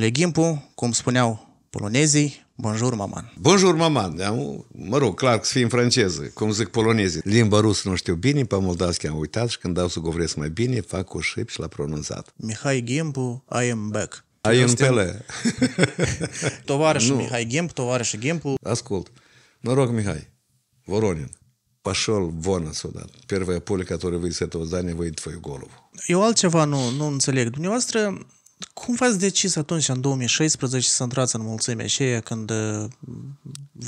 domnule Gimpu, cum spuneau polonezii, Bonjour, maman. Bonjour, maman. Da? Mă rog, clar că fiind franceză, cum zic polonezii. Limba rusă nu știu bine, pe moldavski am uitat și când dau să govresc mai bine, fac cu șip și la pronunțat. Mihai Gimpu, I am back. I am pele. tovarășul Mihai Gimpu, tovarășul Gimpu. Ascult. Mă rog, Mihai, Voronin, пошел вон отсюда. Первое поле, которое вы из этого здания, выйдет твою голову. Eu altceva nu, nu înțeleg. Dumneavoastră cum v-ați decis atunci, în 2016, să intrați în mulțimea aceea când... Uh,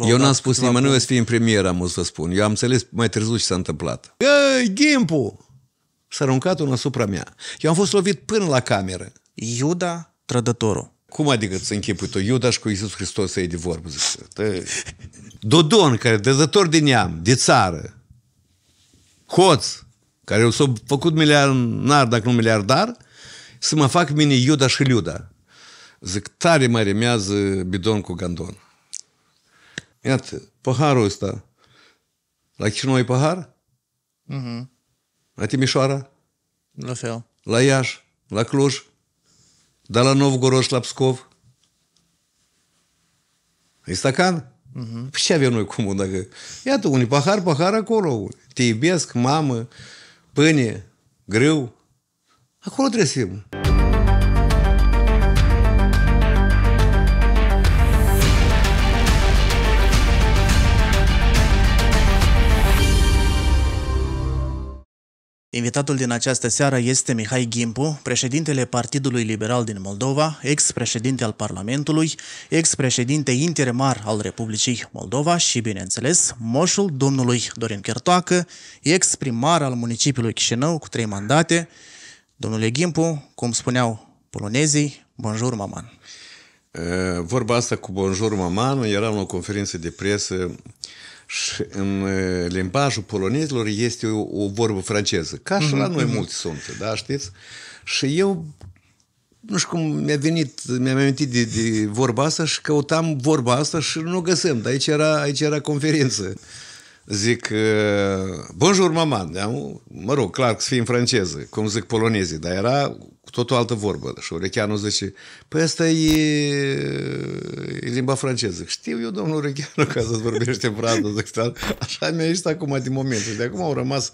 eu n-am spus nimănui să fie în premier, am să spun. Eu am înțeles mai târziu ce s-a întâmplat. Ei, Gimpu! S-a aruncat unul asupra mea. Eu am fost lovit până la cameră. Iuda, trădătorul. Cum adică să închipui tu? Iuda și cu Iisus Hristos să iei de vorbă, zic. Dodon, care trădător din neam, de țară, hoț, care s-a făcut miliardar, dacă nu miliardar, Summa fac mine Iuda și Liuda. Zic, tare mai rimează bidon cu gandon. Iată, paharul ăsta. La Chișinău e pahar? Uh-huh. La Timișoara? La fel. La Iași? La Cluj? Dar la Novgorod și la Pscov? E stacan? Uh-huh. Păi ce avem noi cum? Dacă... Iată, unii pahar, pahar acolo. Te iubesc, mamă, pâine, greu. Acolo trebuie să fim. Invitatul din această seară este Mihai Gimpu, președintele Partidului Liberal din Moldova, ex-președinte al Parlamentului, ex-președinte interimar al Republicii Moldova și, bineînțeles, moșul domnului Dorin Chertoacă, ex-primar al municipiului Chișinău cu trei mandate, Domnule Gimpu, cum spuneau polonezii, bonjour maman. Vorba asta cu bonjour maman era la o conferință de presă și în limbajul polonezilor este o, o vorbă franceză. Ca și mm-hmm. la mhm, noi mhm. mulți sunt, da, știți? Și eu nu știu cum mi-a venit, mi-am amintit de, de vorba asta și căutam vorba asta și nu o găsim. Dar aici era, aici era conferință zic, bonjour maman, mă rog, clar, să fii în franceză, cum zic polonezii, dar era tot o altă vorbă. Și deci Orecheanu zice, păi asta e, e limba franceză. Știu eu, domnul Orecheanu, că să vorbește franceză, așa mi-a ieșit acum din moment. Și de acum au rămas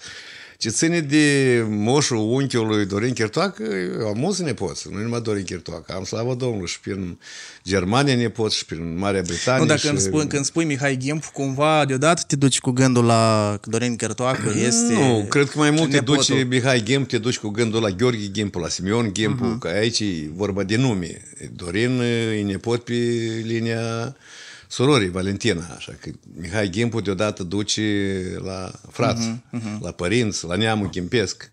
ce ține de moșul unchiului Dorin Chirtoacă, am mulți nepoți, nu numai Dorin Chirtoacă. Am slavă Domnului și prin Germania nepoți și prin Marea Britanie. Nu, dacă și... spui, când spui Mihai Gimp, cumva deodată te duci cu gândul la Dorin Chirtoacă, este Nu, cred că mai mult te duci Mihai Gimp, te duci cu gândul la Gheorghe Gimpu, la Simeon Gimpu, uh-huh. Mhm. că aici e vorba de nume. Dorin e nepot pe linia surorii, Valentina, așa că Mihai Gimpu deodată duce la frat, uh-huh, mhm, mhm. uh-huh. la părinți, la neamul Gimpesc.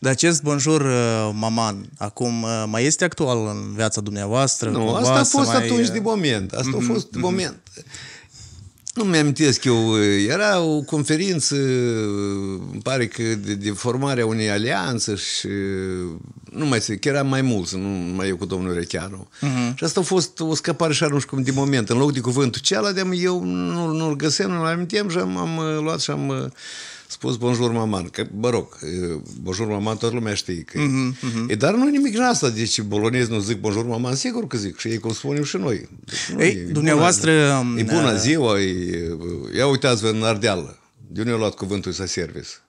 Dar acest bonjour uh, maman, acum uh, mai este actual în viața dumneavoastră? Nu, asta a fost mai... atunci de uh, moment. Asta mm-hmm. a mhm, fost de moment. Mm-hmm. Nu mi-amintesc eu, uh, era o conferință, uh, îmi pare că de, de formarea unei alianțe și uh, nu mai știu, că era mai mult, nu mai eu cu domnul Recheanu. Uh-huh. Și asta a fost o scăpare și nu știu cum de moment. În loc de cuvântul cealaltă, eu nu, nu-l găseam, nu-l amintim și am, am luat și am spus bonjour maman, că, mă rog, bonjour maman toată lumea știe că uh-huh, uh-huh. E, dar nu nimic în asta, deci bolonezi nu zic bonjour maman, sigur că zic și ei cum spunem și noi. Deci, nu, Ei, e dumneavoastră... Bună, e bună uh, ziua, e, ia uitați-vă în Ardeal, de unde a luat cuvântul să servis?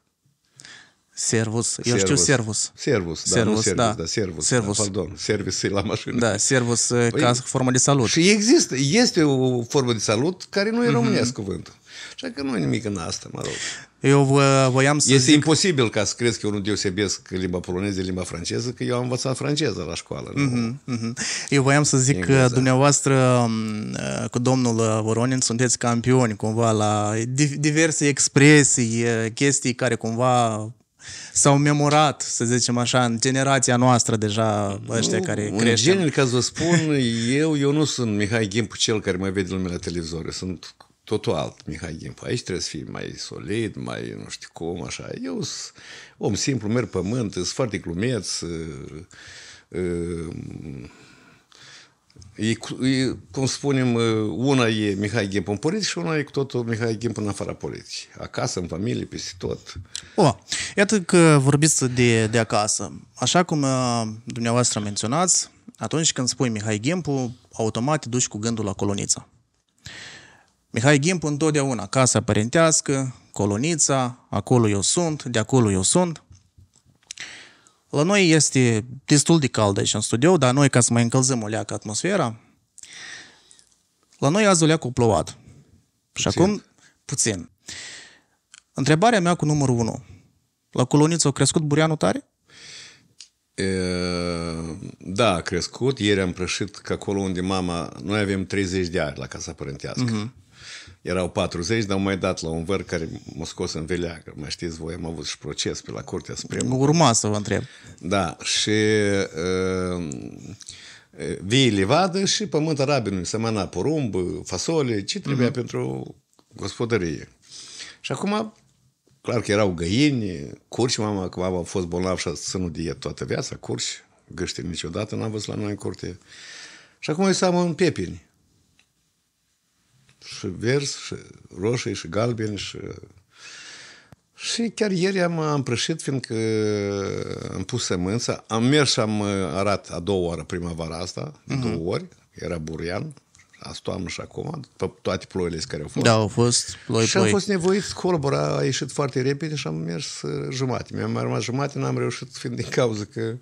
Servus, eu știu servus. Servus, da, servus, nu servus, da. da, servus. servus. Da, pardon, e la mașină. Da, servus uh, păi, ca formă de salut. Și există, este o formă de salut care nu e mhm. românesc mm-hmm. cuvântul. Așa că nu e nimic în asta, mă rog. Eu vă, voiam să Este zic... imposibil ca să crezi că eu nu deosebesc limba poloneză de limba franceză, că eu am învățat franceză la școală. Mm-hmm, mm-hmm. Eu voiam să zic că dumneavoastră mm, uh, cu domnul uh, Voronin sunteți campioni cumva la diverse expresii, uh, chestii care cumva s-au memorat, să zicem așa, în generația noastră deja, ăștia nu, care crește. În genere, ca să vă spun, eu, eu nu sunt Mihai Gimpu cel care mai vede lumea la televizor. Eu sunt totul alt, Mihai Gimpu. Aici trebuie să fii mai solid, mai nu știu cum, așa. Eu om simplu, merg pământ, sunt foarte glumeț, ă, ă, E, e, cum spunem, ă, una e Mihai Gimpu în politică și una e cu totul Mihai Gimpu în afara politici. Acasă, în familie, peste tot. O, iată că vorbiți de, de acasă. Așa cum dumneavoastră menționați, atunci când spui Mihai Gimpu, automat te duci cu gândul la coloniță. Mihai Gimpu întotdeauna, casa părintească, colonița, acolo eu sunt, de acolo eu sunt. La noi este destul de cald aici în studio, dar noi ca să mai încălzăm o leacă atmosfera, la noi azi o leacă plouat. Puțin. Și acum, puțin. Întrebarea mea cu numărul 1. La coloniță a crescut burianul tare? E, da, a crescut. Ieri am prășit că acolo unde mama... Noi avem 30 de ani la casa părintească. Uh-huh erau 40, dar mai dat la un văr care m-a scos în veleagă. Mai știți voi, am avut și proces pe la Curtea Supremă. Urma să vă întreb. Da, și uh, vii livadă și pământ arabinului, semana porumb, fasole, ce trebuia uh-huh. pentru gospodărie. Și acum, clar că erau găini, curci, mama, că mama a fost bolnav și a ținut diet toată viața, curci, gâște niciodată n-am văzut la noi în curte. Și acum să am un pepini și vers, și roșii, și galbeni, și... Și chiar ieri am împrășit, fiindcă am pus sămânța, am mers și am uh, arat a doua oară primăvara asta, uh-huh. două ori, era burian, azi toamnă și acum, după toate ploile care au fost. Da, au fost ploi, Și am fost nevoit, colbura a ieșit foarte repede și am mers uh, jumate. Mi-am mai rămas jumate, n-am reușit, fiind din cauza că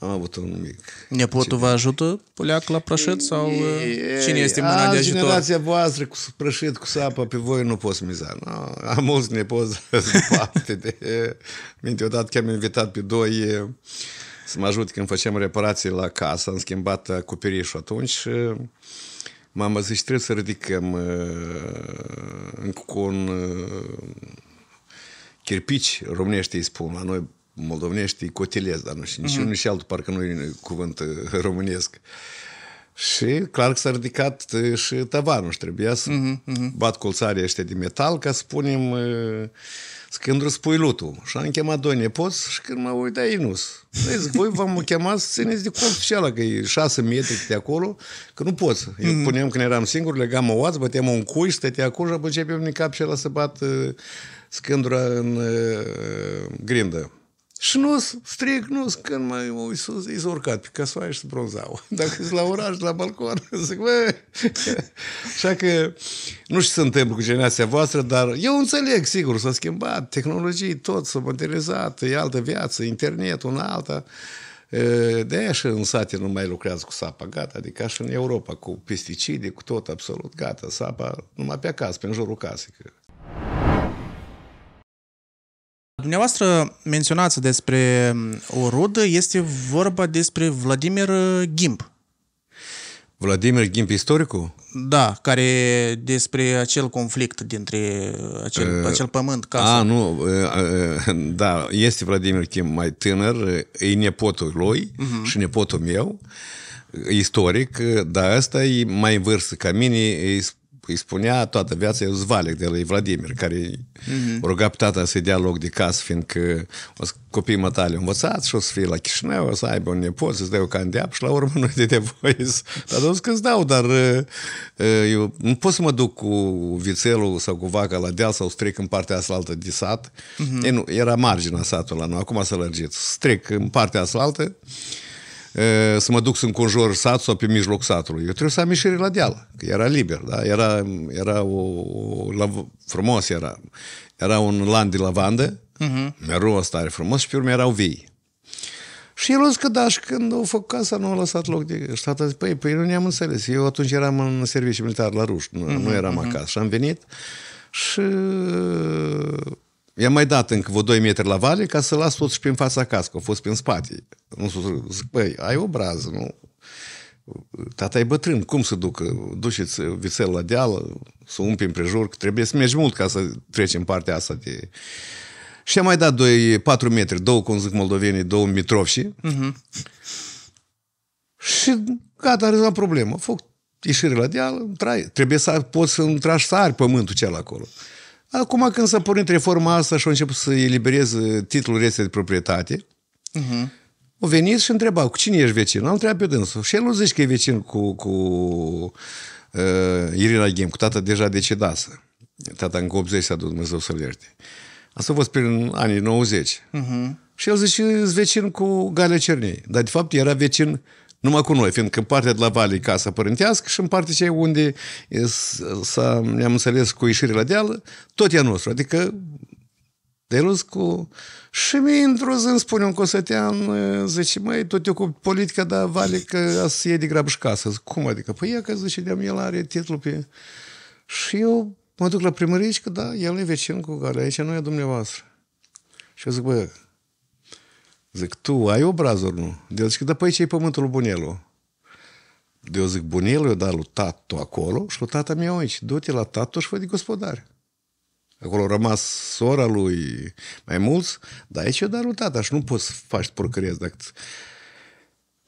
am avut un mic... Nepotul vă ajută, Puleac, la prășet Sau e, uh, cine este mâna de ajutor? generația voastră cu prășet, cu sapă, pe voi nu poți miza. No, am mulți nepoți parte de... Minte, odată chiar am invitat pe doi să mă ajut când facem reparații la casă, am schimbat acoperișul atunci mama zice, trebuie să ridicăm uh, cu un uh, chirpici, românește îi spun, la noi moldovenești e cotilez, dar nu știu, nici mhm. unul și altul, parcă nu e cuvânt uh, românesc. Și clar că s-a ridicat uh, și tavanul și trebuia să mhm, mhm. bat colțarii ăștia de metal ca să punem uh, scândru lutul. Și am chemat doi nepoți și când mă uit, ei nu Păi zic, voi v-am chemat să țineți de colț și ala, că e șase metri de acolo, că nu poți. Eu puneam când eram singur, legam o oață, băteam un cui și stătea acolo și apoi începeam din cap și ăla să bat scândura în grindă. Și nu stric, nu când mă uit sus, i s-a urcat pe căsoaie și bronzau. Dacă sunt la oraș, la balcon, zic, bă, așa că nu știu ce se întâmplă cu generația voastră, dar eu înțeleg, sigur, s-a schimbat, tehnologii, tot s-a modernizat, e altă viață, internet, una alta. De aia și în sate nu mai lucrează cu sapa, gata, adică și în Europa, cu pesticide, cu tot, absolut, gata, sapa numai pe acasă, pe în jurul casei. Dumneavoastră menționați despre mm, o rudă, este vorba despre Vladimir uh, Gimp. Vladimir Gimp, istoricul? Da, care despre acel conflict dintre uh, acel, uh, acel pământ. Casă. A, nu, uh, uh, da, este Vladimir Gimp mai tânăr, e nepotul lui uh-huh. și nepotul meu, istoric, uh, dar asta e mai în vârstă ca mine, e îi spunea toată viața, eu Zvalec de la Vladimir, care uh-huh. Mhm. ruga pe tata să-i dea loc de casă, fiindcă o să copiii tale învățați și o să fie la Chișinău, o să aibă un nepot, să-ți dai o candeap și la urmă nu i de nevoie. Dar nu că-ți dau, dar uh, eu nu pot să mă duc cu vițelul sau cu vaca la deal sau stric în partea asta de sat. Uh-huh. Mhm. Ei, nu, era marginea satului la noi, acum s-a lărgit. Stric în partea asta să mă duc să înconjor sat sau pe mijloc satului. Eu trebuie să am ieșire la deal, că era liber, da? Era, era o, o la, frumos era. Era un land de lavandă, uh-huh. Mhm. miros tare frumos și pe urmă erau vii. Și el a zis că da, și când au făcut casa, nu a lăsat loc de... Și tata zis, păi, păi nu ne-am înțeles. Eu atunci eram în serviciu militar la ruș, nu, uh-huh, nu mhm, eram uh-huh. acasă. Și am venit și I-am mai dat încă vreo 2 metri la vale ca să las tot și prin fața casă, că a fost prin spate. Nu zic, băi, ai o brază, nu? Tata e bătrân, cum să ducă? Duceți vițel la deal, să umpi împrejur, că trebuie să mergi mult ca să treci în partea asta de... Și am mai dat 2, 4 metri, două, cum zic moldovenii, două mitrovși. Uh-huh. Mhm. Și gata, a rezolvat problemă. Foc ieșire la deal, trai. trebuie să poți să-mi tragi să pământul cel acolo. Acum când s-a pornit reforma asta și a început să elibereze titlul rețelei de proprietate, uh-huh. au venit și întreba, cu cine ești vecin? Am întrebat pe dânsul. Și el nu zice că e vecin cu, cu uh, Irina Ghim, cu tata deja decedasă. Tata încă 80 s-a dus, Dumnezeu să-l ierte. Asta a fost prin anii 90. Uh-huh. Mhm. Și el zice, e vecin cu Galea Cernei. Dar de fapt era vecin numai cu noi, fiindcă partea de la Vale e casa părintească și în partea cei unde s-a, ne-am înțeles cu ieșirea la deal, tot e nostru. Adică de râs cu... Și mie într-o zi îmi spune un cosătean, zice, măi, tot eu cu politica, dar vale că să iei de grabă și casă. Zic, cum adică? Păi ea că, zice, de el are titlul pe... Și eu mă duc la primărie că da, el e vecin cu care aici nu e dumneavoastră. Și eu zic, băi, Zic, tu ai obrazul, nu? De el zice, da, păi ce pământul lui Bunelu? De eu zic, Bunelu i-a lui tatu acolo și lui tata mea aici. Du-te la tatu și fă de gospodare. Acolo a rămas sora lui mai mulți, dar aici eu dar lui tata și nu poți să faci porcărie dacă...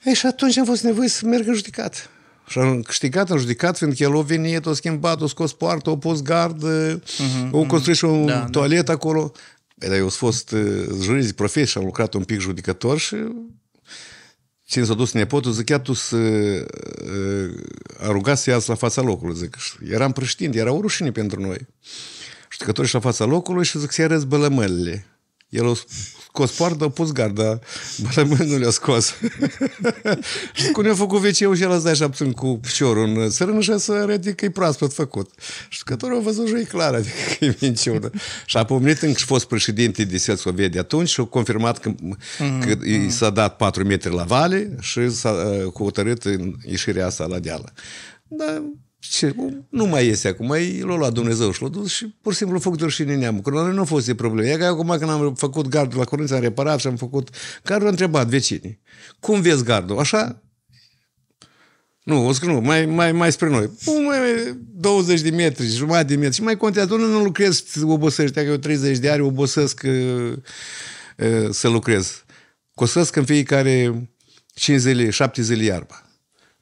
Ei, și atunci am fost nevoie să merg în judecat. Și am câștigat în judecat, fiindcă el a venit, a schimbat, a scos poartă, a pus gard, uh-huh, mhm, a construit și un mhm. da, da, toalet da. acolo. Dar eu sunt fost uh, jurist de profesie și am lucrat un pic judecător și cine s-a dus nepotul, zic, tu să uh, a rugat să iasă la fața locului, zic. Eram prăștind, era o rușine pentru noi. Judecătorii și la fața locului și zic, să arăți bălămălile. El a cu o Cospar au pus garda, bălămâni nu le-a scos. și cum ne-a făcut veceu și el îți dai șapțân cu șorul în sărân și să arăte că e proaspăt făcut. Și că au văzut și e clar, adică că e minciună. și a pomenit încă și fost președinte de Sfânt soviet de atunci și a confirmat că, mm, hmm că i mm. s-a dat 4 metri la vale și s-a uh, hotărât în ieșirea asta la deală. Dar ce? Nu mai iese acum, Ei l-a luat Dumnezeu și l-a dus și pur și simplu a făcut rușine neamul. Că noi nu a fost de probleme. E că acum când am făcut gardul la curând, am reparat și am făcut gardul, am întrebat vecinii. Cum vezi gardul? Așa? Nu, o zic nu, mai, mai, mai spre noi. Pum, mai, 20 de metri, jumătate de metri. Și mai contează, nu, nu lucrez, obosești. Dacă eu 30 de ani obosesc uh, uh, să lucrez. Cosesc în fiecare 5 zile, 7 zile iarba.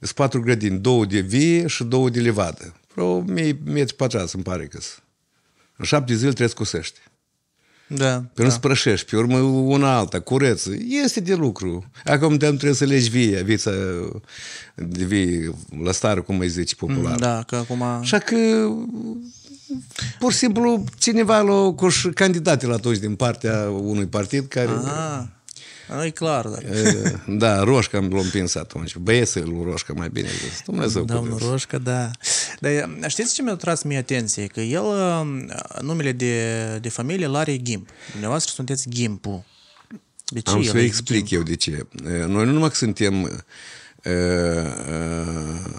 Sunt patru grădini, două de vie și două de levadă. Vreo mii metri pătrați, îmi pare că În șapte zile trebuie să cusești. Da. Că nu da. sprășești, pe urmă una alta, cureță. Este de lucru. Acum de trebuie să legi vie, vița de vie, la stare, cum îi zice popular. Mm, da, că acum... Așa că pur și simplu cineva l-a candidat la toți din partea unui partid care... Aha. A, e clar, da. da, Roșca l-a împins atunci. Băiețul Roșca, mai bine zis. Dumnezeu Domnul Roșca, da. Dar știți ce mi-a tras mie atenție? Că el, ă, numele de, de familie, Larry are Gimp. Dumneavoastră sunteți Gimpu. De ce Am să explic Gimp? eu de ce. Noi nu numai că suntem uh, uh,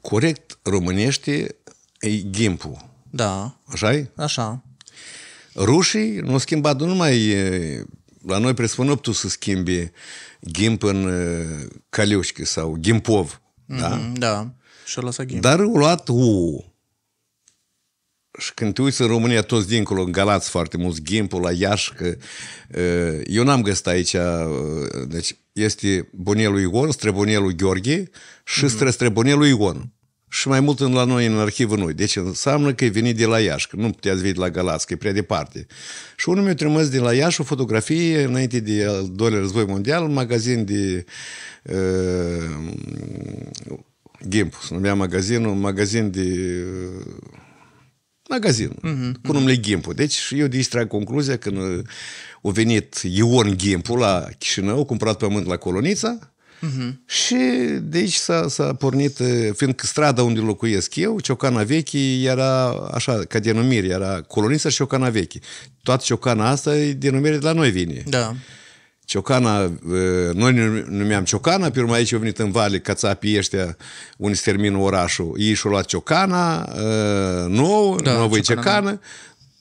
corect românește, e Gimpu. Da. așa Așa. Rușii nu schimbat numai la noi presupun optul să schimbi gimp în caliușchi sau gimpov, Mm-hmm, da? da. Și-a lăsat gimp. Dar au luat u. Și când te uiți în România, toți dincolo, în Galați foarte mulți, Gimpul, la Iași, că eu n-am găsit aici, deci este Bunelul Ion, Străbunelul Gheorghe și mm-hmm. Străbunelul Ion și mai mult în la noi, în arhivă noi. Deci înseamnă că e venit de la Iași, că nu puteați veni la Galați, că e prea departe. Și unul mi-a trimis de la Iași o fotografie înainte de al doilea război mondial, un magazin de uh, Gimp, se numea magazinul, un magazin de uh, magazin, uh-huh, cu numele uh-huh. Gimpu. Deci eu distrag concluzia când uh, a venit Ion Gimpu la Chișinău, cumpărat pământ la Colonița, Uh-huh. Și de aici s-a, s-a pornit, eh, fiindcă strada unde locuiesc eu, Ciocana Vechi, era așa, ca denumire, era colonisa și Ciocana Vechi. Toată Ciocana asta e denumire de la noi vine. Da. Ciocana, eh, noi numeam Ciocana, pe urmă aici au venit în vale cațapii ăștia unii se termină orașul. Ei și-au luat Ciocana, eh, nou, da, nouă Ciocana. Da.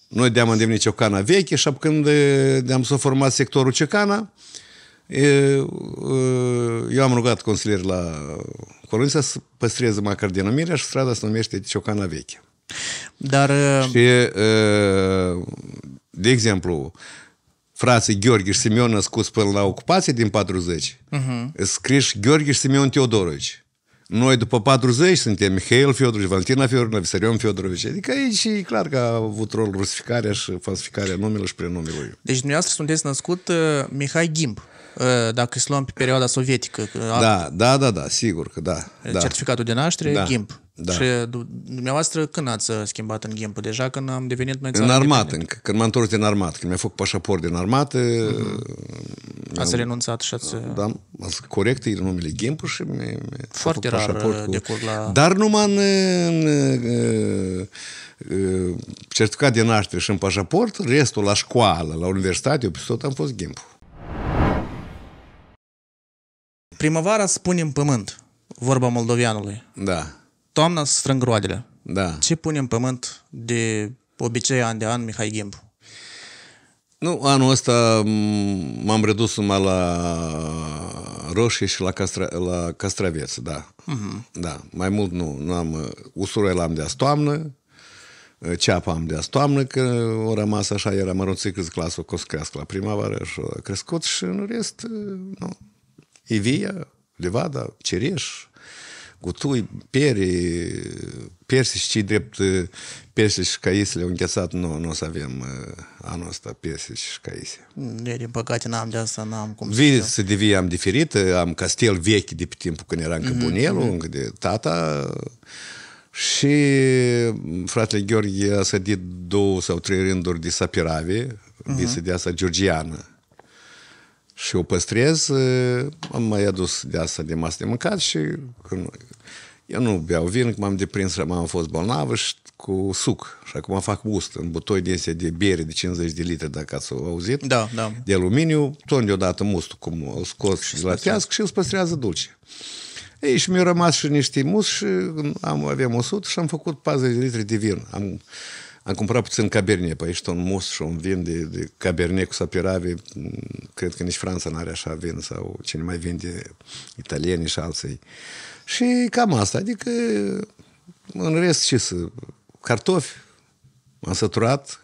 Noi de-am îndemnit Ciocana veche și când de-am s-a format sectorul Ciocana, eu am rugat consilier la Colonisa să păstreze măcar denumirea și strada se numește Ciocana Veche. Dar... Și, de exemplu, frații Gheorghe și Simeon născuți până la ocupație din 40, uh-huh. Mhm. scriși Gheorghe și Simeon Teodorovici. Noi după 40 suntem Mihail Fiodorovici, Valentina Fiodorovici, Vissarion Fiodorovici. Adică aici e clar că a avut rol rusificarea și falsificarea numelor și prenumelor. Deci dumneavoastră sunteți născut uh, Mihai Gimb. Ă, dacă îți luăm pe perioada sovietică. Da, da, da, da, sigur că da. da. Certificatul da. de naștere, da. GIMP. Da. Și dumneavoastră când ați uh, schimbat în GIMP? Deja când am devenit noi În armată, încă, când m-am întors din armată, când mi-a făcut pașaport din armată. Uh-huh. Ați renunțat și ați... Da, uh, da corect, e numele GIMP și mi Foarte rar cu... decurs la... Dar numai în, în, în uh, certificat de naștere și în pașaport, restul la școală, la universitate, eu tot am fost GIMP. Primăvara spunem pământ, vorba moldoveanului. Da. Toamna strâng roadele. Da. Ce punem pământ de obicei an de an Mihai Gimbu? Nu, anul ăsta m-am redus numai la roșii și la, castra, la castraveți, da. Uh-huh. Da, mai mult nu. nu am, usuroiul am de-azi toamnă, ceapa am de-azi toamnă, că o rămas așa, era mărunțit câți clasă o că o să crească la primăvară și a crescut și în rest, nu. Ивия, Levada, Cereș, Gutui, Peri, persici, cei drept persici caise le-au înghețat, nu, nu o să avem anul ăsta persici caise. De, din păcate n-am de asta, n-am cum Vii să devii am diferit, am castel vechi de pe timpul când era încă mm-hmm. încă de tata, și fratele Gheorghe a sădit două sau trei rânduri de sapirave, uh-huh. Mm -hmm. de asta georgiană și o păstrez, am mai adus de asta de masă de mâncat și când eu nu beau vin, că m-am deprins, m-am fost bolnavă și cu suc. Și acum fac gust în butoi de astea de bere de 50 de litri, dacă ați auzit, da, da. de aluminiu, tot deodată mustul, cum îl scos și îl și îl păstrează dulce. Ei, și mi-au rămas și niște mus și am, avem 100 și am făcut 40 de litri de vin. Am, am cumpărat puțin cabernet pe aici, un mus și un vin de, de cabernet cu sapirave. Cred că nici Franța nu are așa vin sau cine mai vinde italieni și alții. Și cam asta, adică în rest ce să... Cartofi, am săturat,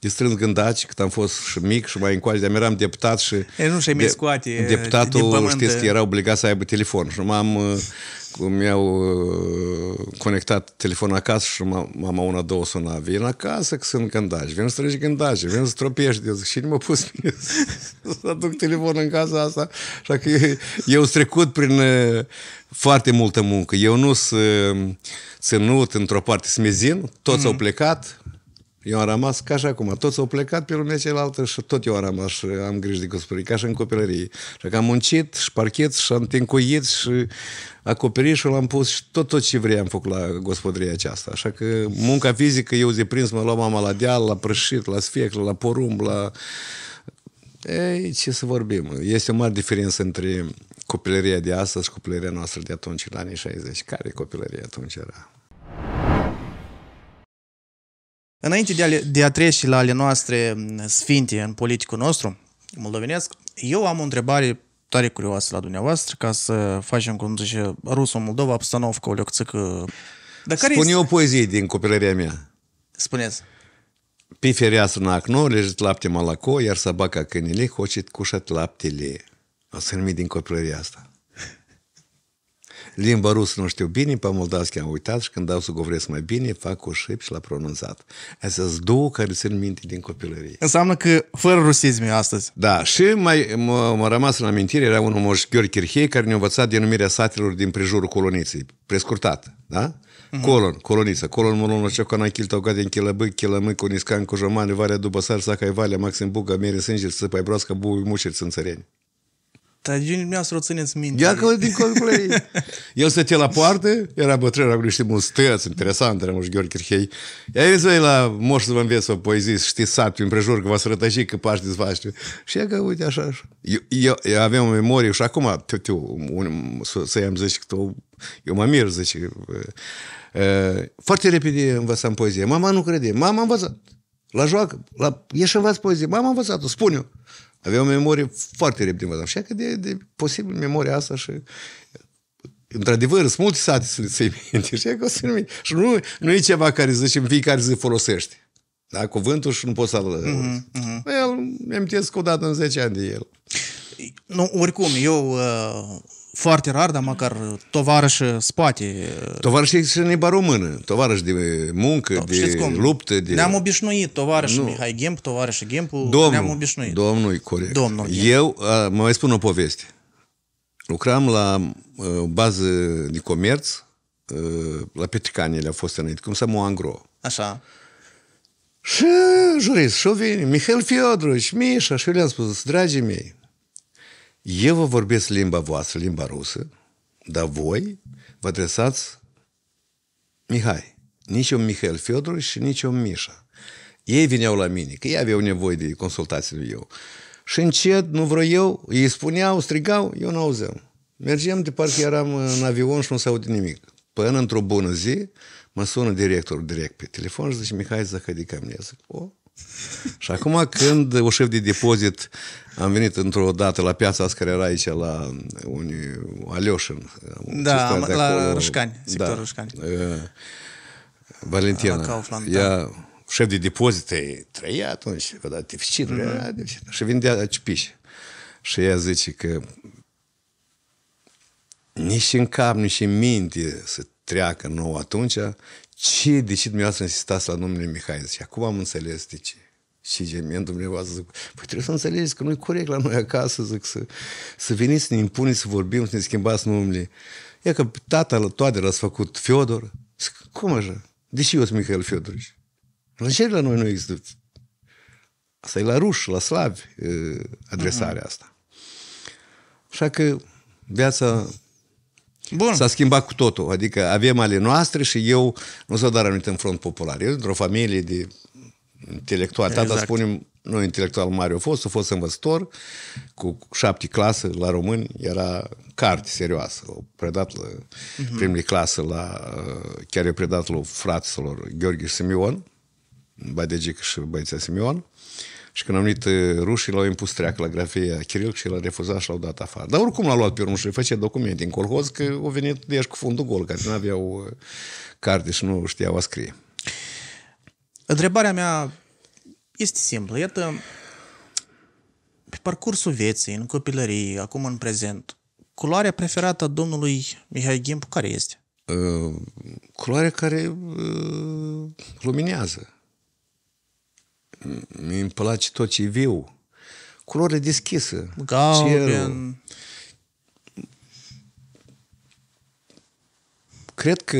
de strâns gândaci, cât am fost și mic și mai încoace, dar eram deputat și... E, nu și de, scoate Deputatul, din știți că era obligat să aibă telefon și m-am... Mi-au conectat telefonul acasă și mama una, două suna, vin acasă că sunt gândaci, vin să tragi gândaci, vin să tropești. zic, și nu m-a pus să aduc telefonul în casa asta. Așa că eu, eu trecut prin foarte multă muncă. Eu nu sunt ținut într-o parte smezin, toți mm. au plecat, eu am rămas ca și acum. Toți au plecat pe lumea cealaltă și tot eu am rămas și am grijă de gospodărie, ca și în copilărie. Și că am muncit și parchet și am tincuit și acoperișul l-am pus și tot, tot ce vrei am făcut la gospodăria aceasta. Așa că munca fizică, eu de prins mă luam mama la deal, la prășit, la sfeclă, la porumb, la... Ei, ce să vorbim? Este o mare diferență între copilăria de astăzi și copilăria noastră de atunci, la anii 60. Care copilărie atunci era? Înainte de a, de a trece la ale noastre mm, sfinte în politicul nostru moldovenesc, eu am o întrebare tare curioasă la dumneavoastră, ca să facem, cum zice, Rusul Moldova, Pstanovca, o leocțică. Uh, dar care Spune este? o poezie din copilăria mea. Spuneți. Pe fereastră în acno lejit lapte malaco, iar sabaca câinele hocit cușat laptele. O să din copilăria asta. Limba rusă nu știu bine, pe moldavski am uitat și când dau să govoresc mai bine, fac o șip și la pronunțat. Astea sunt două care țin minte din copilărie. Înseamnă că fără rusisme astăzi. Da, și mai m-a rămas în amintire, era unul moș Gheorghe Chirhei care ne-a învățat denumirea satelor din prejurul coloniței, prescurtat, da? Mm-hmm. Colon, coloniță, colon molon orice cu anachil tau gata, în chelăbâc, chelămâc, coniscan, cojomane, varea după sar, saca valea, maxim Buga mere sângeri, săpai broască, bui, mușeri, sânțăreni. Dar dumneavoastră o țineți minte. Ia că din copilărie. El stătea la poartă, era bătrân, cu niște mustăți interesant, era moș Gheorghe Chirhei. Ia el zoi la moș să vă înveți o poezie, să știți sat prin prejur, că v-ați rătăși, că pași zvaște. Și e că, uite, așa, așa. Eu, eu, eu aveam o memorie și acum, tu, tu, un, să i-am zis, că tu, eu mă mir, zice, uh, uh, foarte repede învățam poezie. Mama nu crede. Mama a învățat. La joacă, la, ieși învăț poezie. Mama a învățat-o, spune-o. Avea o memorie foarte repede Și că de, de posibil memoria asta și într-adevăr, sunt multe sate să i ții minte. Și, că o să minte. și nu, nu e ceva care, zice în fiecare zi folosești. Da? Cuvântul și nu poți să-l... Mm-hmm. mm-hmm. El, mi-am că odată în 10 ani de el. Nu, oricum, eu uh foarte rar, dar măcar tovarășe spate. Uh, tovarăș să ne limba română, tovarăș de muncă, da, de cum? luptă. De... Ne-am obișnuit, tovarăș nu. Mihai Gemp, tovarăș Gempu, domnul, ne-am obișnuit. Domnul e corect. Domnul Eu, a, mă mai spun o poveste. Lucram la o bază de comerț, a, la Petricanele a fost înainte, cum să mă angro. Așa. Și jurist, și vine Mihail Fiodorovici, Mișa, și eu le-am spus, dragii mei, eu vă vorbesc limba voastră, limba rusă, dar voi vă adresați Mihai, nici un Mihail Fiodor și nici un Mișa. Ei vineau la mine, că ei aveau nevoie de lui eu. Și încet, nu vreau eu, ei spuneau, strigau, eu nu auzeam. mergeam de parcă eram în avion și nu se aude nimic. Până într-o bună zi, mă sună directorul direct pe telefon și zice, Mihai, zahădi ca mine. Zic, o, Și acum când o șef de depozit am venit într-o dată la piața asta care era aici la un Alioșin. Da, am, la Rășcani, da. sectorul da, Rășcani. Uh, Valentina. La Kaufland, ea, da. șef de depozit e, trăia atunci, vedea deficit, mm-hmm. Și vindea cipiși. Și ea zice că nici în cap, nici în minte să treacă nou atunci ce, de ce dumneavoastră insistați la numele Mihai? Și acum am înțeles de ce. Și gemien dumneavoastră zic, păi trebuie să înțelegeți că nu e corect la noi acasă, zic, să, să veniți, să ne impuneți, să vorbim, să ne schimbați numele. E că tata toate l-ați făcut Fiodor. Zic, cum așa? De ce eu sunt Mihail Fiodorici? La ce la noi nu există? Asta e la ruși, la slavi, adresarea mhm. asta. Așa că viața Bun. S-a schimbat cu totul. Adică avem ale noastre și eu nu s-a dat anumit în front popular. Eu într-o familie de intelectual. Exact. Tata, spunem, nu intelectual mare a fost, a fost învățător, cu șapte clase la români, era carte serioasă. O predat la uh-huh. primele clasă la, chiar eu predat la fraților Gheorghe și Simion, Badegic și Simeon. Simion. Și când au venit rușii, l-au impus treacă la grafia Chiril și l-a refuzat și l-au dat afară. Dar oricum l-a luat pe urmă și le făcea documente în colhoz că au venit de cu fundul gol, că nu aveau carte și nu știau a scrie. Întrebarea mea este simplă. Iată, pe parcursul vieții, în copilărie, acum în prezent, culoarea preferată a domnului Mihai Ghimpu care este? Uh, culoarea care uh, luminează mi îmi place tot ce e viu. Culoare deschisă. Galben. Cred că,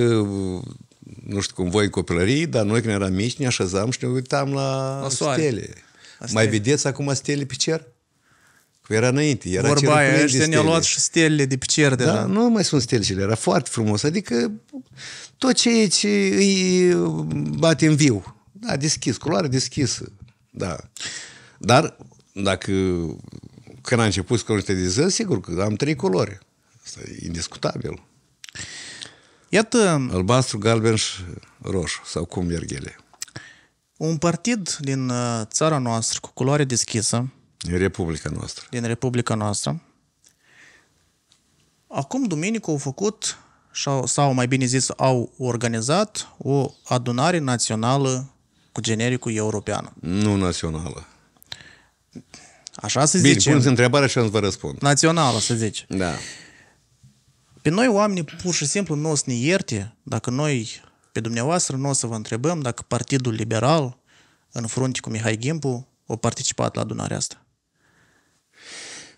nu știu cum voi copilării, dar noi când eram mici ne așezam și ne uitam la, la stele. La stele. Mai vedeți acum stele pe cer? Era înainte. Era Vorba aia, ăștia ne-au luat și stelele de pe cer de. Da, nu mai sunt stelele, era foarte frumos. Adică tot ce e ce îi bate în viu. Da, deschis, culoare deschisă. Da. Dar dacă când a început să zi, sigur că am trei culori. Asta e indiscutabil. Iată... Albastru, galben și roșu, sau cum merg ele. Un partid din uh, țara noastră cu culoare deschisă. Din Republica noastră. Din Republica noastră. Acum, duminică, au făcut, sau mai bine zis, au organizat o adunare națională cu genericul europeană. Nu națională. Așa se zice. Bine, întrebarea și am să vă răspund. Națională, să zice. Da. Pe noi oamenii pur și simplu nu o să ne ierte dacă noi, pe dumneavoastră, nu o să vă întrebăm dacă Partidul Liberal, în frunte cu Mihai Gimpu, o participat la adunarea asta.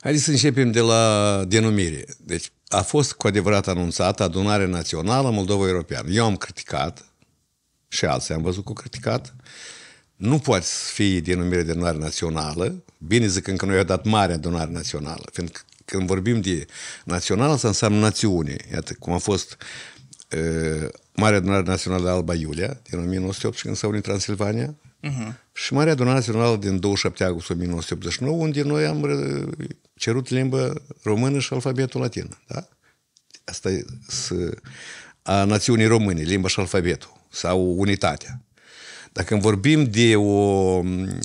Haideți să începem de la denumire. Deci, a fost cu adevărat anunțată adunarea națională Moldova european Eu am criticat și alții am văzut cu criticat, nu poți fi denumire de donare națională, bine zicând că nu i-a dat marea donare națională, fiindcă când vorbim de națională, asta înseamnă națiune. Iată cum a fost uh, Marea Adunare Națională Alba Iulia din 1908 când s-a unit Transilvania uh-huh. și Marea Adunare Națională din 27 august 1989 unde noi am cerut limba română și alfabetul latin. Da? Asta e a națiunii române, limba și alfabetul sau unitatea. Dacă când vorbim de o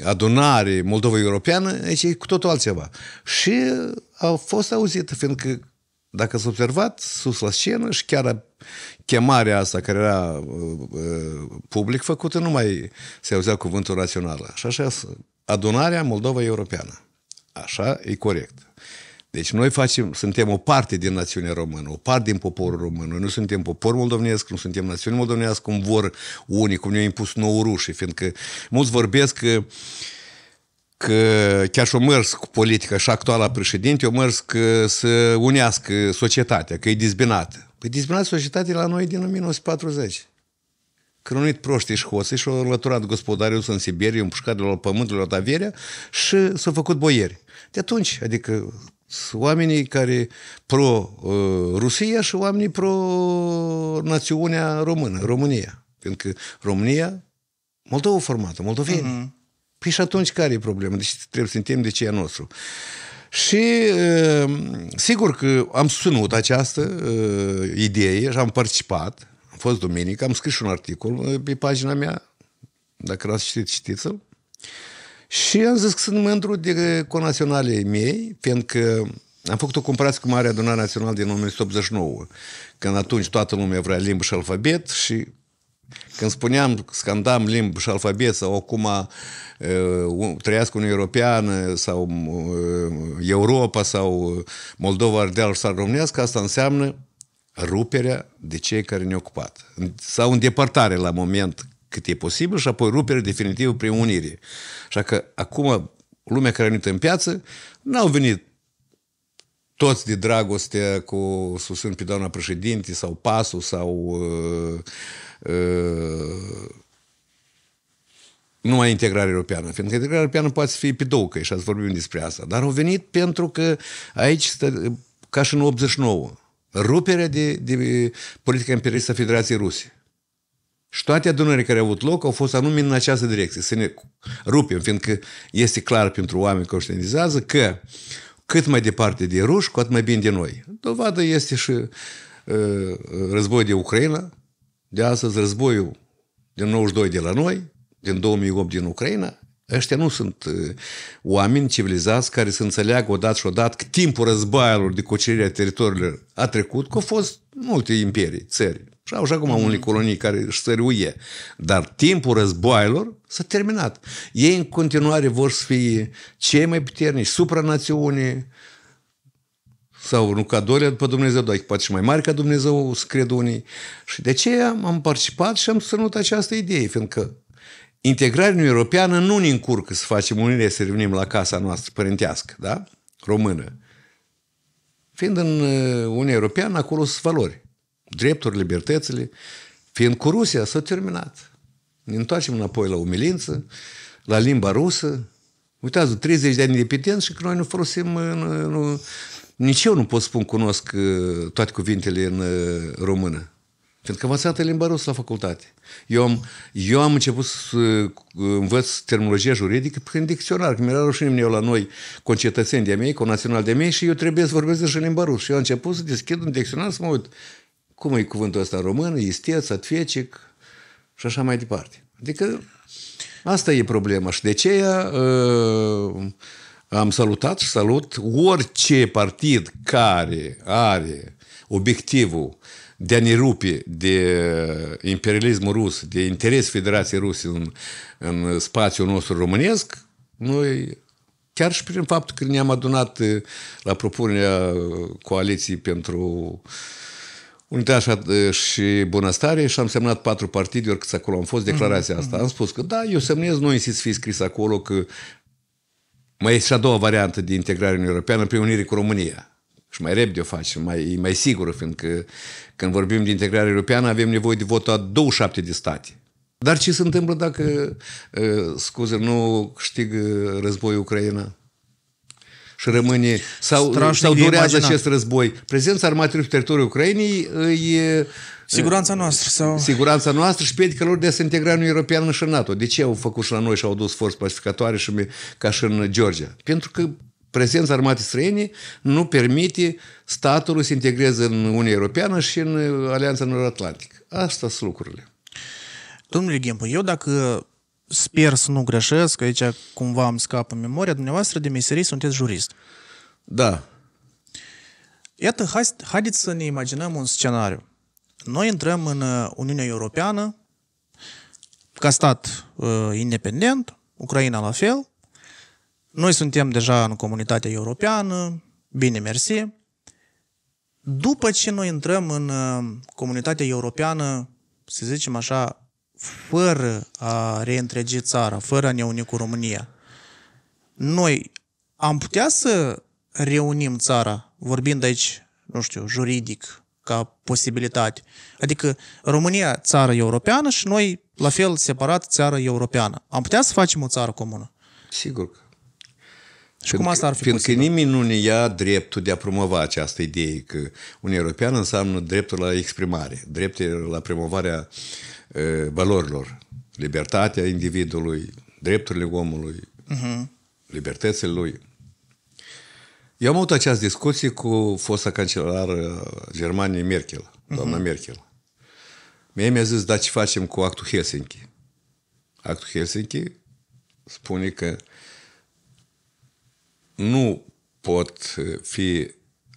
adunare moldova europeană, aici e cu totul altceva. Și a fost auzită, fiindcă dacă s-a observat, sus la scenă și chiar chemarea asta care era uh, uh public făcută, nu mai se auzea cuvântul rațional. Și așa, adunarea Moldova Europeană. Așa e corect. Deci noi facem, suntem o parte din națiunea română, o parte din poporul român. Noi nu suntem popor moldovenesc, nu suntem națiune moldovenească, cum vor unii, cum ne-au impus nouă rușii, fiindcă mulți vorbesc că că chiar și o mers cu politica și actuala președinte, o mers că să unească societatea, că e dizbinată. Păi dizbinată societatea la noi din 1940. Când proști și hoții și-au înlăturat gospodariul în Siberia, împușcat de la pământul, la averea și s-au făcut boieri. De atunci, adică oamenii care pro-Rusia uh, și oamenii pro-națiunea română, România. Pentru că România, Moldova formată, moldoveni. Uh-huh. Mhm. Păi și atunci care e problema? Deci trebuie să ne de ce e nostru. Și uh, sigur că am susținut această uh, idee și am participat. Am fost duminică, am scris un articol pe pagina mea. Dacă l-ați citit, știți-l. Și am zis că sunt mândru de conaționalii mei, pentru că am făcut o comparație cu Marea Adunare Națională din 1989, când atunci toată lumea vrea limbă și alfabet și când spuneam, scandam limbă și alfabet sau acum uh, trăiască Uniunea Europeană sau uh, Europa sau uh, Moldova, Ardeal sau Românească, asta înseamnă ruperea de cei care ne-au ocupat sau îndepărtare la moment cât e posibil și apoi rupere definitivă prin unire. Așa că acum lumea care a venit în piață n-au venit toți de dragoste cu susțin pe doamna președinte sau pasul sau uh, uh, numai integrarea europeană, fiindcă integrarea europeană poate fi pe două căi și ați vorbim despre asta. Dar au venit pentru că aici, stă, ca și în 89, ruperea de, de politica imperialistă a Federației Ruse. Și toate adunările care au avut loc au fost anume în această direcție, să ne rupem, fiindcă este clar pentru oameni conștientizează că cât mai departe de ruși, cu atât mai bine de noi. Dovadă este și uh, războiul de Ucraina, de astăzi războiul din 92 de la noi, din 2008 din Ucraina, Ăștia nu sunt uh, oameni civilizați care să înțeleagă odată și odată că timpul războaielor de cucerire a teritoriilor a trecut, că au fost multe imperii, țări. Și au și acum unii mhm. colonii care își țări Dar timpul războaielor s-a terminat. Ei în continuare vor să fie cei mai puternici, supranațiune, sau nu ca doilea după Dumnezeu, dar poate și mai mari ca Dumnezeu, să cred unii. Și de aceea am participat și am susținut această idee, fiindcă integrarea în europeană nu ne încurcă să facem unire, să revenim la casa noastră părintească, da? Română. Fiind în uh, Uniunea Europeană, acolo sunt valori. Drepturi, libertățile. Fiind cu Rusia, s-a terminat. Ne întoarcem înapoi la umilință, la limba rusă. Uitați, 30 de ani de independenți și că noi nu folosim, uh, nu, nu, nici eu nu pot spun cunosc uh, toate cuvintele în română. Pentru că învățat limba rusă la facultate. Eu am, eu am început să uh, învăț terminologia juridică prin dicționar, Când mi-era rușine eu la noi, concetățeni de-a mei, cu național de mei și eu trebuie să vorbesc și limba rusă. Și eu am început să deschid un dicționar să mă uit cum e cuvântul ăsta în română, isteț, atfiecic și așa mai departe. Adică asta e problema și de aceea uh, am salutat și salut orice partid care are obiectivul de a ne rupe de eh, imperialismul rus, de interes Federației Ruse în, în spațiul nostru românesc, noi chiar și prin faptul că ne-am adunat eh, la propunerea coaliției pentru Unitate eh, și bunăstare și am semnat patru partide, oricât acolo am fost, mhm. declarația asta. Mhm. Am spus că da, eu semnez, nu insist fi scris acolo că mai este și a doua variantă de integrare în Europeană prin unire cu România și mai repede o faci, mai, e mai sigură, fiindcă când vorbim de integrare europeană avem nevoie de votul a 27 de state. Dar ce se întâmplă dacă, ă, scuze, nu câștigă războiul Ucraina? și rămâne sau, sau durează imaginat. acest război. Prezența armatei pe teritoriul Ucrainei ă, e ă, Siguranța noastră sau... Siguranța noastră și piedică lor de a se integra în Europeană și în NATO. De ce au făcut și la noi și au dus forțe pacificatoare și ca și în Georgia? Pentru că prezența armatei străine nu permite statului să integreze în Uniunea Europeană și în uh, Alianța Nord-Atlantică. Asta sunt lucrurile. Domnule Ghempu, eu dacă sper să nu greșesc, aici cumva îmi scapă memoria, dumneavoastră de meserie sunteți jurist. Da. Iată, hai, haideți să ne imaginăm un scenariu. Noi intrăm în uh, Uniunea Europeană ca stat uh, independent, Ucraina la fel, noi suntem deja în comunitatea europeană, bine mersi. După ce noi intrăm în uh, comunitatea europeană, să zicem așa, fără a reîntregi țara, fără a ne uni cu România, noi am putea să reunim țara, vorbind aici, nu știu, juridic, ca posibilitate. Adică România, țară europeană și noi, la fel, separat, țară europeană. Am putea să facem o țară comună? Sigur că și cum asta ar fi Pentru posibil? că nimeni nu ne ia dreptul de a promova această idee că un european înseamnă dreptul la exprimare, dreptul la promovarea uh, valorilor, libertatea individului, drepturile omului, uh-huh. libertățile lui. Eu am avut această discuție cu fosta cancelară Germaniei Merkel, doamna uh-huh. Merkel. Mie mi-a zis, da, ce facem cu actul Helsinki? Actul Helsinki spune că nu pot eh, fi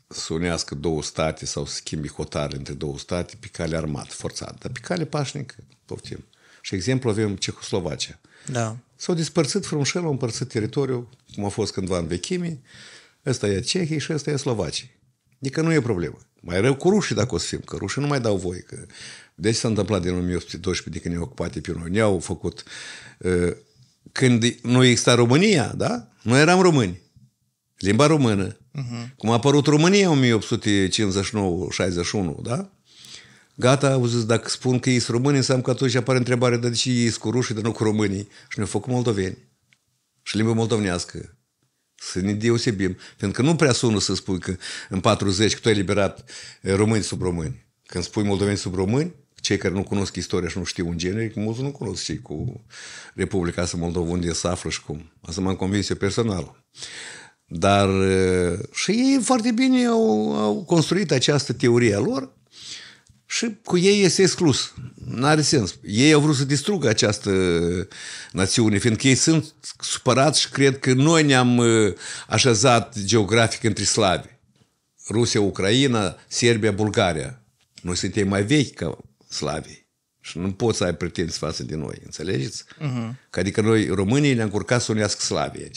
să unească două state sau să schimbi hotare între două state pe cale armată, forțată, dar pe cale pașnică, poftim. Și exemplu avem Cehoslovacia. Da. S-au dispărțit frumșel, au împărțit teritoriul, cum a fost cândva în vechime, ăsta e Cehii și ăsta e Slovacii. Adică nu e problemă. Mai rău cu rușii dacă o să fim, că rușii nu mai dau voie. Că... Deci s-a întâmplat din 1812 de când ne-au ocupat pe noi. Ne-au făcut... Uh, când nu exista România, da? Noi eram români limba română, uh-huh. cum a apărut România în 1859-61, da? Gata, au zis, dacă spun că ei sunt români, înseamnă că atunci apare întrebarea, dar de ce ei sunt cu rușii, dar nu cu românii? Și ne-au făcut moldoveni. Și limba moldovnească. Să ne deosebim. Pentru că nu prea sună să spui că în 40 că tu ai liberat eh, români sub români. Când spui moldoveni sub români, cei care nu cunosc istoria și nu știu un generic, mulți nu cunosc cei cu Republica asta Moldova, unde se află și cum. Asta m-am convins eu personal. Dar și ei foarte bine au, au construit această teorie a lor și cu ei este exclus. N-are sens. Ei au vrut să distrugă această națiune, fiindcă ei sunt supărați și cred că noi ne-am așezat geografic între slavi. Rusia, Ucraina, Serbia, Bulgaria. Noi suntem mai vechi ca slavii. Și nu poți să ai pretenții față de noi, înțelegeți? Uh-huh. Că adică noi, românii, ne-am curcat să unească slavii.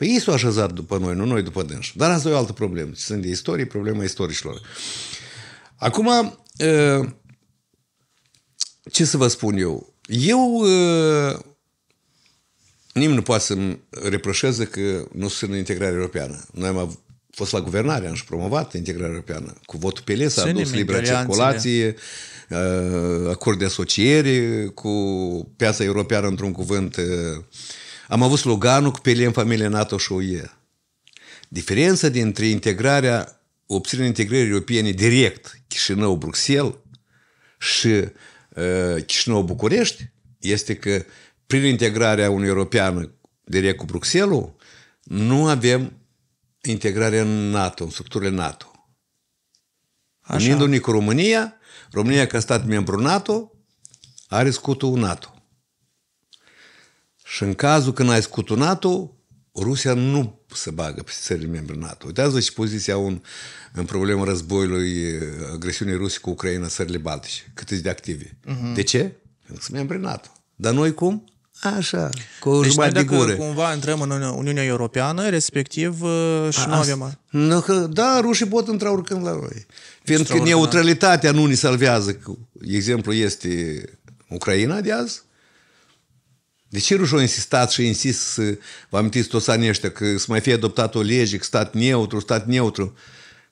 Păi ei s-au așezat după noi, nu noi după dânși. Dar asta e o altă problemă. Sunt de istorie, problema istoricilor. Acum, uh, ce să vă spun eu? Eu uh, nimeni nu poate să-mi reproșeze că nu sunt în integrare europeană. Noi am fost la guvernare, am și promovat integrarea europeană. Cu votul PL s-a adus libera circulație, uh, acord de asociere, cu piața europeană, într-un cuvânt, am avut sloganul cu Pele în familie NATO și UE. Diferența dintre integrarea, obținerea integrării europene direct Chișinău-Bruxelles și uh, Chișinău-București este că prin integrarea unui european direct cu Bruxelles nu avem integrare în NATO, în structurile NATO. Așa. Unindu-ne cu România, România ca stat membru NATO are scutul NATO. Și în cazul când ai scutunat NATO, Rusia nu se bagă pe țările membre NATO. Uitați-vă și poziția un, în problema războiului, agresiunii ruse cu Ucraina, țările Baltice, cât de active. Uh-huh. De ce? Pentru că sunt membre NATO. Dar noi cum? Așa, cu deci jumătate de gură. cumva intrăm în Uniunea Europeană, respectiv, uh, și A, nu avem... Nu, că, da, rușii pot intra oricând la noi. Pentru că neutralitatea nu ni salvează. Exemplu este Ucraina de azi, de ce rușul a insistat și insist să vă amintiți toți anii ăștia că să mai fie adoptat o lege, că stat neutru, stat neutru?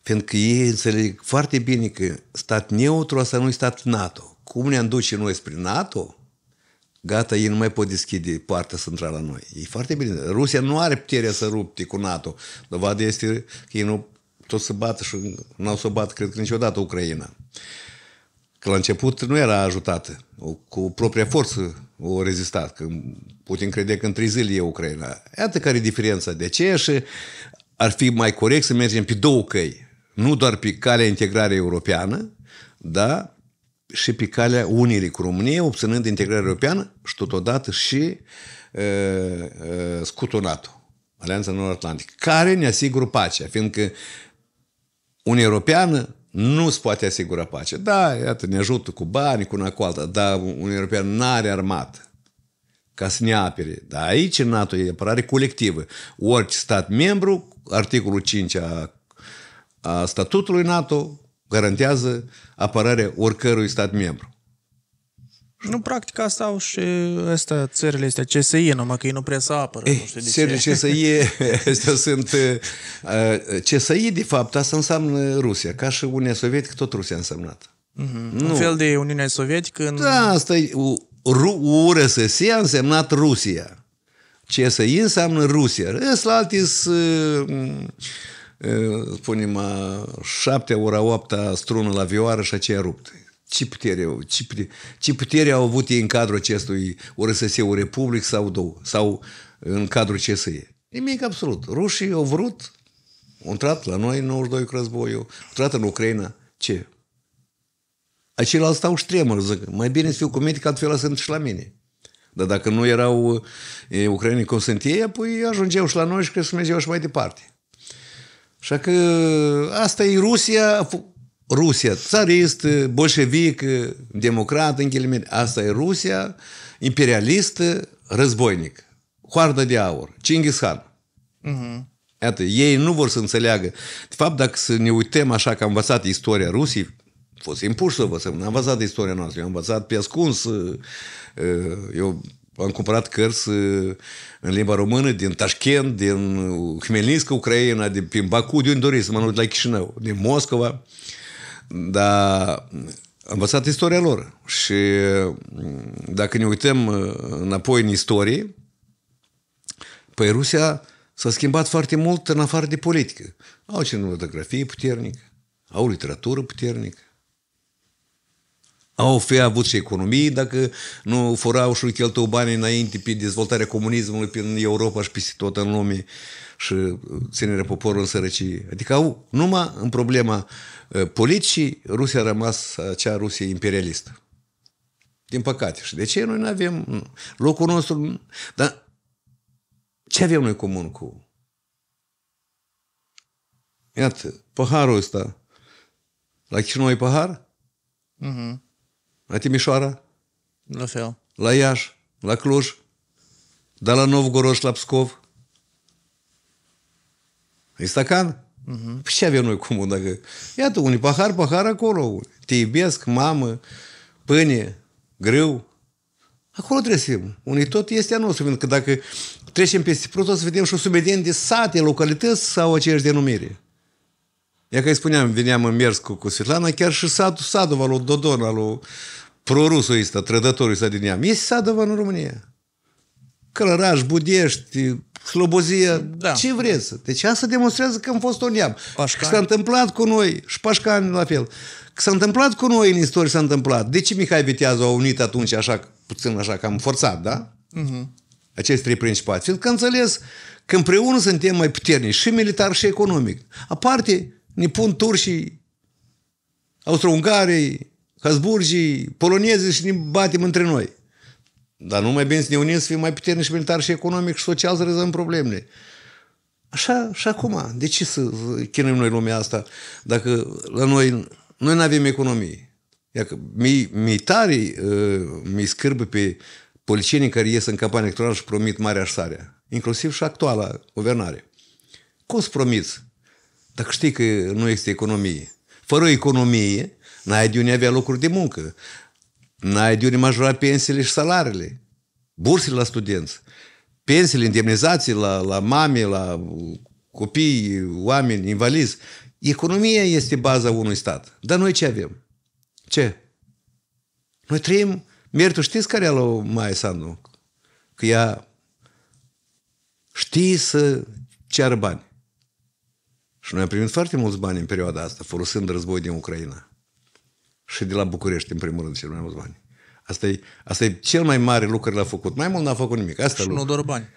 Fiindcă ei înțeleg foarte bine că stat neutru asta nu e stat NATO. Cum ne-am duce noi spre NATO, gata, ei nu mai pot deschide partea centrală la noi. E foarte bine. Rusia nu are puterea să rupte cu NATO. Dovada este că ei nu tot să bată și nu au să bată, cred că niciodată, Ucraina. Că la început nu era ajutată. Cu propria forță au rezistat. Că Putin crede că în trei zile e Ucraina. Iată care e diferența. De aceea și ar fi mai corect să mergem pe două căi. Nu doar pe calea integrare europeană, da, și pe calea unirii cu România, obținând integrarea europeană și totodată și e, e, scutul NATO, Alianța Nord-Atlantică, care ne asigură pacea, fiindcă Uniunea Europeană nu se poate asigura pace. Da, iată, ne ajută cu bani, cu una cu alta, dar un european nu are armată ca să ne apere. Dar aici NATO e apărare colectivă. Orice stat membru, articolul 5 a, a statutului NATO garantează apărarea oricărui stat membru. Nu practic asta au și asta, țările astea CSI, numai că ei nu prea să apără. Ei, eh, nu știu de ce. CSI astea sunt... Uh, eh, CSI, de fapt, asta înseamnă Rusia, ca și Uniunea Sovietică, tot Rusia a însemnat. Mm-hmm. Nu. Un fel de Uniunea Sovietică... În... Da, asta e... URSS a însemnat Rusia. CSI înseamnă Rusia. Ăslalti eh, spunem, a șaptea, ora opta strună la vioară și aceea ruptă. Ce putere, ce, putere, ce putere au avut ei în cadrul acestui urss o Republic sau, două, sau uh, în cadrul CSE? Nimic absolut. Rușii au vrut, au intrat la noi în 92 cu războiul, au intrat în Ucraina. Ce? Aceilalți stau și tremur, zic, mai bine să fiu cu medic, altfel sunt și la mine. Dar dacă nu erau e, ucrainii cum sunt ei, apoi ajungeau și la noi și că să mergeau și mai departe. Așa că asta e Rusia, Rusia țarist, bolșevic, democrat, în ghilimele. Asta e Rusia, imperialist, războinic. Hoardă de aur. Chinggis Khan. Uh-huh. Mhm. Iată, ei nu vor să înțeleagă. De fapt, dacă să ne uităm așa că am învățat istoria Rusiei, fost impuși să învățăm. N-am învățat istoria noastră. Eu am învățat pe ascuns. Uh, uh, eu am cumpărat cărți uh, în limba română din Tashkent, din Hmelnițca, Ucraina, din prin Baku, de unde doriți să mă la Chișinău, din Moscova. Uh, dar am învățat istoria lor. Și mm, dacă ne uităm uh, înapoi în istorie, păi Rusia s-a schimbat foarte mult în afară de politică. Au cinematografie puternică, au literatură puternică, au fi avut și economii dacă nu furau și cheltuiau banii înainte pe dezvoltarea comunismului prin Europa și peste tot în lume și ținerea poporului în sărăcie. Adică au numai în problema uh, politicii, Rusia a rămas acea Rusie imperialistă. Din păcate. Și de ce noi nu avem locul nostru? Dar ce avem noi comun cu? Iată, paharul ăsta. La Chișinău e pahar? Uh-huh. La Timișoara? La fel. La Iași? La Cluj? Dar la Novgorod și la Pskov? E stacan? Uh-huh. Ce avem noi cu muncă? Dacă... Iată, unii pahar, pahar acolo. Te iubesc, mamă, pâine, grâu. Acolo trebuie să fim. Unii tot este a noastră. pentru că dacă trecem peste prut, o să vedem și o sumedenie de sate, localități sau aceeași denumire. Ia că îi spuneam, veneam în mers cu, cu Svetlana, chiar și satul Sadova lui Dodon, al lui prorusul ăsta, trădătorul ăsta din neam. Este Sadova în România. Călăraș, Budești, slobozie, da. ce vreți. Deci asta demonstrează că am fost un neam. Că s-a întâmplat cu noi, și Pașcani la fel. Că s-a întâmplat cu noi în istorie, s-a întâmplat. De ce Mihai Viteazu a unit atunci așa, puțin așa, cam forțat, da? Uh-huh. Mhm. Acești trei principați. Fiindcă înțeles că împreună suntem mai puternici, și militar și economic. Aparte, ne pun turșii, austro-ungarii, Habsburgii, polonezii și ne batem între noi. Dar numai bine să ne unim să fim mai puternici militar și economic și social să rezolvăm problemele. Așa, și acum, de ce să chinuim noi lumea asta dacă la noi, noi nu avem economie? Iacă mi, mi tare uh, mi scârbă pe policienii care ies în campanie electorală și promit marea șsarea, inclusiv și actuala guvernare. Cum să promiți? Dacă știi că nu există economie. Fără economie, n-ai de unde avea locuri de muncă n-ai de unde majora pensiile și salariile, bursele la studenți, pensiile, indemnizații la, la mame, la copii, oameni, invalizi. Economia este baza unui stat. Dar noi ce avem? Ce? Noi trăim... Mertu, știți care e la Maia Sandu? Că ea știe să ceară bani. Și noi am primit foarte mulți bani în perioada asta, folosind război din Ucraina și de la București, în primul rând, cel mai mulți bani. Asta e, asta e cel mai mare lucru care l-a făcut. Mai mult n-a făcut nimic. Asta și nu doar bani.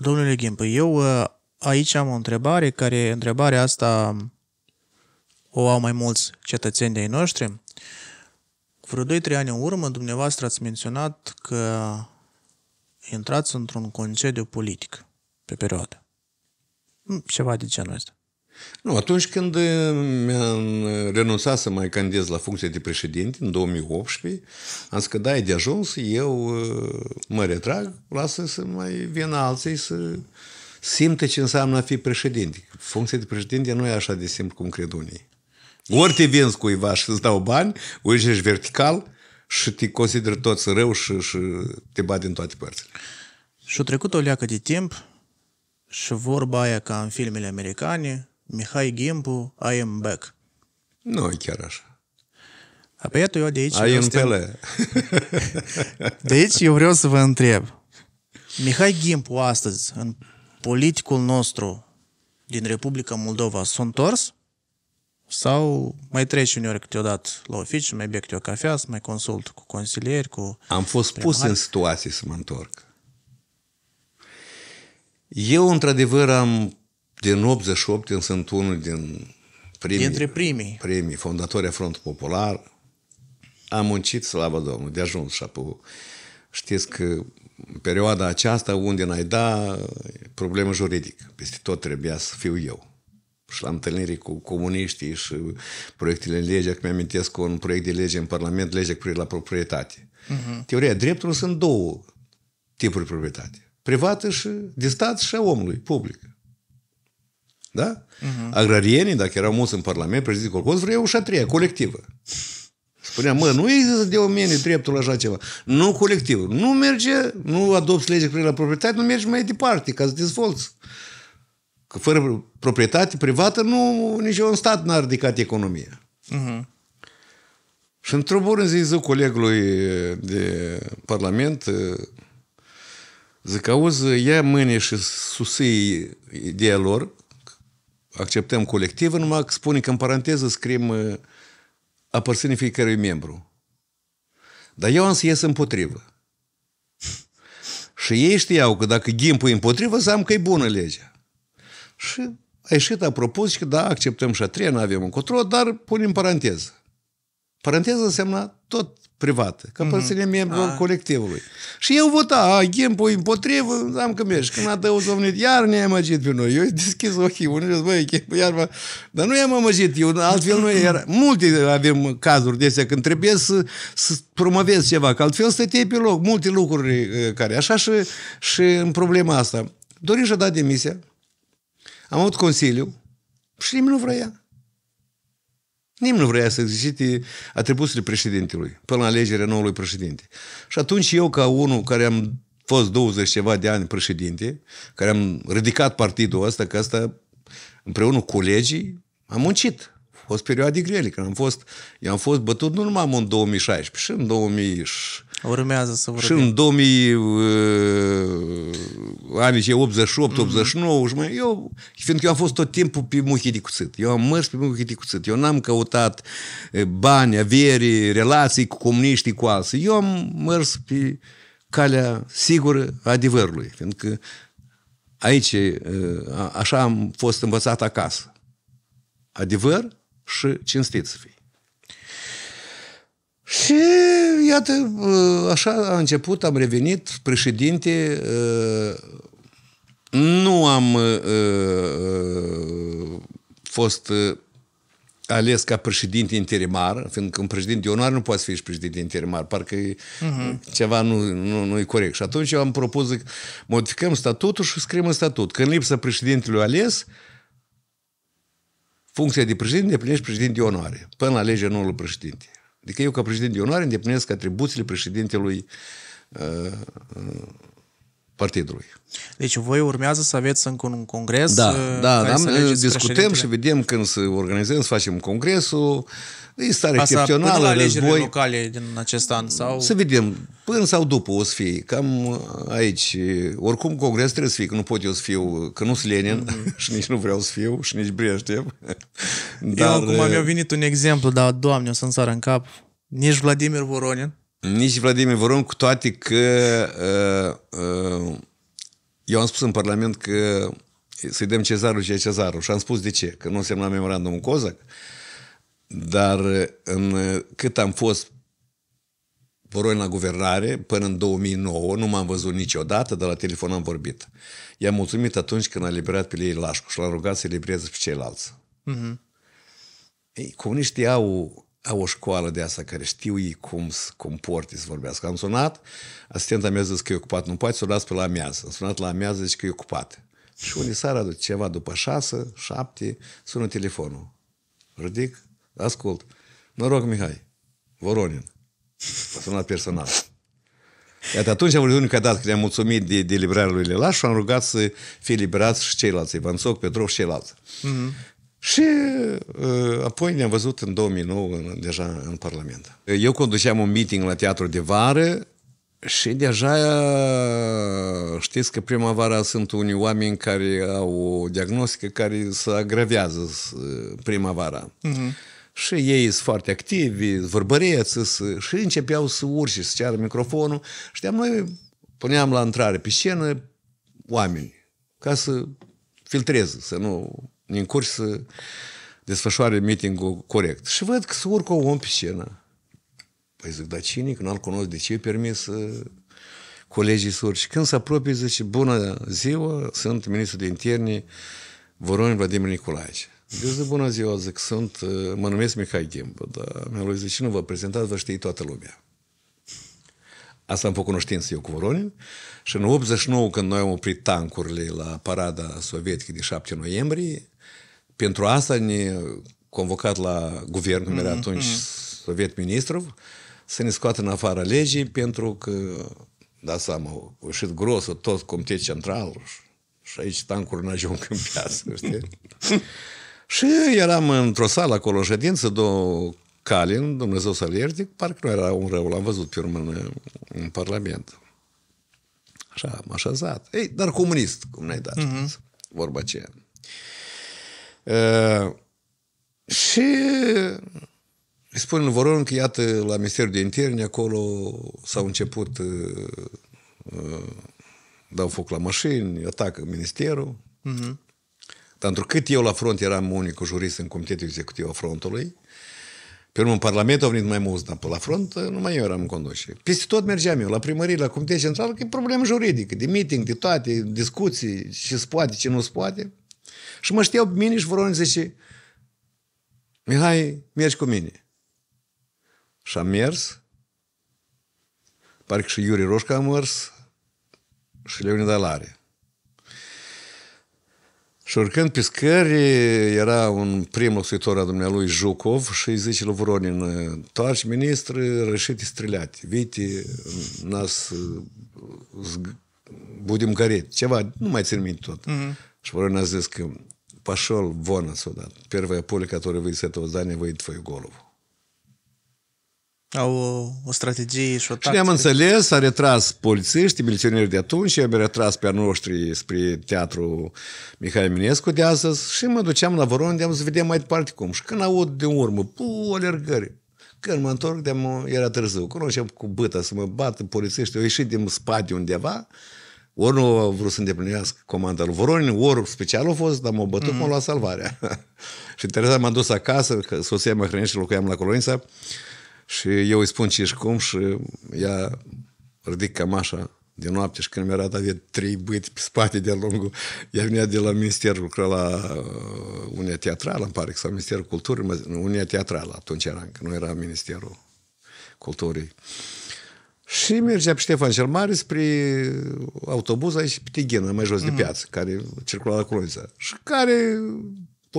Domnule Ghimpă, eu uh, aici am o întrebare, care întrebarea asta o au mai mulți cetățeni de-ai noștri. Cu vreo 2-3 ani în urmă, dumneavoastră ați menționat că intrați într-un concediu politic pe perioadă. Hmm, ceva de genul ăsta. Nu, atunci când uh, mi-am uh, renunțat să mai candidez la funcție de președinte, în 2018, am zis că da, e de ajuns, eu uh, mă retrag, lasă să mai vină alții să simte ce înseamnă a fi președinte. Funcția de președinte nu e așa de simplu cum cred unii. Ori te vinzi cuiva și îți dau bani, ori ești vertical și te consideri toți rău și, și te bat în toate părțile. Și-a trecut o leacă de timp și vorba aia ca în filmele americane, Mihai Gimpu, I am back. Nu e chiar așa. Apoi iată eu de aici... Ai în pele. De aici eu vreau să vă întreb. Mihai Gimpu astăzi, în politicul nostru din Republica Moldova s-a întors sau mai treci uneori câteodată la oficiu, mai bec o cafea, să mai consult cu consilieri, cu... Am fost primari. pus în situații să mă întorc. Eu, într-adevăr, am din 88, eu sunt unul din primii, Dintre primii. primii fondatori a Frontul Popular, am muncit, slavă Domnului, de ajuns și apoi știți că perioada aceasta unde n-ai da problemă juridică. Peste tot trebuia să fiu eu. Și la întâlnirii cu comuniștii și proiectele în lege, că mi-amintesc un proiect de lege în Parlament, lege cu la proprietate. Uh-huh. Teoria dreptului sunt două tipuri de proprietate. Privată și de stat și a omului, public, Da? Uh-huh. Agrarienii, dacă erau mulți în Parlament, prezidentul Colcos, vreau și a treia, colectivă. Spunea, mă, nu există de dea omenie dreptul așa ceva. Nu colectiv, Nu merge, nu adopți lege cu la proprietate, nu mergi mai departe ca să te dezvolți. Că fără proprietate privată, nu, nici un stat n-a ridicat economia. Uh-huh. Și într-o bună zi zic colegului eh, de parlament, eh, zic, auzi, ia mâine și susții ideea lor, acceptăm colectivă, numai că spune că în paranteză scriem eh, aparține fiecărui membru. Dar eu am să ies împotrivă. Și ei știau că dacă ghimpul împotrivă, am că e bună legea. Și a ieșit, a propus și că da, acceptăm și a treia, nu avem încotro, dar punem paranteză. Paranteză înseamnă tot privată, ca părțirea membrilor mhm. a. Ah. colectivului. Și eu vota, a, ghimpul împotrivă, am că mergi. Când a dăut domnul, iar ne-am măgit pe noi. Eu deschis ochii, unii zic, băi, Ghimpu, iar mă... Dar nu i-am măgit, eu altfel nu era. Multe avem cazuri de astea, când trebuie să, să promovezi ceva, că altfel stăteai pe loc. Multe lucruri care, așa și, și în problema asta. Dorin și-a dat demisia, am avut consiliu și nimeni nu vrea. Nimeni nu vrea să exercite atribuțiile președintelui, până la alegerea noului președinte. Și atunci eu, ca unul care am fost 20 ceva de ani președinte, care am ridicat partidul ăsta, că asta împreună cu colegii am muncit. A fost perioade grele, când am fost, eu am fost bătut nu numai în 2016, și în 2000, Urmează să vorbim. Și în 2000, uh, anii 88, 89, mm-hmm. eu, fiindcă eu am fost tot timpul pe muchii de cuțit. Eu am mers pe muchii de cuțit. Eu n-am căutat bani, averi, relații cu comuniștii, cu alții. Eu am mers pe calea sigură a adevărului, fiindcă aici, uh, așa am fost învățat acasă. Adevăr și cinstit să fie. Și iată, așa a început, am revenit, președinte, ă, nu am ă, ă, fost ales ca președinte interimar, fiindcă un președinte de onoare nu poate fi și președinte interimar, parcă uh-huh. ceva nu, nu, nu e corect. Și atunci eu am propus să modificăm statutul și scriem în statut că în lipsa președintelui ales, funcția de președinte deplinește președinte de onoare, până la legea noului președinte. Adică eu ca președinte de onoare îndeplinesc atribuțiile președintelui uh, uh, partidului. Deci voi urmează să aveți încă un congres? Da, uh, da, da discutăm și vedem când să organizăm, să facem congresul, Stare Asta excepțională, până la război. locale din acest an? sau? Să vedem, până sau după o să fie. Cam uh, aici. Uh, oricum congres trebuie să fie, că nu pot eu să fiu, uh, că nu sunt Lenin mm-hmm. și nici nu vreau să fiu și nici Brejdev. Dar... Eu acum mi-a venit un exemplu, dar, doamne, o să-mi sară în cap. Nici Vladimir Voronin. Nici Vladimir Voron, cu toate că uh, uh, eu am spus în Parlament că să-i dăm cezarul ce e cezarul și am spus de ce, că nu semna memorandumul Cozac. Dar în cât am fost Voroi la guvernare până în 2009, nu m-am văzut niciodată, dar la telefon am vorbit. I-am mulțumit atunci când a liberat pe ei Lașcu și l-am rugat să libereze pe ceilalți. Uh-huh. Ei, comuniștii au, au o școală de asta care știu ei cum să comporte, să vorbească. Am sunat, asistenta mea zis că e ocupat, nu poate să o las pe la amiază. Am sunat la amiază, zice că e ocupat. Și unii seara, ceva după șase, șapte, sună telefonul. Ridic, Ascult. Noroc, Mihai. Voronin. A sunat personal. Iată, atunci am văzut dat că ne-am mulțumit de, de liberarea lui Lelaș și am rugat să fie liberați și ceilalți, Soc, Petrov și ceilalți. Mm-hmm. Și uh, apoi ne-am văzut în 2009 în, deja în Parlament. Eu conduceam un meeting la Teatru de Vară și deja știți că primăvara sunt unii oameni care au o diagnostică care se agravează ă, primăvara. Mm-hmm și ei sunt foarte activi, vorbăreți, și începeau să urce, să ceară microfonul. Știam, noi puneam la intrare pe scenă oameni ca să filtreze, să nu ne încurci să desfășoare meetingul corect. Și văd că se urcă om pe scenă. Păi zic, dar cine? Că n-al cunosc, de ce e permis să colegii surci. Când se apropie, zice, bună ziua, sunt ministrul de interne Voronin Vladimir Nicolae. Deci bună ziua, zic, sunt, uh, mă numesc Mihai Gimbu, dar mi-a lui zice, nu vă prezentați, vă știe toată lumea. Asta am făcut cunoștință eu cu Voronin și în 89, când noi am oprit tancurile la parada sovietică de 7 noiembrie, pentru asta ne convocat la guvern, cum mm-hmm, era atunci mm-hmm. soviet ministru, să ne scoată în afara legii pentru că da seama, a ieșit grosul tot comitetul central și aici tancurile nu ajung în piață, știi? Și eram într-o sală acolo, în ședință, două Calin, Dumnezeu să-l ierte, parcă nu era un rău, l-am văzut pe urmă în, în Parlament. Așa, am așezat. Ei, dar comunist, cum ne-ai dat, uh-huh. vorba aceea. Uh, și îi spun în Voron că, iată, la Ministerul de Interne, acolo s-au început, uh, dau foc la mașini, atacă ministerul. Uh-huh. Pentru cât eu la front eram unicul jurist în Comitetul Executiv al Frontului, pe urmă, în Parlament au venit mai mulți, dar pe la front eh, mai eu eram în conduce. Peste tot mergeam eu, la primărie, la Comitet Central, că e problemă juridică, de meeting, de toate, discuții, ce se poate, ce nu se poate. Și mă știau pe mine și Voron zice, Mihai, mergi cu mine. Și am mers, parcă și Iuri Roșca a mers, și Leonida Lare. Și urcând pe scări, era un prim locuitor al dumnealui Jucov și îi zice lui Voronin, toarci ministri rășite strelate, vite, nas будем gărit, ceva, nu mai țin minte tot. Mm-hmm. Și Voronin a zis că пошел вон отсюда. Первое поле, которое выйдет с этого здания, выйдет в твою голову. Au o, o strategie și o tactică. Și ne-am înțeles, a retras polițiști, milicieneri de atunci, am retras pe-a noștri spre teatru Mihai Minescu de astăzi și mă duceam la Voron, am să vedem mai departe cum. Și când aud de urmă, pu, alergări. Când mă întorc, de era târziu. Cunoșteam cu băta să mă bat polițiști, au ieșit din spate undeva, ori nu au vrut să îndeplinească comanda lui Voronin, ori special a fost, dar m-au bătut, mm-hmm. m-au luat salvarea. și interesant, m-am dus acasă, că soția mea hrănește, locuiam la Colonița, și eu îi spun ce și cum și ea ridic cam așa de noapte și când mi a dat de trei băieți pe spate de-a lungul, ea venea de la Ministerul, lucra la uh, Unia Teatrală, îmi pare că, sau Ministerul Culturii, Unia Teatrală atunci era, că nu era Ministerul Culturii. Și mergea pe Ștefan cel Mare spre autobuz aici pe Tighină, mai jos mm. de mhm. piață, care circula la Cruiza. Și care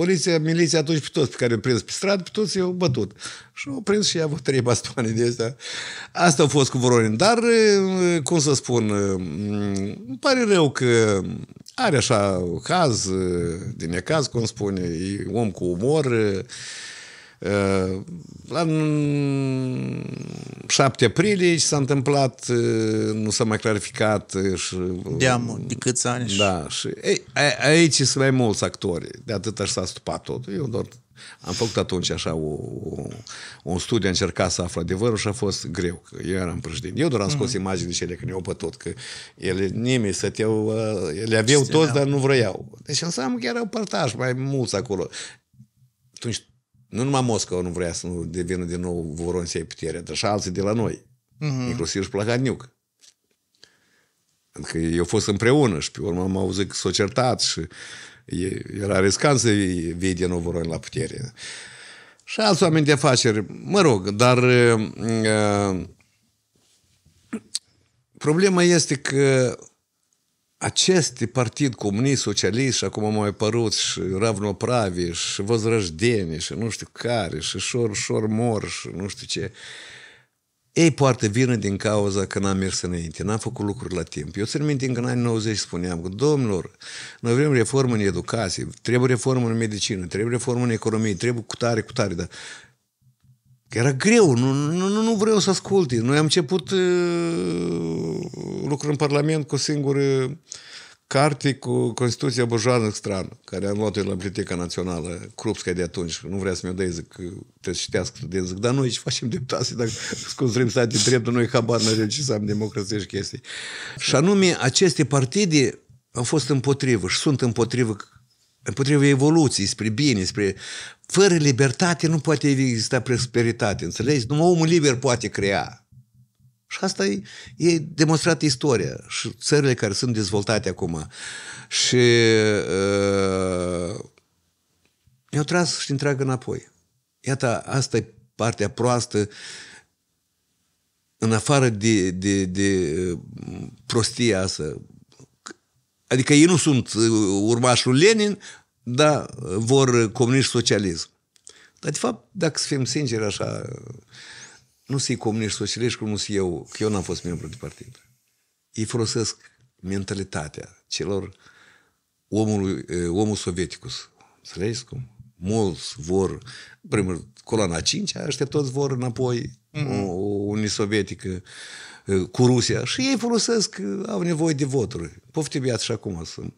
poliția, miliția atunci pe toți pe care i-au prins pe stradă, pe toți i-au bătut. Și au prins și i-au avut trei bastoane de astea. Asta a fost cu Voronin. Dar, cum să spun, îmi pare rău că are așa caz, din necaz, cum spune, e om cu umor, Ă, la 7 mm, aprilie s-a întâmplat, ă, nu s-a mai clarificat ă, și... am, de câți ani? Da, și ei, aici sunt mai mulți actori, de atât s-a stupat tot. Eu doar am făcut atunci așa o, o, un studiu, am încercat să aflu adevărul și a fost greu, că eu eram președinte. Eu doar am scos mm-hmm. imagini de cele că ne-au pătut, că ele nimeni să te le aveau toți, dar nu vreau, Deci înseamnă că erau părtași mai mulți acolo. Atunci nu numai Moscova nu vrea să nu devină din nou voron să puterea, dar și alții de la noi. Uh-huh. Inclusiv și Plahadniuc. Adică eu fost împreună și pe urmă am auzit că s o certat și e, era riscant să vii din nou voron la putere. Și alți oameni de afaceri, mă rog, dar uh, problema este că acest partid comunist, socialist și acum au mai apărut și Ravnopravi și văzrăjdeni și nu știu care și șor, șor mor și nu știu ce. Ei poartă vină din cauza că n-am mers înainte, n-am făcut lucruri la timp. Eu țin minte că în anii 90 spuneam că, domnilor, noi vrem reformă în educație, trebuie reformă în medicină, trebuie reformă în economie, trebuie cu tare, cu tare, dar Că era greu, nu, nu, nu vreau să asculte. Noi am început uh, lucrul în Parlament cu singură carte cu Constituția Bojoană Strană, care am luat-o la Biblioteca Națională, Krupska de atunci, nu vrea să mi-o dai, zic, trebuie să citească de zic, dar noi ce facem deputații, dacă să de drept, noi habar nu ce să am democrație și chestii. Și anume, aceste partide au fost împotrivă și sunt împotrivă împotriva evoluției, spre bine, spre... Fără libertate nu poate exista prosperitate, înțelegi? Numai omul liber poate crea. Și asta e, e demonstrat istoria și țările care sunt dezvoltate acum. Și uh, ne au tras și întreagă înapoi. Iată, asta e partea proastă în afară de, de, de uh, prostia asta Adică ei nu sunt uh, urmașul Lenin, dar uh, vor uh, comunist socialism. Dar, de fapt, dacă să fim sinceri așa, nu sunt comunist socialist, cum nu sunt eu, că eu n-am fost membru de partid. Ei folosesc mentalitatea celor omului, omul sovieticus. Înțelegeți cum? Mulți vor, primul coloana 5 aștept toți vor înapoi mm-hmm. o, o Unii Sovietică, Э, cu Rusia și ei folosesc, uh, au nevoie de voturi. Poftim iată și acum sunt.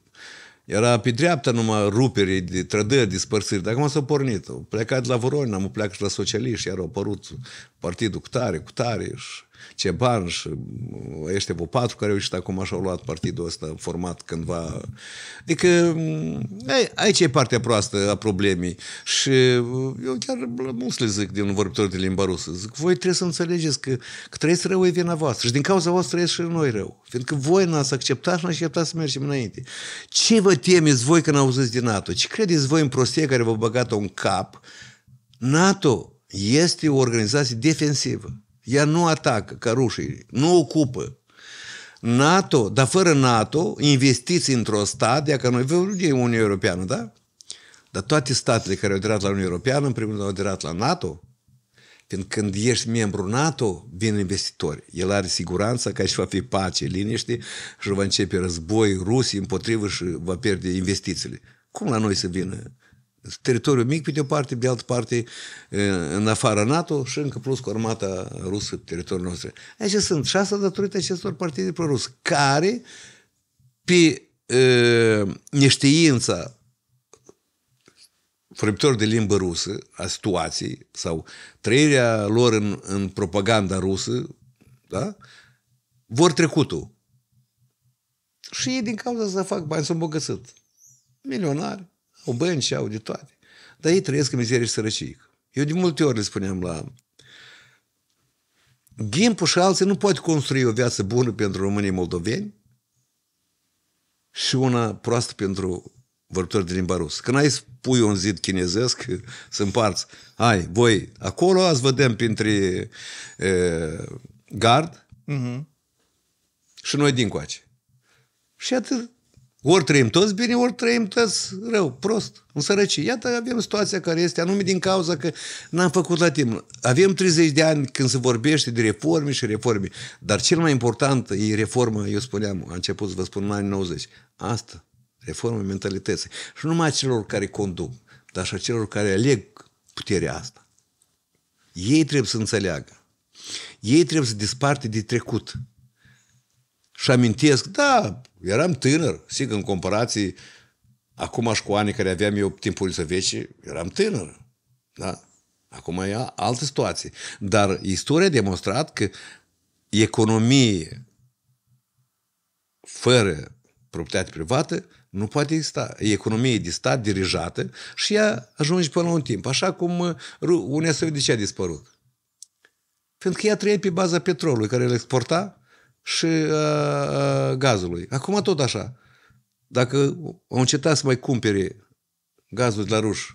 era pe dreapta numai rupere, de trădări, dispărțiri. Dar acum s-a pornit. Au plecat la Voronina, am plecat și la socialiști, iar au apărut partidul cu tare, cu tare. Și bar și uh, vă patru care au ieșit acum așa au luat partidul ăsta format cândva. Adică mm, aici e partea proastă a problemei. Și uh, eu chiar mulți le zic din vorbitor de limba rusă. Zic, voi trebuie să înțelegeți că, că trăiesc rău e vina voastră și din cauza voastră trăiesc și noi rău. Fiindcă voi n-ați acceptat și n-ați acceptat să mergem înainte. Ce vă temeți voi când auziți din NATO? Ce credeți voi în prostie care vă băgat un cap? NATO este o organizație defensivă. Ea nu atacă ca rușii, nu ocupă. NATO, dar fără NATO, investiți într-o stadie, că noi vrem Uniunea Europeană, da? Dar toate statele care au aderat la Uniunea Europeană, în primul rând au aderat la NATO, fiindcă când ești membru NATO, vin investitori. El are siguranța că aici va fi pace, liniște și va începe război Rusii împotrivă și va pierde investițiile. Cum la noi să vină teritoriu mic pe de o parte, de altă parte în afara NATO și încă plus cu armata rusă pe teritoriul nostru. Aici sunt șase datorită acestor partide proruse, care pe neștiința vorbitori de limbă rusă, a situației sau trăirea lor în, în propaganda rusă, da? vor trecutul. Și ei din cauza să fac bani, sunt bogățit. Milionari, o bănci și au de toate. Dar ei trăiesc în mizerie și sărăcie. Eu de multe ori le spuneam la... Gimpu și alții nu poate construi o viață bună pentru românii moldoveni și una proastă pentru vorbitori de limba rusă. Când ai spui un zid chinezesc, să împarți. Hai, voi, acolo ați vedem printre e, gard uh-huh. și noi din coace. Și atât ori trăim toți bine, ori trăim toți rău, prost, în sărăcie. Iată, avem situația care este, anume din cauza că n-am făcut la timp. Avem 30 de ani când se vorbește de reforme și reforme, dar cel mai important e reforma, eu spuneam, a început să vă spun în anii 90. Asta, reforma mentalității. Și numai celor care conduc, dar și celor care aleg puterea asta. Ei trebuie să înțeleagă. Ei trebuie să disparte de trecut. Și amintesc, da, eram tânăr, sigur, în comparație acum aș cu anii care aveam eu timpul să vece, eram tânăr. Da? Acum e altă situație. Dar istoria a demonstrat că economie fără proprietate privată nu poate exista. E economie de stat dirijată și ea ajunge până la un timp. Așa cum uh, Uniunea ce a dispărut. Pentru că ea trăie pe baza petrolului care îl exporta și a, uh, uh, gazului. Acum tot așa. Dacă au încetat să mai cumpere gazul de la ruși,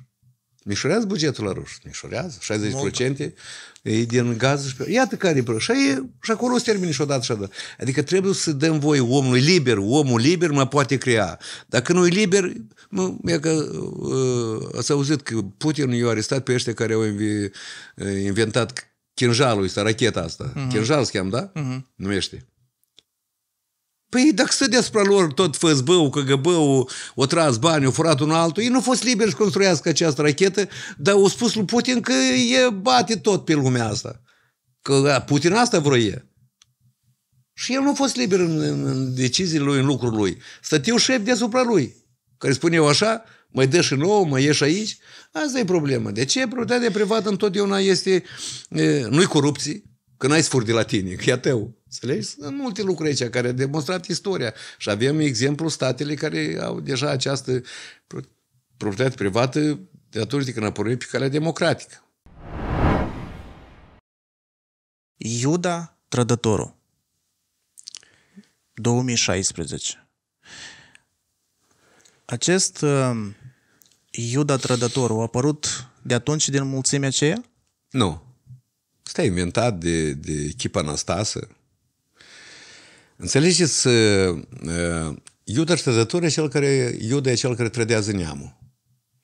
mișorează bugetul la ruși. Mișorează, 60%. Mult. E din gaz și Iată care e și, e, și acolo se termină și odată și odată. Adică trebuie să dăm voi omului liber. Omul liber mă poate crea. Dacă nu e liber, mă, e că uh, ați auzit că Putin i-a arestat pe ăștia care au invi, uh, inventat chinjalul ăsta, racheta asta. Uh-huh. Mhm. Chinjal se da? Uh-huh. Numește. Păi dacă stă despre lor tot făzbău, căgăbău, o tras bani, o furat un altul, ei nu au fost liberi să construiască această rachetă, dar au spus lui Putin că e bate tot pe lumea asta. Că Putin asta vroie. Și el nu a fost liber în, în, în deciziile lui, în lucrul lui. Stătiu șef deasupra lui, care spune eu așa, mai dă și nouă, mai ieși aici. Asta e problema. De ce? Proprietatea privată întotdeauna este, nu-i corupție, Că n-ai sfârt de la tine, că e tău. Înțelegi? Sunt multe lucruri aici care a demonstrat istoria. Și avem exemplu statele care au deja această proprietate privată de atunci când a pornit pe calea democratică. Iuda Trădătorul 2016 Acest uh, Iuda Trădătorul a apărut de atunci din mulțimea aceea? Nu. Asta inventat de, de echipa Anastasă. Înțelegeți, uh, uh, Iuda ștezător e cel care, Iuda e cel care trădează neamul.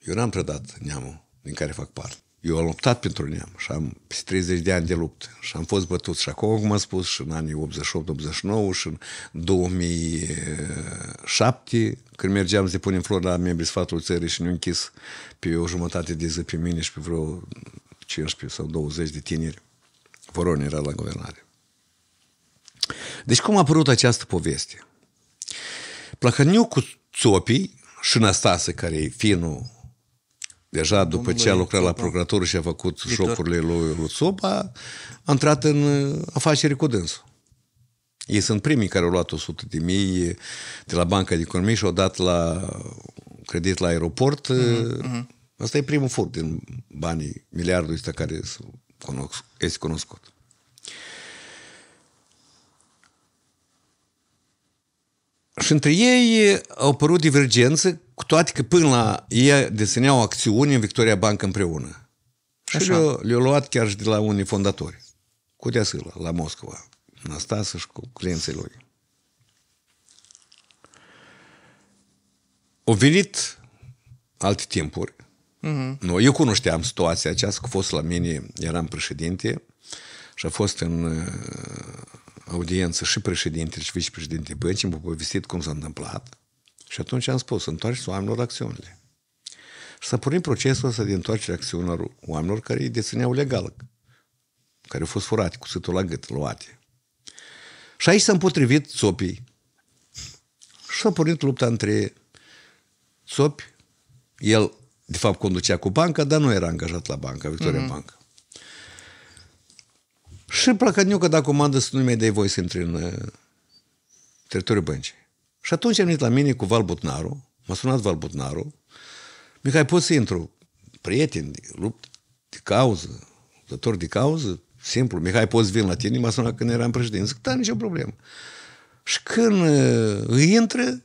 Eu n-am trădat neamul din care fac parte. Eu am luptat pentru neam și am 30 de ani de luptă și am fost bătut și acum, cum am spus, și în anii 88-89 și în 2007, când mergeam să punem flori la membrii sfatului țării și ne-au închis pe o jumătate de zi pe mine și pe vreo 15 sau 20 de tineri. Voron era la guvernare. Deci cum a apărut această poveste? Plăhăniu cu Țopii și Năstase, care e finul, deja după Domnului ce a lucrat Țopa. la procuratură și a făcut Victor. șocurile lui, lui Țopa, a intrat în uh, afaceri cu dânsul. Ei sunt primii care au luat 100 de mii de la Banca de Economie și au dat la credit la aeroport. Mm-hmm. Asta e primul furt din banii miliardul ăsta care es cunoscut. Și între ei au apărut divergențe, cu toate că până la ei deseneau acțiuni în Victoria Bank împreună. Și le-au, le luat chiar și de la unii fondatori. Cu deasâlă, la Moscova. Anastasă și cu clienții lui. Au venit alte timpuri Uh-huh. Nu, eu cunoșteam situația aceasta, că a fost la mine, eram președinte și a fost în uh, audiență și președintele și vicepreședintele băieții, m-au povestit cum s-a întâmplat și atunci am spus, întoarceți oamenilor acțiunile. Și să pornit procesul ăsta de întoarcere acțiunilor oamenilor care îi dețineau legal, care au fost furate, cu sâtul la gât, luate. Și aici s-a împotrivit țopii. Și s-a pornit lupta între țopi, el de fapt conducea cu banca, dar nu era angajat la banca, Victoria mm-hmm. Banca. Și că da comandă să nu mi dai voie să intri în uh, teritoriul băncii. Și atunci am venit la mine cu Val Butnaru, m-a sunat Val Butnaru, Mihai, pot să intru? Prieten, de lupt, de cauză, luptător de cauză, simplu. Mihai, poți vin la tine? M-a sunat când eram președinte. Zic, da, nicio problemă. Și când uh, îi intră,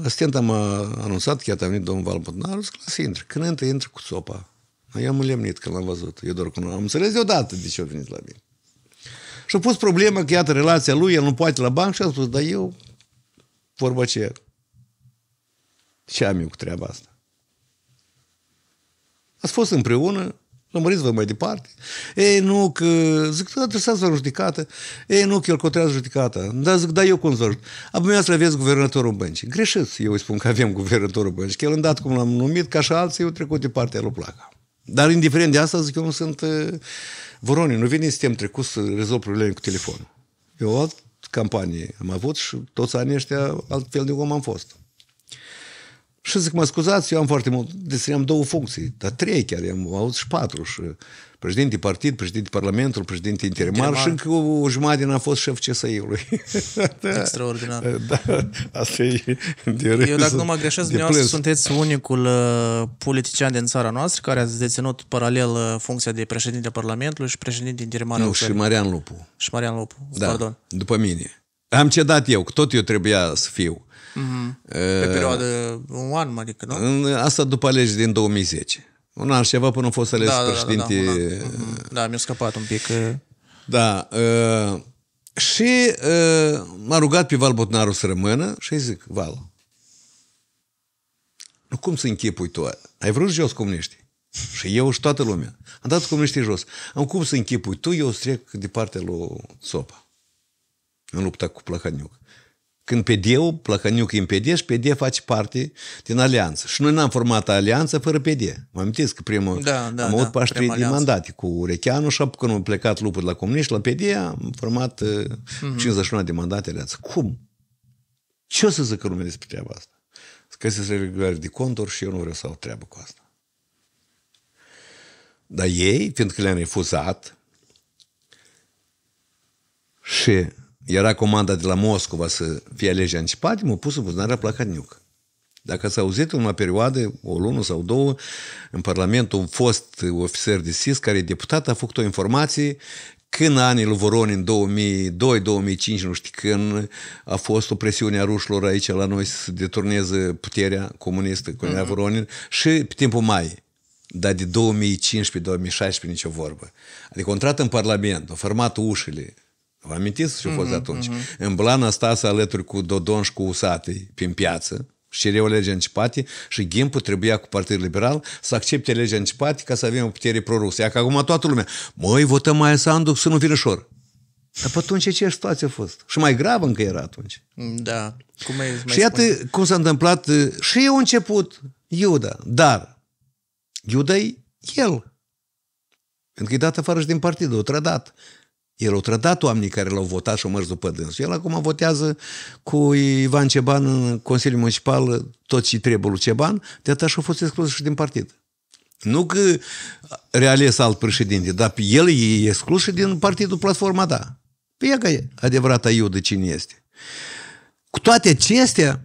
asistenta m-a anunțat, că a venit domnul Valbotnaru, zic, că intră. Când intră, intră cu sopa, Eu am lemnit că l-am văzut. Eu doar nu Am înțeles deodată de ce a venit la mine. Și a pus problema că, iată, relația lui, el nu poate la banc și a spus, dar eu, vorba ce, ce am eu cu treaba asta? Ați fost împreună lămuriți-vă mai departe. Ei, nu, că, zic, adresați-vă da, judecată. Ei, nu, că el cotrează judecată. Da, zic, da, eu cum să vă Abia să aveți guvernatorul băncii. Greșit, eu îi spun că avem guvernatorul băncii, că el îndată cum l-am numit, ca și alții, eu trecut de partea lui Placa. Dar indiferent de asta, zic, eu nu sunt uh, voroni, nu vine sistem trecut să rezolv probleme cu telefonul. Eu altă campanie am avut și toți anii ăștia altfel de om am fost. Și zic, mă scuzați, eu am foarte mult, deci am două funcții, dar trei chiar, am avut și patru, și președinte partid, președinte parlamentul, președinte interimar, interimar. și încă o, o jumătate din a fost șef CSI-ului. da. Extraordinar. Da, asta e de râs, Eu dacă nu mă greșesc, dumneavoastră sunteți unicul uh, politician din țara noastră care ați deținut paralel uh, funcția de președinte parlamentului și președinte interimar. Nu, și Marian Lupu. Și Marian Lupu, da, pardon. după mine. Am cedat eu, că tot eu trebuia să fiu. Pe mm-hmm. perioadă, un an, adică, nu? Asta după alegi din 2010. Un an și ceva până a fost ales da, președinte. Da, da, da, mm-hmm. da mi-a scăpat un pic. Uh. Da. Uh, și uh, m-a rugat pe Val Botnaru să rămână și îi zic, Val, nu cum să închipui tu? Ai vrut jos comuniștii? Și eu și toată lumea. Am dat comuniștii jos. Am cum să închipui tu, eu trec de partea lui Sopa. În lupta cu Plăhăniuc. Când PD-ul, Plăhăniuc e în PD și PD face parte din alianță. Și noi n-am format alianță fără PD. Vă amintiți că primul da, da, am da, avut da, trei din mandate cu Urecheanu și apoi când am plecat lupul la comuniști, la PD am format mm-hmm. Uh, 51 de mandate alianță. Cum? Ce o să zică lumea despre treaba asta? Că se regulare de conturi și eu nu vreau să au treabă cu asta. Dar ei, fiindcă le-am refuzat și era comanda de la Moscova să fie aleși anticipat, m-a pus în vânarea Placaniuc. Dacă s-a auzit, în o perioadă, o lună sau două, în Parlament, un fost ofițer de SIS, care e deputat, a făcut o informație când anii lui în 2002-2005, nu știu când, a fost o presiune a rușilor aici la noi să deturneze puterea comunistă cu mm-hmm. Voronin și pe timpul mai. Dar de 2015-2016 nicio vorbă. Adică a intrat în Parlament, a format ușile, Vă amintiți ce a fost mhm, atunci? Mm-hmm. În blana se alături cu Dodon și cu Usate prin piață, și o lege începate și Gimpu trebuia cu Partidul Liberal să accepte legea începate ca să avem o putere prorusă. Ia că acum toată lumea, măi, votăm mai Sandu să nu șor. Dar pe atunci ce situație a fost? Și mai grav încă era atunci. Da. Cum mai și iată spune? cum s-a întâmplat uh, și eu început Iuda, dar Iuda el. Pentru că e dat afară și din partid, o trădat. El o trădat oamenii care l-au votat și au mers după dânsul. El acum votează cu Ivan Ceban în Consiliul Municipal tot ce trebuie lui Ceban, de atât și-a fost exclus și din partid. Nu că reales alt președinte, dar el e exclus și din partidul Platforma Ta. Da. Păi ea că e adevărata iudă cine este. Cu toate acestea,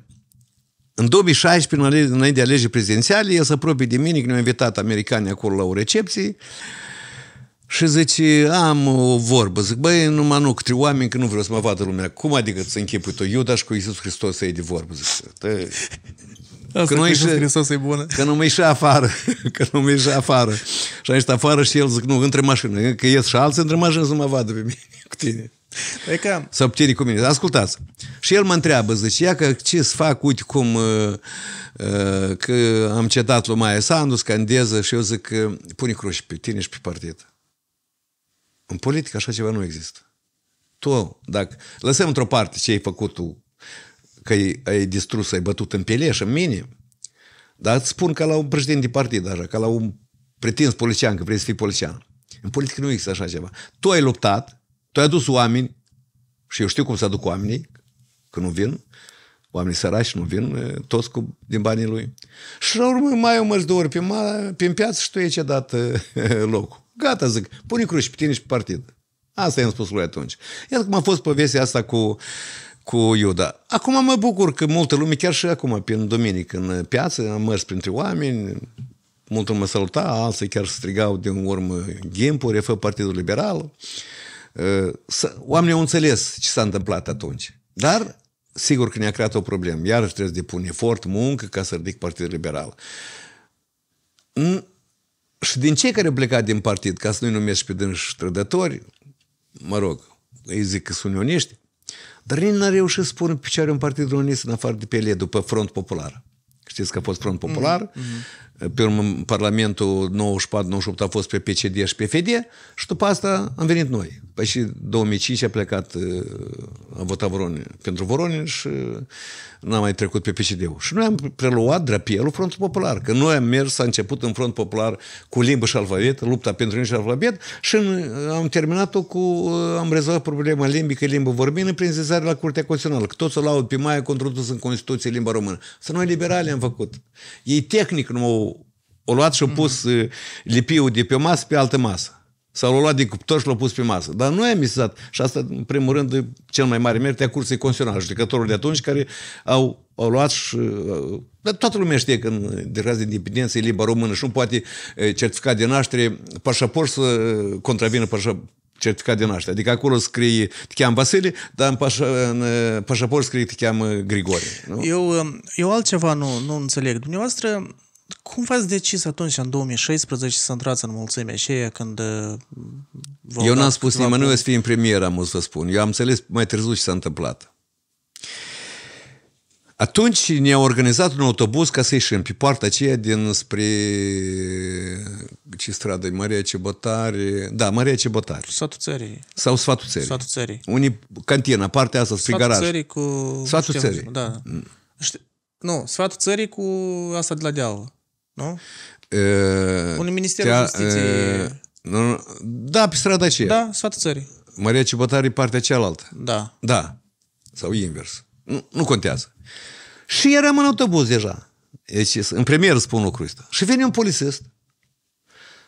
în 2016, înainte de alegeri prezidențiale, el se apropie de mine, când mi-a invitat americanii acolo la o recepție, și zice, am o vorbă. Zic, băi, numai nu către oameni, că nu vreau să mă vadă lumea. Cum adică să închipui tu? Iuda și cu Iisus Hristos să iei de vorbă. Zic, Tă... Asta că nu ieși, Hristos e bună. Că nu mai ieși afară. Că nu mai ieși afară. Și am ieșit afară și el zic, nu, între mașină. Că ies și alții între mașină să mă vadă pe mine, cu tine. E păi că... Să puterii cu mine. Ascultați. Și el mă întreabă, zice, ia că ce să fac, uite cum uh, uh, că am cetat lui Maia Sandu, scandeză și eu zic, pune cruci pe tine și pe partid. În politică așa ceva nu există. Tu, dacă lăsăm într-o parte ce ai făcut tu, că ai, ai distrus, ai bătut în pieleș, în mine, dar îți spun ca la un președinte de partid, așa, ca la un pretins polician, că vrei să fii polician. În politică nu există așa ceva. Tu ai luptat, tu ai adus oameni, și eu știu cum să aduc oamenii, că nu vin, oamenii săraci nu vin, toți cu, din banii lui. Și la urmă mai o mărți de ori prin, pe piață și tu e ce dat locul. Gata, zic, pune cruci pe tine și pe partid. Asta i-am spus lui atunci. Iată cum a fost povestea asta cu, cu Iuda. Acum mă bucur că multă lume, chiar și acum, prin duminică, în piață, am mers printre oameni, multă mă saluta, alții chiar strigau din urmă Ghimpure, fă Partidul Liberal. Ă, oamenii au înțeles ce s-a întâmplat atunci. Dar sigur că ne-a creat o problemă. Iar trebuie să depun efort, muncă ca să ridic Partidul Liberal. Și din cei care au plecat din partid, ca să nu-i numești pe dânși trădători, mă rog, îi zic că sunt unioniști, dar nimeni n-a reușit să pună picioare în Partidul Unist în afară de ele, după Front Popular. Știți că a fost Front Popular mm-hmm pe urmă Parlamentul 94-98 a fost pe PCD și pe FD și după asta am venit noi. Păi și 2005 a plecat, uh, a votat Voronin, pentru Voronin și n-a mai trecut pe PCD-ul. Și noi am preluat drapelul Frontul Popular, că noi am mers, a început în Front Popular cu limbă și alfabet, lupta pentru limbă și alfabet și uh, am terminat-o cu, uh, am rezolvat problema limbii, că limbă vorbim prin zizare la Curtea Constituțională, că toți o laud pe mai că în Constituție limba română. Să noi liberali am făcut. Ei tehnic nu au o luat și o mhm. pus mm-hmm. lipiul de pe masă pe altă masă. Sau l-a luat de cuptor și l-a pus pe masă. Dar nu e misat. Și asta, în primul rând, cel mai mare merit a curții constituțional, judecătorul de atunci, care au, au luat și... Uh, dar toată lumea știe că în de de independență e limba română și nu poate uh, certificat de naștere, pașaport să contravină pașaport certificat de naștere. Adică acolo scrie te cheam Vasile, dar în, pașa, în pașaport scrie te cheamă Grigore. Nu? Eu, um, eu altceva nu, nu înțeleg. Dumneavoastră cum v-ați decis atunci, în 2016, să intrați în mulțimea aceea când... Uh, Eu n-am spus nimănui să fie în premieră, am o să spun. Eu am înțeles mai târziu ce s-a întâmplat. Atunci ne a organizat un autobuz ca să ieșim pe partea aceea din spre... Ce stradă e? Maria Cebătare? Da, Maria Cebătare. Sfatul Țării. Sau Sfatul Țării. Sfatul Țării. Unii, cantina, partea asta, spre Sfatul Țării cu... Sfatul Țării. Da. Mm. Nu, Sfatul Țării cu asta de la deal. Nu? Uh, un minister al justiției. Uh, nu, nu, da, pe strada aceea. Da, sfatul țării. Maria Cibătare e partea cealaltă. Da. Da. Sau invers. Nu, nu contează. Și eram în autobuz deja. Deci, în premier spun lucrul ăsta. Și vine un polițist.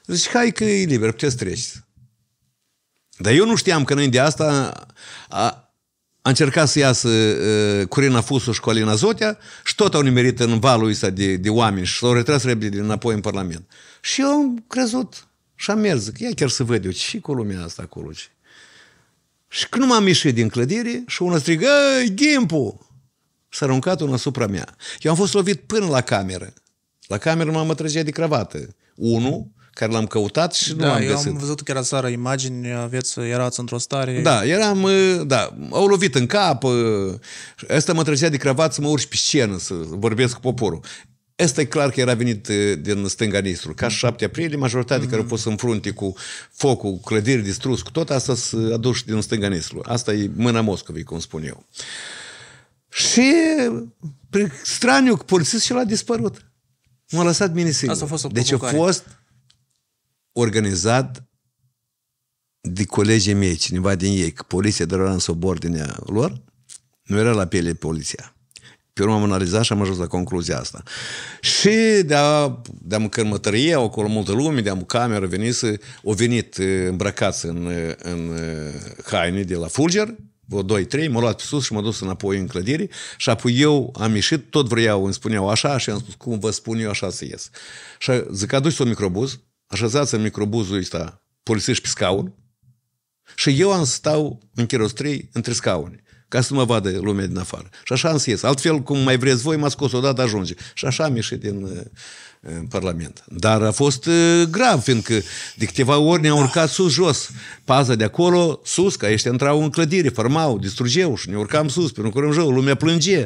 Zice, hai că e liber, puteți treceți. Dar eu nu știam că înainte de asta a, a încercat să iasă uh, Curina Fusu și Colina Zotea și tot au nimerit în valul ăsta de, de oameni și s-au retras repede înapoi în Parlament. Și eu am crezut și am mers, zic, ia chiar să văd eu ce cu lumea asta acolo. Ce. Și când m-am ieșit din clădire și unul strigă, Gimpu! S-a aruncat unul asupra mea. Eu am fost lovit până la cameră. La cameră m-am trăgea de cravată. Unul, care l-am căutat și da, nu l-am eu găsit. am văzut că era țară imagini, aveți, erați într-o stare... Da, eram, uh, da, au lovit în cap, uh, ăsta mă trăsea de cravat să mă urci pe scenă, să vorbesc cu poporul. Asta e clar că era venit uh, din stânga Nistru. Ca 7 mhm. aprilie, majoritatea mm-hmm. care au mhm. fost în frunte cu focul, cu clădiri distrus, cu tot asta s aduși din stânga Nistru. Asta e mâna Moscovei, cum spun eu. Și straniu, polițistul și l-a dispărut. M-a lăsat mini singur. a fost o Deci a fost organizat de colegii mei, cineva din ei, că poliția doar era în subordinea lor, nu era la piele poliția. Pe urmă am analizat și am ajuns la concluzia asta. Și de-a, de mâncărmătărie, au acolo multă lume, de-a cameră, venit, au venit îmbrăcați în, în haine de la Fulger, o, doi, trei. m-au luat pe sus și m-au dus înapoi în clădire și apoi eu am ieșit, tot vreau, îmi spuneau așa și am spus, cum vă spun eu, așa să ies. Și zic, aduci un microbuz, așezați în microbuzul ăsta polițiști pe scaun și eu am stau în chirostrei între scaune ca să nu mă vadă lumea din afară. Și așa am ies. Altfel, cum mai vreți voi, m-a scos odată, ajunge. Și așa am ieșit din uh, în Parlament. Dar a fost uh, grav, fiindcă de câteva ori ne-au urcat sus-jos. Paza de acolo, sus, ca ăștia intrau în clădire, formau, distrugeau, și ne urcam sus, pe un curând lumea plânge.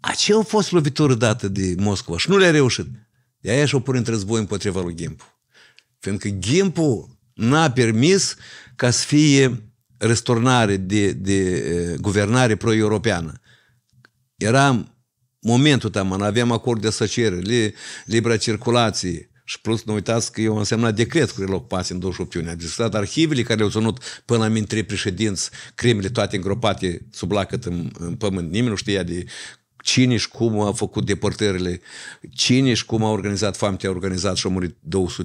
A ce au fost lovitură dată de Moscova? Și nu le-a reușit. De aia și-au pus în război împotriva lui Gimpu. Fiindcă gimp n-a permis ca să fie răsturnare de, de guvernare pro-europeană. era momentul taman, da, aveam acord de asociere, libera circulație, și plus nu uitați că eu am semnat decret cu pas în 28 iunie. Am discutat arhivele care au ținut până la trei președinți, crimele toate îngropate sub lacăt în, în pământ. Nimeni nu știa de cine și cum a făcut depărtările, cine și cum a organizat foamtea, a organizat și au murit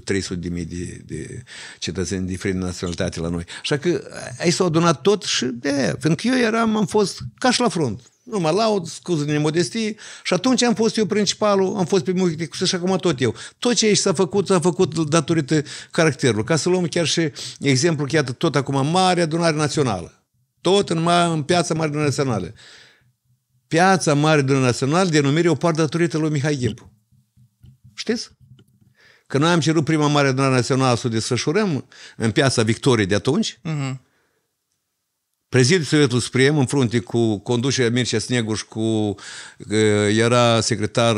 200-300 de mii de, de cetățeni diferite naționalitate la noi. Așa că ai s-au adunat tot și de aia, că eu eram, am fost ca și la front. Nu mă laud, scuze de modestie. Și atunci am fost eu principalul, am fost pe multe și acum tot eu. Tot ce aici s-a făcut, s-a făcut datorită caracterului. Ca să luăm chiar și exemplu, chiar tot acum, Mare Adunare Națională. Tot în, în piața Mare Națională. Piața mare de național, denumire o part datorită lui Mihai Ghimpu. Știți? Că noi am cerut prima mare de națională să o desfășurăm în piața Victoriei de atunci. Uh-huh. Mhm. Prezidul Sovietul Supriem, în frunte cu conducerea Mircea Sneguș, cu era secretar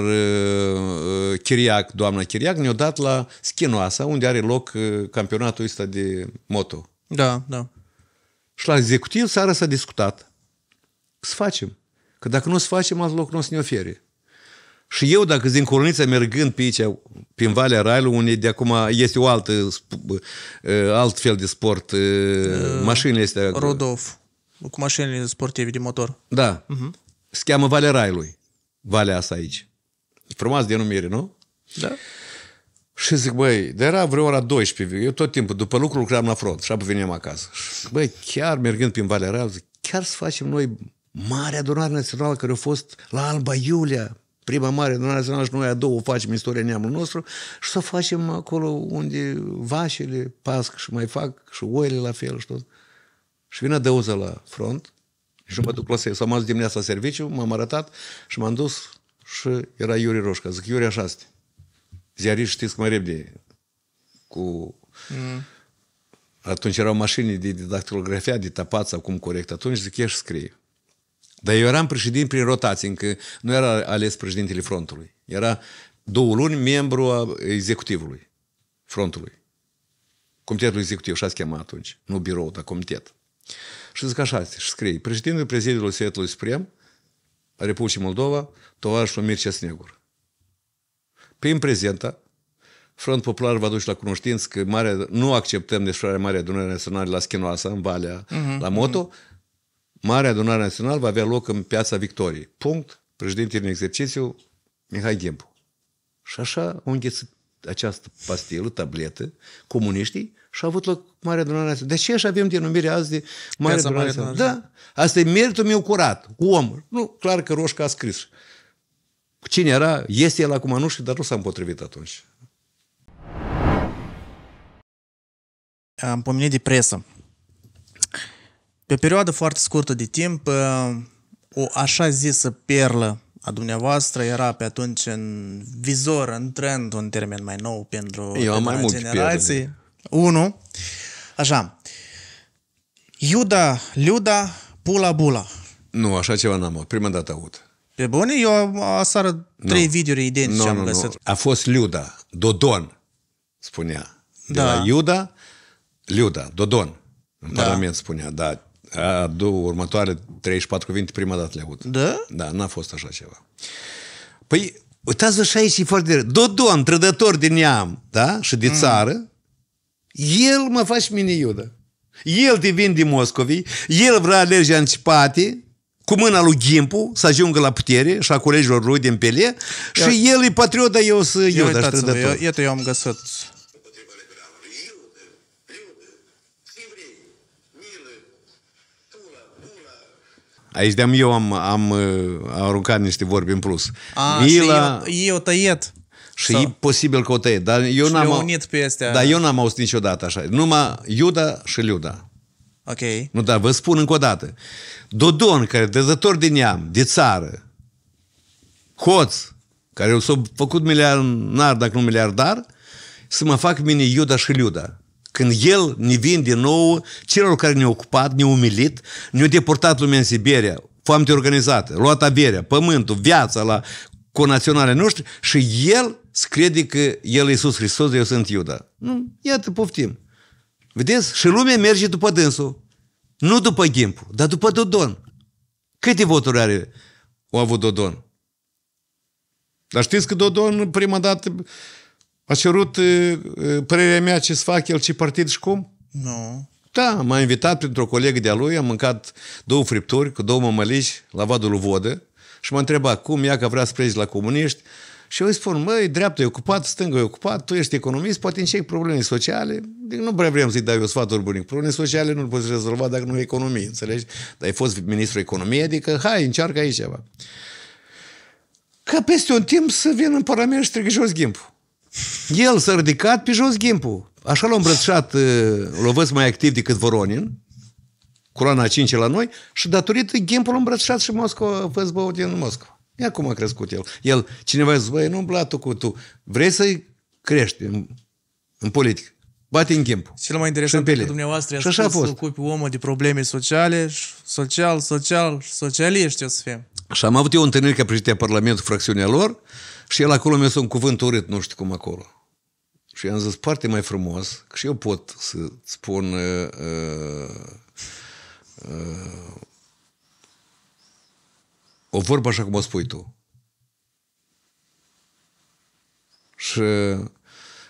Chiriac, doamna Chiriac, ne-a dat la Schinoasa, unde are loc campionatul ăsta de moto. Da, da. Și la executiv seara s-a discutat. Să facem. Că dacă nu o să facem, alt loc nu o să ne ofere. Și eu, dacă din Cornița, mergând pe aici, prin Valea Railu, unde de acum este o altă, alt fel de sport, mașinile este Rodov cu mașinile sportive de motor. Da. Uh-huh. Se cheamă Valea Railului, valea asta aici. E frumos denumire, nu? Da. Și zic, băi, de era vreo ora 12, eu tot timpul, după lucru lucram la front și apoi veneam acasă. Și, băi, chiar mergând prin Valea Railului, chiar să facem noi Marea adunare națională care a fost la Alba Iulia, prima mare adunare națională și noi a doua facem istoria neamului nostru și să facem acolo unde vașele pasc și mai fac și oile la fel și tot. Și vine dăuză la front și mă duc la să am azi dimineața serviciu, m-am arătat și m-am dus și era Iuri Roșca. Zic, Iuri așa este. Ziariști știți că mai repede cu... Mm. Atunci erau mașini de dactilografia, de tapat sau cum corect. Atunci zic, ieși scrie. Dar eu eram președinte prin rotație, încă nu era ales președintele frontului. Era două luni membru a executivului frontului. Comitetul executiv, așa se chema atunci. Nu birou, dar comitet. Și zic așa, și scrie, președintele Prezidiului Sfântului Suprem, Republicii Moldova, tovarășul Mircea Snegur. Prin prezenta, Front Popular va duce la cunoștință că mare, nu acceptăm desfășurarea Marea Adunării Naționale la Schinoasa, în Valea, uh-huh, la Moto, uh-huh Marea adunare națională va avea loc în Piața Victoriei. Punct. Președintele în exercițiu, Mihai Ghembu. Și așa au înghețit această pastilă, tabletă, comuniștii și a avut loc Marea Adunare Națională. De ce așa avem denumirea azi de Marea Adunare Națională? Da, asta e meritul meu curat, cu om. Nu, clar că Roșca a scris. Cine era, este el acum, nu știu, dar nu s-a împotrivit atunci. Am pomenit de presă. Pe o perioadă foarte scurtă de timp, uh, o așa zisă perlă a dumneavoastră era pe atunci în vizor, în trend, un termen mai nou pentru, Eu am mai multe generații. Unu, așa, Iuda, Luda, Pula, Bula. Nu, așa ceva n-am Prima dată aud. Pe bune? Eu aseară no. trei videouri identice no, am no, găsit. No. A fost Luda, Dodon, spunea. De da. la Iuda, Luda, Dodon. În da. Parlament spunea, da, a două următoare 34 cuvinte prima dată le aud. Da? Da, n-a fost așa ceva. Păi, uitați-vă și aici e foarte rău. Dodon, trădător din neam, da? Și de mm. țară, mm. el mă face mini iudă. El vin din Moscovii, el vrea alerge anticipate, cu mâna lui Gimpu să ajungă la putere și a colegilor lui din Pele și el e patriot, dar eu sunt eu, eu Iată, eu am găsit Aici de-am eu am, uh, am aruncat niște vorbi în plus. A, Mila... și eu, eu tăiet. Și Sau... e posibil că o tăiet. dar eu n-am... unit pe astea. Dar eu n-am auzit niciodată așa. Numai Iuda și Liuda. Ok. Nu, dar vă spun încă o dată. Dodon, care e din neam, de țară, hoț, care s-a făcut miliardar, dacă nu miliardar, să mă fac mine Iuda și Liuda când El ne din nou, celor care ne-au ocupat, ne-au umilit, ne-au deportat lumea în Siberia, foamte organizată, luat averea, pământul, viața la conaționale noștri și El crede că El e Iisus Hristos, eu sunt Iuda. Nu, iată, poftim. Vedeți? Și lumea merge după dânsul. Nu după Gimpu, dar după Dodon. Câte voturi are, au avut Dodon? Dar știți că Dodon prima dată a cerut părerea mea ce să fac el, ce partid și cum? Nu. Da, m-a invitat printr-o colegă de-a lui, am mâncat două fripturi cu două mămălici la vadul lui Vodă și m-a întrebat cum ea că vrea să pleci la comuniști și eu îi spun, măi, dreapta e ocupat, stânga e ocupat, tu ești economist, poate încerc probleme sociale. Deci nu prea vrem să-i dau eu sfaturi bunic. Probleme sociale nu le poți rezolva dacă nu e economie, înțelegi? Dar ai fost ministru economiei, adică hai, încearcă aici ceva. Ca peste un timp să vin în Parlament și trec jos ghimpul. El s-a ridicat pe jos ghimpul. Așa l-a îmbrățișat lovăț mai activ decât Voronin, coloana 5 la noi, și datorită ghimpul l-a îmbrățișat și Moscova, văzbău din Moscova. Ia cum a crescut el. El, cineva a zis, băi, nu umbla tu cu tu. Vrei să-i crești în, în politică. Bate în timpul. Cel mai interesant că dumneavoastră a spus să ocupi omul de probleme sociale, social, social, socialiști o să fie. Și am avut eu întâlniri ca președinte a Parlamentului fracțiunea lor și el acolo mi-a un cuvânt urât, nu știu cum acolo. Și i-am zis foarte mai frumos, că și eu pot să spun uh, uh, uh, o vorbă așa cum o spui tu. Și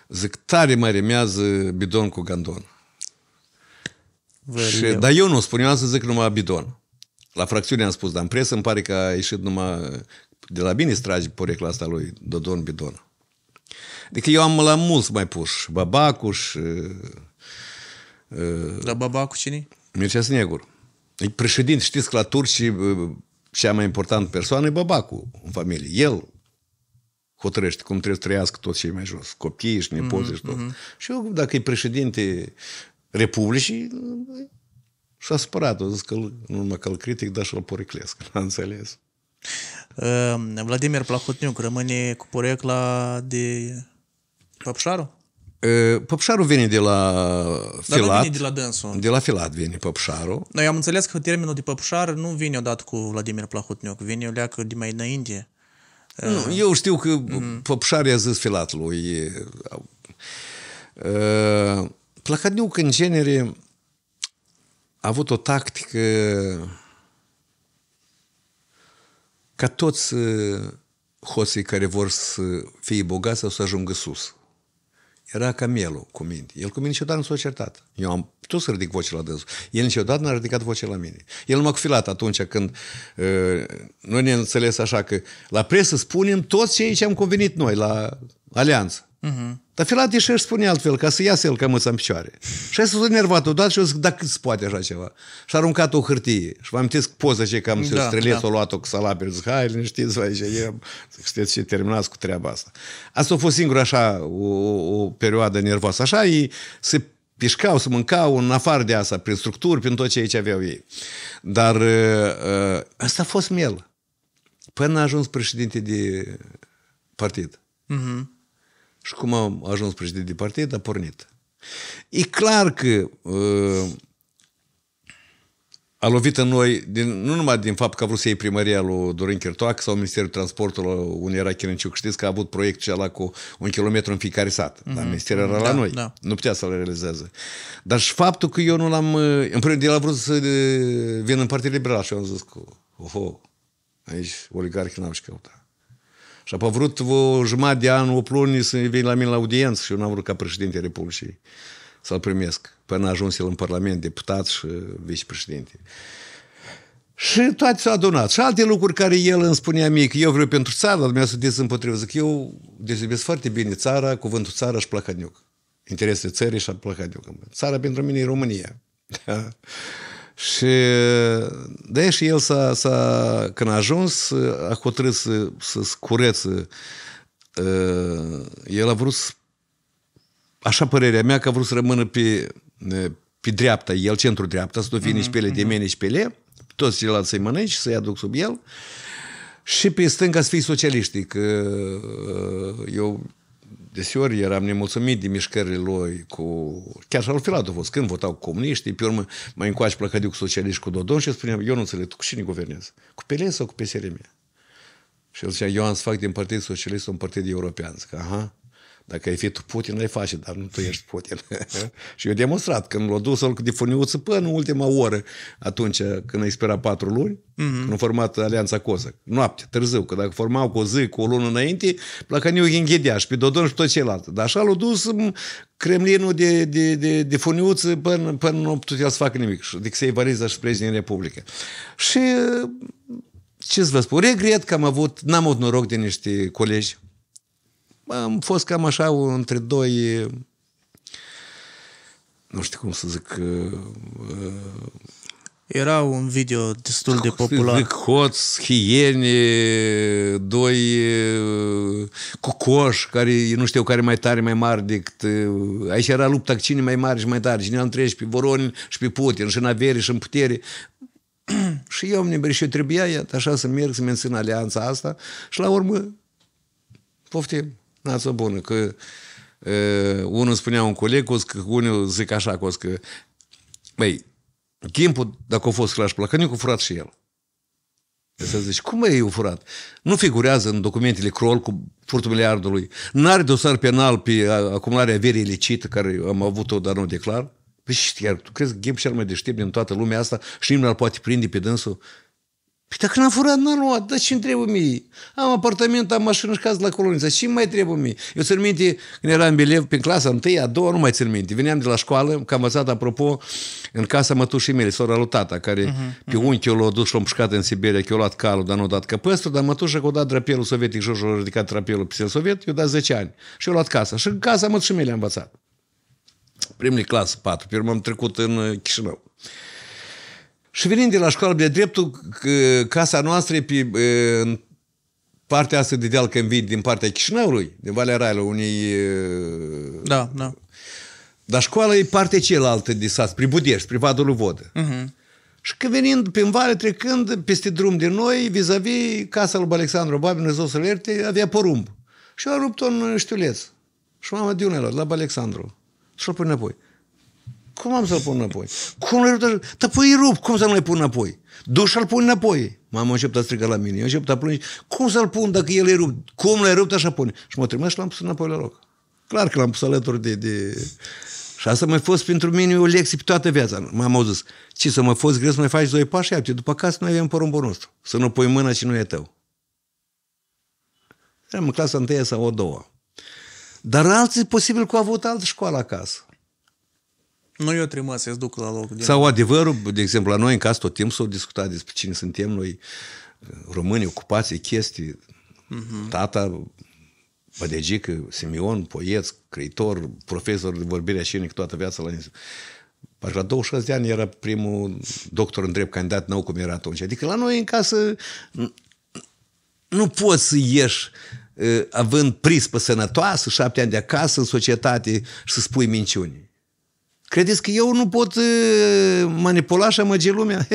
zic, tare mai remează bidon cu gandon. și, dar eu nu am să zic numai bidon. La fracțiune am spus, dar în presă îmi pare că a ieșit numai de la bine strage porecla asta lui Dodon Bidon. Adică eu am la mulți mai puși. Uh, uh, babacu și... Da, Babacu cine Mircea Snegur. E președinte, știți că la turci uh, cea mai importantă persoană e Babacu în familie. El hotărăște cum trebuie să trăiască toți cei mai jos. Copiii și mhm, nepoții mm-hmm. și tot. Mm-hmm. Și eu, dacă e președinte Republicii, și-a spărat A Zis că nu numai că îl critic, dar și-l poreclesc. N-a înțeles. Vladimir Plahotniuc rămâne cu porecla de Păpșaru? Păpșarul vine de la filat. Nu vine de la dânsul. De la filat vine păpșarul. Noi am înțeles că termenul de păpșar nu vine odată cu Vladimir Plahotniuc, vine o leacă de mai înainte. Nu, ă, eu știu că mm-hmm. păpșar i-a zis filat lui. Ă, Plahotniuc, în genere, a avut o tactică ca toți ă, hoții care vor să fie bogați sau să ajungă sus. Era ca Melu cu mine. El cu mine niciodată nu s-a certat. Eu am putut să ridic vocea la dânsul. El niciodată n-a ridicat vocea la mine. El m-a cufilat atunci când uh, noi ne-am înțeles așa că la presă spunem tot ce am convenit noi la alianță. Uh-huh. Dar Filat și spune altfel, ca să iasă el cămâța în picioare. Și a s enervat odată și eu zic, da, cât se poate așa ceva? Și a aruncat o hârtie. Și vă amintesc poza ce cam da, streleț, da. o luat-o cu salapel. Zic, hai, nu știți, vă aici, eu, zic, știți ce terminați cu treaba asta. Asta a fost singur așa, o, o perioadă nervoasă. Așa ei se pișcau, se mâncau în afară de asta, prin structuri, prin tot ce aici aveau ei. Dar uh, uh, asta a fost miel. Până a ajuns președinte de partid. Uh-huh și cum a ajuns președinte de partid, a pornit. E clar că uh, a lovit în noi, din, nu numai din fapt că a vrut să iei primăria lui Dorin Chirtoac sau Ministerul Transportului, unde era Chirenciuc, știți că a avut proiect și ala cu un kilometru în fiecare sat, mm-hmm. dar mhm. Ministerul era da, la noi, da. nu putea să-l realizeze. Dar și faptul că eu nu l-am, uh, în primul el a vrut să uh, vin în Partidul Liberal și eu am zis că, oh, oh aici oligarhii n-au și căutat. Și a vrut o jumătate de an, o luni să vin la mine la audiență și eu n-am vrut ca președinte Republicii să-l primesc. Până a ajuns el în Parlament, deputat și vicepreședinte. Și toate s-au adunat. Și alte lucruri care el îmi spunea mic, eu vreau pentru țară, dar mi-a sunteți împotrivă. Zic, eu deosebesc foarte bine țara, cuvântul țară și placaniuc. Interesele țării și a placaniuc. Țara pentru mine e România. Da. Și de și el s-a, s-a, când a ajuns, a hotărât să, să curețe. Uh, el a vrut, așa părerea mea, că a vrut să rămână pe, pe dreapta, el centru dreapta, să nu fie mhm, nici pe ele de mhm. mine, nici pe ele, toți ceilalți să-i mănânci, să-i aduc sub el. Și pe stânga să fii socialiștii, că uh, eu Deseori eram nemulțumit de mișcările lui cu... Chiar și al Filatu a fost. Când votau comuniștii, pe urmă mai încoace plăcădiu cu socialiști, cu Dodon și spuneam, eu nu înțeleg, tu cu cine guvernezi? Cu PLS sau cu PSRM? Și el zicea, eu am să fac din Partidul Socialist un partid european. Zic, aha, dacă ai fi tu Putin, ai face, dar nu tu ești Putin. și eu demonstrat, când l-a dus-l de furniuță până în ultima oră, atunci când ai sperat patru luni, mm-hmm. când a format Alianța Cosac. Noapte, târziu, că dacă formau cu o zi, cu o lună înainte, placă niu înghedea și pe Dodon și tot celălalt. Dar așa l-a dus Kremlinul de, de, de, de funiuță până, până nu putea să facă nimic, Adică să-i variza și să din Republică. Și ce să vă spun, regret că am avut, n-am avut noroc de niște colegi am fost cam așa între doi nu știu cum să zic uh, uh, era un video destul de popular. Hoți, hiene, doi uh, cucoși care nu știu care mai tare, mai mari decât... Aici era lupta cine mai mare și mai tare. Cine am trece pe Voronin și pe Putin și în avere și în putere. și eu, nebri, și eu trebuia, iată, așa să merg, să mențin alianța asta și la urmă poftim. Nasă bună, că uh, unul spunea un coleg, că unul zic așa, că, că băi, timpul, dacă a fost Claș Plăcăniu, a furat și el. Să zici, cum e eu furat? Nu figurează în documentele Crol cu furtul miliardului. N-are dosar penal pe acumularea averii ilicită care am avut-o, dar nu declar. Păi și chiar, tu crezi că Ghim cel mai deștept din toată lumea asta și nimeni nu-l poate prinde pe dânsul? Păi dacă n-am furat, n-am luat, dar ce-mi trebuie mie? Am apartament, am mașină și casă la coloniță, ce mai trebuie mie? Eu țin minte, când eram elev, prin clasa întâi, a doua, nu mai țin minte. Veneam de la școală, că am învățat, apropo, în casa mătușii mele, sora lui tata, care uh-huh, pe unchiul l-a dus și l-a împușcat în Siberia, că i-a luat calul, dar nu a dat căpăstru, dar mătușa că a dat drapelul sovietic și a ridicat drapelul pe soviet, i-a dat 10 ani. Și eu luat casa. Și în casa mătușii mele am învățat. Primul clasă 4, pe urmă am trecut în uh, Chișinău. Și venind de la școală, de dreptul casa noastră e pe, în partea asta de deal când vii din partea Chișinăului, din Valea Railor, unei... Da, da. Dar școala e partea cealaltă de sat, spre Budești, spre Vadul Vodă. Uh-huh. Și că venind prin vale, trecând peste drum de noi, vis-a-vis -vis, casa lui Alexandru Babi Dumnezeu să ierte, avea porumb. Și a rupt un știuleț. Și mama de unul la Alexandru. Și-l pune înapoi. Cum am să-l pun înapoi? Cum le rup? Dar păi rup, cum să nu-l pun înapoi? Duș-l pun înapoi. Mama început să striga la mine, eu început să plânge. Cum să-l pun dacă el e rupt? Cum l-ai rupt, așa pune. Și mă trimis și l-am pus înapoi la loc. Clar că l-am pus alături de, de... Și asta mai fost pentru mine o lecție pe toată viața. M-am auzit. Ce să mă fost greu să mai faci doi pași, iată, după casă noi avem porumbul nostru. Să nu pui mâna și nu e tău. Eram în clasa întâia sau o doua. Dar alții, posibil că au avut altă școală acasă. Nu eu trebuie să duc la loc. Din Sau adevărul, de exemplu, la noi în casă tot timpul s-au discutat despre cine suntem noi, români, ocupații, chestii. Uh-huh. Tata, Bădegică, Simion, poet, creitor, profesor de vorbire scenică toată viața la Institut. Parcă la 26 de ani era primul doctor în drept, candidat nou cum era atunci. Adică la noi în casă nu poți să ieși ă, având prispă sănătoasă, șapte ani de acasă, în societate și să spui minciuni. Credeți că eu nu pot manipula și amăgi lumea?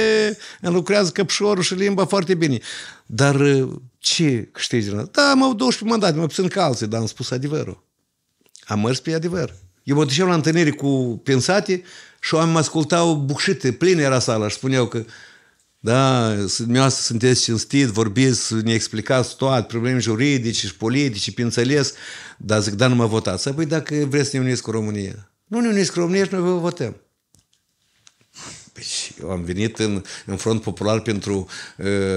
îmi lucrează căpșorul și limba foarte bine. Dar ce câștigi din Da, am avut 12 mandate, mă puțin ca alții, dar am spus adevărul. Am mers pe adevăr. Eu mă duceam la întâlniri cu pensate și oamenii mă ascultau bucșite, pline era sala și spuneau că da, dumneavoastră sunteți cinstit, vorbiți, ne explicați toate, probleme juridice și politice, înțeles, dar zic, da, nu mă votați. Păi dacă vreți să ne uniți cu România. Nu ne și noi vă votăm. Deci eu am venit în, în front popular pentru,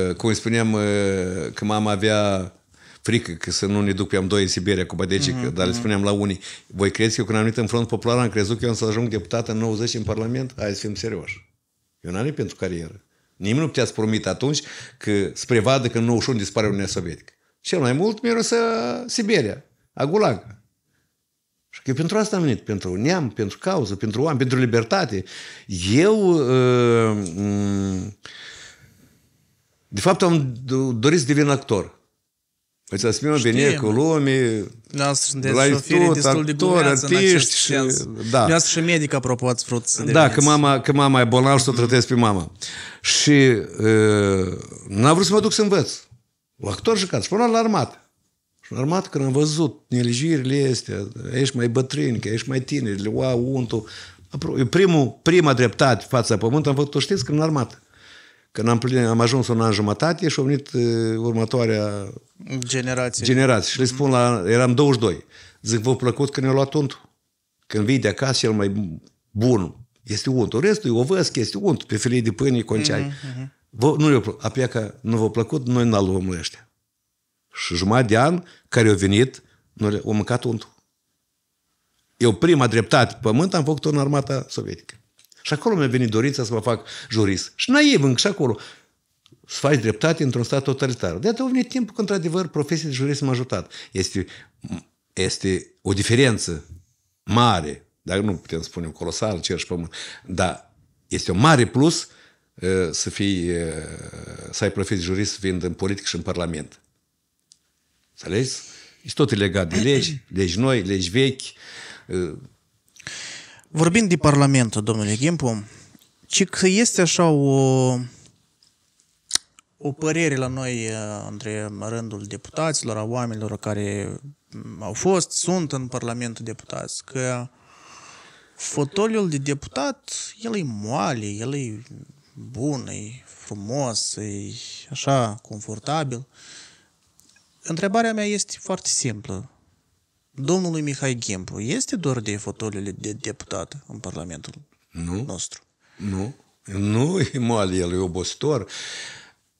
uh, cum îi spuneam, uh, că mama avea frică că să nu ne duc pe amdoi în Siberia cu bădeci, mm-hmm, dar le mhm. spuneam la unii, voi credeți că eu când am venit în front popular am crezut că eu am să ajung deputat în 90 în Parlament? Hai să fim serioși. Eu n-am pentru carieră. Nimeni nu putea să promit atunci că spre vadă că în 91 dispare Uniunea Sovietică. Cel mai mult miros Siberia, a Gulag. Și că eu pentru asta am venit, pentru neam, pentru cauză, pentru oameni, pentru libertate. Eu, uh, de fapt, am dorit să devin actor. Ați deci, asimilăm bine cu lume, la institut, actor, artiști. Și, da. Eu și medic, apropo, ați vrut să Da, că mama, că mama e bolnavă și să o tratez pe mama. Și uh, n-am vrut să mă duc să învăț. La actor jucat și până la armată. Și normal când am văzut nelegirile astea, ești mai bătrân, că ești mai tineri, le ua untul. Primul, prima dreptate fața pământ am făcut-o, știți, când în armată. Când am, plin, am ajuns un an jumătate și a venit uh, următoarea generație. generație. Și le mhm. spun la, eram 22. Zic, vă plăcut când ne-a luat untul. Când vii de acasă, el mai bun este untul. Restul e ovăsc, este unt, pe felii de pâine, conceai. Mm-hmm. Mhm, vă, nu le-a plăcut. Apia că nu v-a plăcut, noi n a luăm ăștia și jumătate de an care au venit, nu, au mâncat untul. Eu prima dreptate pe pământ am făcut-o în armata sovietică. Și acolo mi-a venit dorința să mă fac jurist. Și naiv, încă și acolo. Să faci dreptate într-un stat totalitar. De atât a venit timpul că, într-adevăr, profesia de jurist m-a ajutat. Este, este o diferență mare, dar nu putem spune colosal, cer și pământ, dar este un mare plus uh, să fii, uh, să ai profesie jurist fiind în politică și în parlament. Înțeles? Este tot legat de legi, legi noi, legi vechi. Vorbind de Parlament, domnule Gimpu, ci că este așa o, o părere la noi uh, între rândul deputaților, a oamenilor care mm, au fost, sunt în Parlamentul deputați, că fotoliul de deputat, el e moale, el e bun, e frumos, e așa, confortabil. Întrebarea mea este foarte simplă. Domnului Mihai Gimpu este dor de fotoliile de deputat în Parlamentul nu, nostru? Nu. Nu e moale, el e obositor.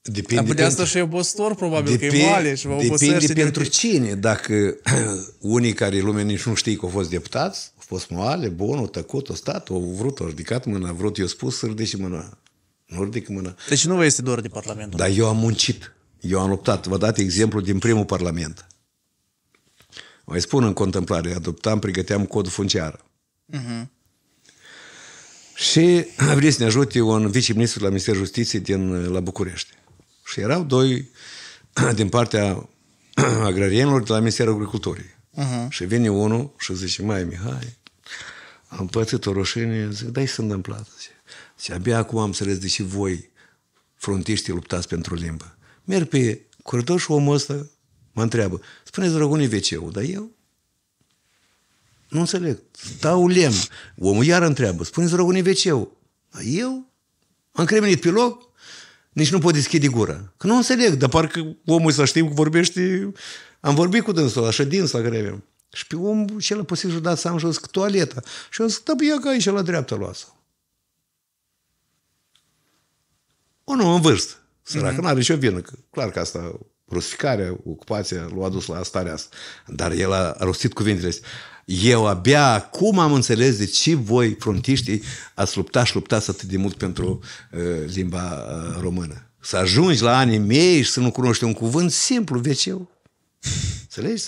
Depinde Dar de asta pentru... și e obositor, probabil, că e moale și vă Depinde pentru de... cine. Dacă unii care lumea nici nu știe că au fost deputați, au fost moale, bun, au tăcut, au stat, au vrut, au ridicat mâna, au vrut, eu spus, să ridice mâna. Nu ridic mâna. Deci nu vă este dor de Parlamentul. Dar eu am muncit. Eu am luptat, vă dat exemplu din primul parlament. Mai spun în contemplare, adoptam, pregăteam codul funciar. Uh-huh. Și a vrut să ne ajute un viceministru la Ministerul Justiției din, la București. Și erau doi din partea agrarienilor de la Ministerul Agriculturii. Uh-huh. Și vine unul și zice, mai Mihai, am pățit o roșine, zic, da, s-a întâmplat. Și abia acum am înțeles de ce voi, frontiștii, luptați pentru limbă. Merg pe coridor și omul ăsta mă întreabă, spuneți, dragonii unde wc Dar eu nu înțeleg. Stau lemn. Omul iar întreabă, spuneți, dragonii unde wc Dar eu am cremenit pe loc, nici nu pot deschide gura. Că nu înțeleg, dar parcă omul să știu că vorbește... Am vorbit cu dânsul, așa din la grevem. Și pe om, și el a pus să am jos că toaleta. Și a zis, da, bă, aici la dreapta luați O în vârstă. Săracă, mm-hmm. nu are nicio vină. Clar că asta, rusificarea, ocupația, l-a dus la starea asta. Dar el a rostit cuvintele astea. Eu abia acum am înțeles de ce voi, frontiștii, ați luptat și luptați atât de mult pentru uh, limba uh, română. Să ajungi la anii mei și să nu cunoști un cuvânt simplu, eu, Înțelegi?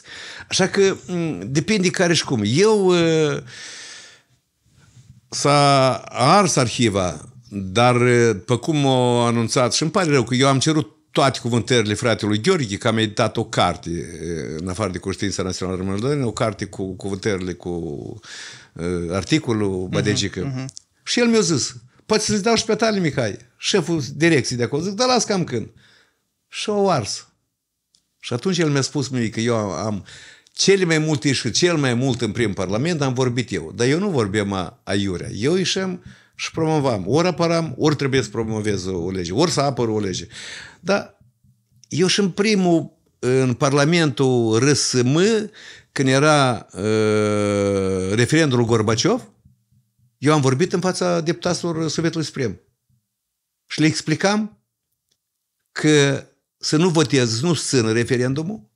Așa că depinde care și cum. Eu uh, s-a ars arhiva dar pe cum o anunțat, și îmi pare rău că eu am cerut toate cuvântările fratelui Gheorghe, că am editat o carte, în afară de Conștiința Națională Română o carte cu cuvântările, cu uh, articolul mhm, Bădegică. Uh-huh, uh-huh. Și el mi-a zis, poți să-ți dau și pe tale, Mihai, șeful direcției de acolo. Zic, da, las cam când. Și o ars. Și atunci el mi-a spus mie că eu am cele mai multe și cel mai mult în prim parlament am vorbit eu. Dar eu nu vorbeam Iurea. Eu ieșeam și promovam. Ori apăram, ori trebuie să promovez o lege, ori să apăr o lege. Dar eu și în primul, în Parlamentul RSM, când era uh, referendul Gorbaciov, eu am vorbit în fața deputaților Sovietului Suprem. Și le explicam că să nu votez, nu susțin referendumul,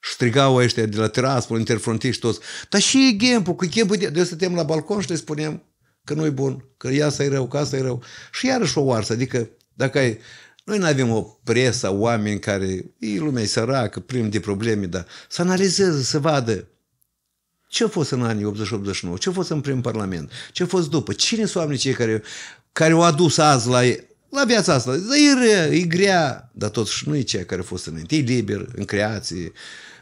strigau ăștia de la teraspol, interfrontiști toți, dar și e ghempul, cu ghempul de... deoarece stăteam la balcon și le spunem, că nu-i bun, că ia să-i rău, că asta i rău. Și iarăși o oarsă, adică dacă ai noi nu avem o presă, oameni care, e lumea e săracă, prim de probleme, dar să analizeze, să vadă ce a fost în anii 80-89, ce a fost în prim parlament, ce a fost după, cine sunt oamenii cei care, care au adus azi la, la viața asta. e rea, e grea, dar totuși nu e ceea care a fost înainte. E liber, în creație,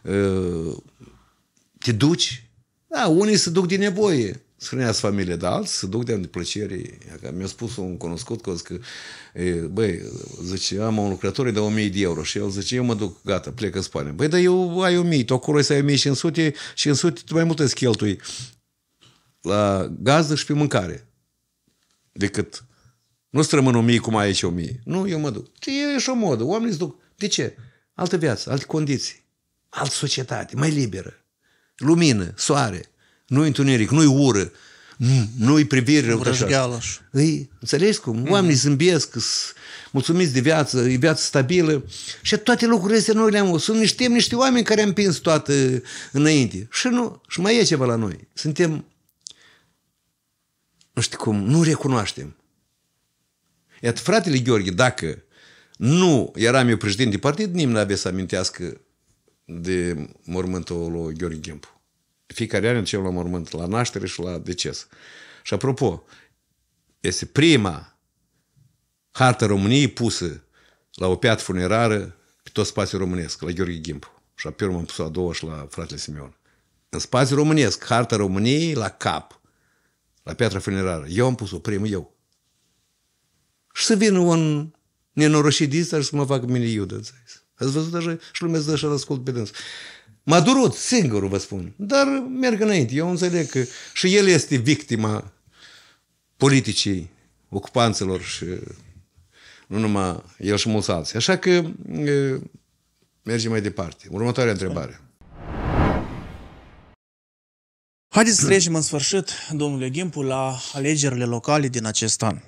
uh, te duci. Da, unii se duc din nevoie, să nu iasă familie, dar alții se duc de de plăcere. Mi-a spus un cunoscut că, zic, băi, zice, am un lucrător de 1000 de euro și el zice, eu mă duc, gata, plec în Spania. Băi, dar eu ai 1000, tu acolo să ai 1500, și 500, tu mai multe îți cheltui la gazdă și pe mâncare decât nu strămân 1000 cum ai aici 1000. Nu, eu mă duc. E și o modă. Oamenii îți duc. De ce? Altă viață, alte condiții, altă societate, mai liberă, lumină, soare nu e întuneric, nu e ură, mm. nu e privire rău. Rășghealăș. Îi, înțelegi cum? Mm. Oamenii zâmbesc, mulțumiți de viață, e viață stabilă și toate lucrurile astea noi le-am Sunt niște, niște oameni care am pins toată înainte. Și nu, și mai e ceva la noi. Suntem, nu știu cum, nu recunoaștem. Iată, fratele Gheorghe, dacă nu eram eu președinte de partid, nimeni nu avea să amintească de mormântul lui Gheorghe Gimpu fiecare an începem la mormânt, la naștere și la deces. Și apropo, este prima hartă României pusă la o piatră funerară pe tot spațiul românesc, la Gheorghe Gimpu. Și apoi m am pus a doua și la fratele Simeon. În spațiul românesc, harta României la cap, la piatra funerară. Eu am pus-o, primul eu. Și să vină un nenoroșit și să mă fac mine iudă. Ați văzut așa? Și lumea zice așa, ascult pe dânsul. M-a durut singurul, vă spun. Dar merg înainte. Eu înțeleg că și el este victima politicii ocupanților și nu numai el și mulți alții. Așa că e, mergem mai departe. Următoarea întrebare. Haideți să trecem în sfârșit, domnule Gimpu, la alegerile locale din acest an.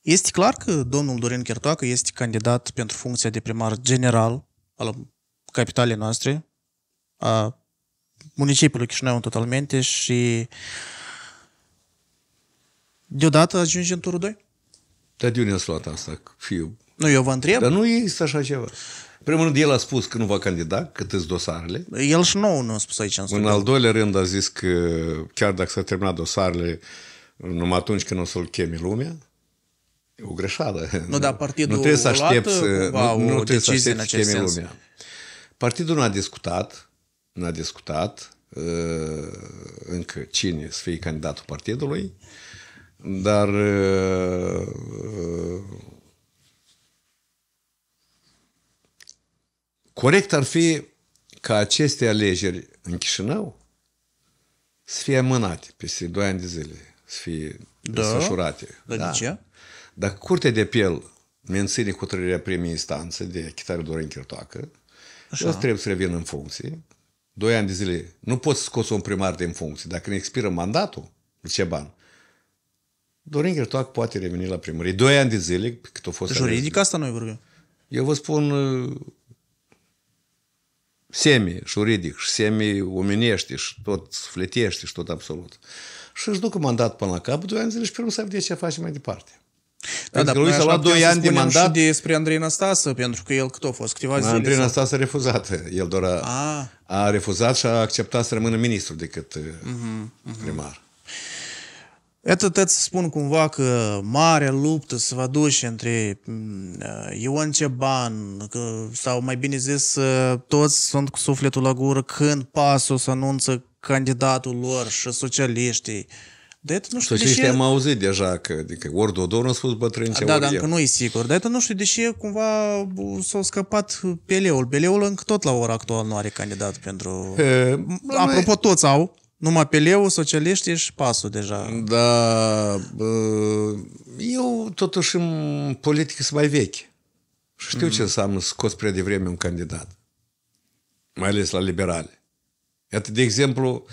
Este clar că domnul Dorin Chertoacă este candidat pentru funcția de primar general al capitale noastre, a municipiului Chișinău totalmente și deodată ajunge în turul 2? Dar de unde ați luat asta? Fiu. Nu, eu vă întreb. Dar nu există așa ceva. Primul rând, el a spus că nu va candida, că sunt dosarele. El și nou nu a spus aici. În, în al doilea rând a zis că chiar dacă s-a terminat dosarele, numai atunci când o să-l chemi lumea, e o greșeală. Nu, dar partidul nu trebuie să aștepți, uh, nu, nu trebuie să aștepți să chemi sens. lumea. Partidul nu a discutat, nu a discutat uh, încă cine să fie candidatul partidului, dar uh, uh, corect ar fi ca aceste alegeri în Chișinău să fie amânate peste 2 ani de zile, să fie da. desfășurate. Da. da. de ce? Dacă Curtea de piel menține trăirea primei instanțe de achitare în Chirtoacă, Așa. Eu trebuie să revin în funcție. Doi ani de zile. Nu poți scoți un primar din funcție. Dacă ne expiră mandatul, ce bani? Dorin Gertoac poate reveni la primărie. Doi ani de zile, cât a fost... Deci juridic asta noi vorbim. Eu vă spun uh, semi juridic și semi omenești și tot fletește și tot absolut. Și își ducă mandat până la cap, doi ani zile și pe să vede ce face mai departe. Da, dar lui s-a luat 2 ani de mandat. Și despre Andrei Nastasă, pentru că el cât a fost? Câteva zile? Andrei Nastasă a refuzat. El doar a, a. Ah. a refuzat și a acceptat să rămână ministru decât uh-huh, uh-huh. primar. Atât îți spun cumva că mare luptă se va duce între mm, uh, Ion Ceban, că, sau mai bine zis, uh, toți sunt cu sufletul la gură când pasul să anunță candidatul lor și socialiștii de nu știu de ce... am auzit deja că adică ori Dodon a spus bătrânțe, Da, dar încă nu e sigur. de nu știu de ce cumva s-a scăpat Peleul. Peleul încă tot la ora actuală nu are candidat pentru... E, Apropo, toți au. Numai Peleu, socialiști și pasul deja. Da, eu totuși în politică sunt mai vechi. Și știu mm. ce înseamnă scos prea devreme un candidat. Mai ales la liberale. Iată, de exemplu,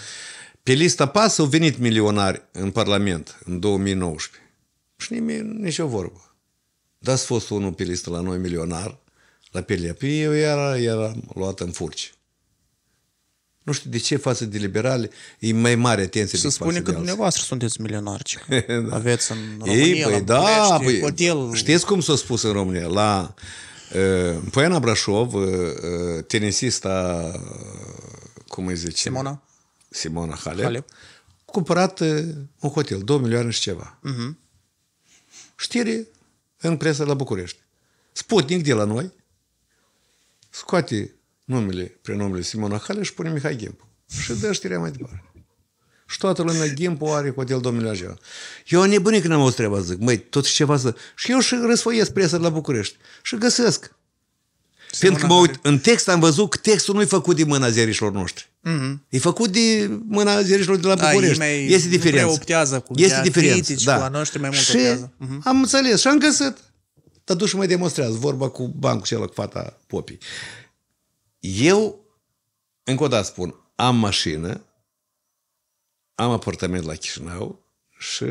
pe lista PAS au venit milionari în Parlament în 2019. Și nimeni, nicio vorbă. Dar a fost unul pe listă la noi milionar, la pielea. Pe eu era, era luat în furci. Nu știu de ce față de liberale e mai mare atenție Să spune că dumneavoastră sunteți milionari. da. Aveți în România, Ei, păi, la da, păi, hotel... Știți cum s-a spus în România? La uh, Poiana Brașov, uh, tenisista, uh, cum îi zice? Simona? Simona Halep, Halep. cumpărat uh, un hotel, 2 milioane și ceva. Uh-huh. Știri în presă la București. Sputnik de la noi scoate numele, prenumele Simona Halep și pune Mihai Gimpu. Și dă știrea mai departe. Și toată lumea Gimpu are hotel 2 milioane ceva. Eu nebunic când am auzit treaba, zic, măi, tot ceva să... Și eu și răsfoiesc presă la București. Și găsesc pentru că mă uit, în text am văzut că textul nu e făcut din mâna ziarișilor noștri. Mm-hmm. E făcut de mâna ziarișilor de la da, București. Da, este diferență. optează cu este diferență, da. cu noștri mai mult și Mm-hmm. am înțeles și am găsit. Dar duci mai demonstrează vorba cu bancul celălalt, cu fata popii. Eu, încă o dată spun, am mașină, am apartament la Chișinău și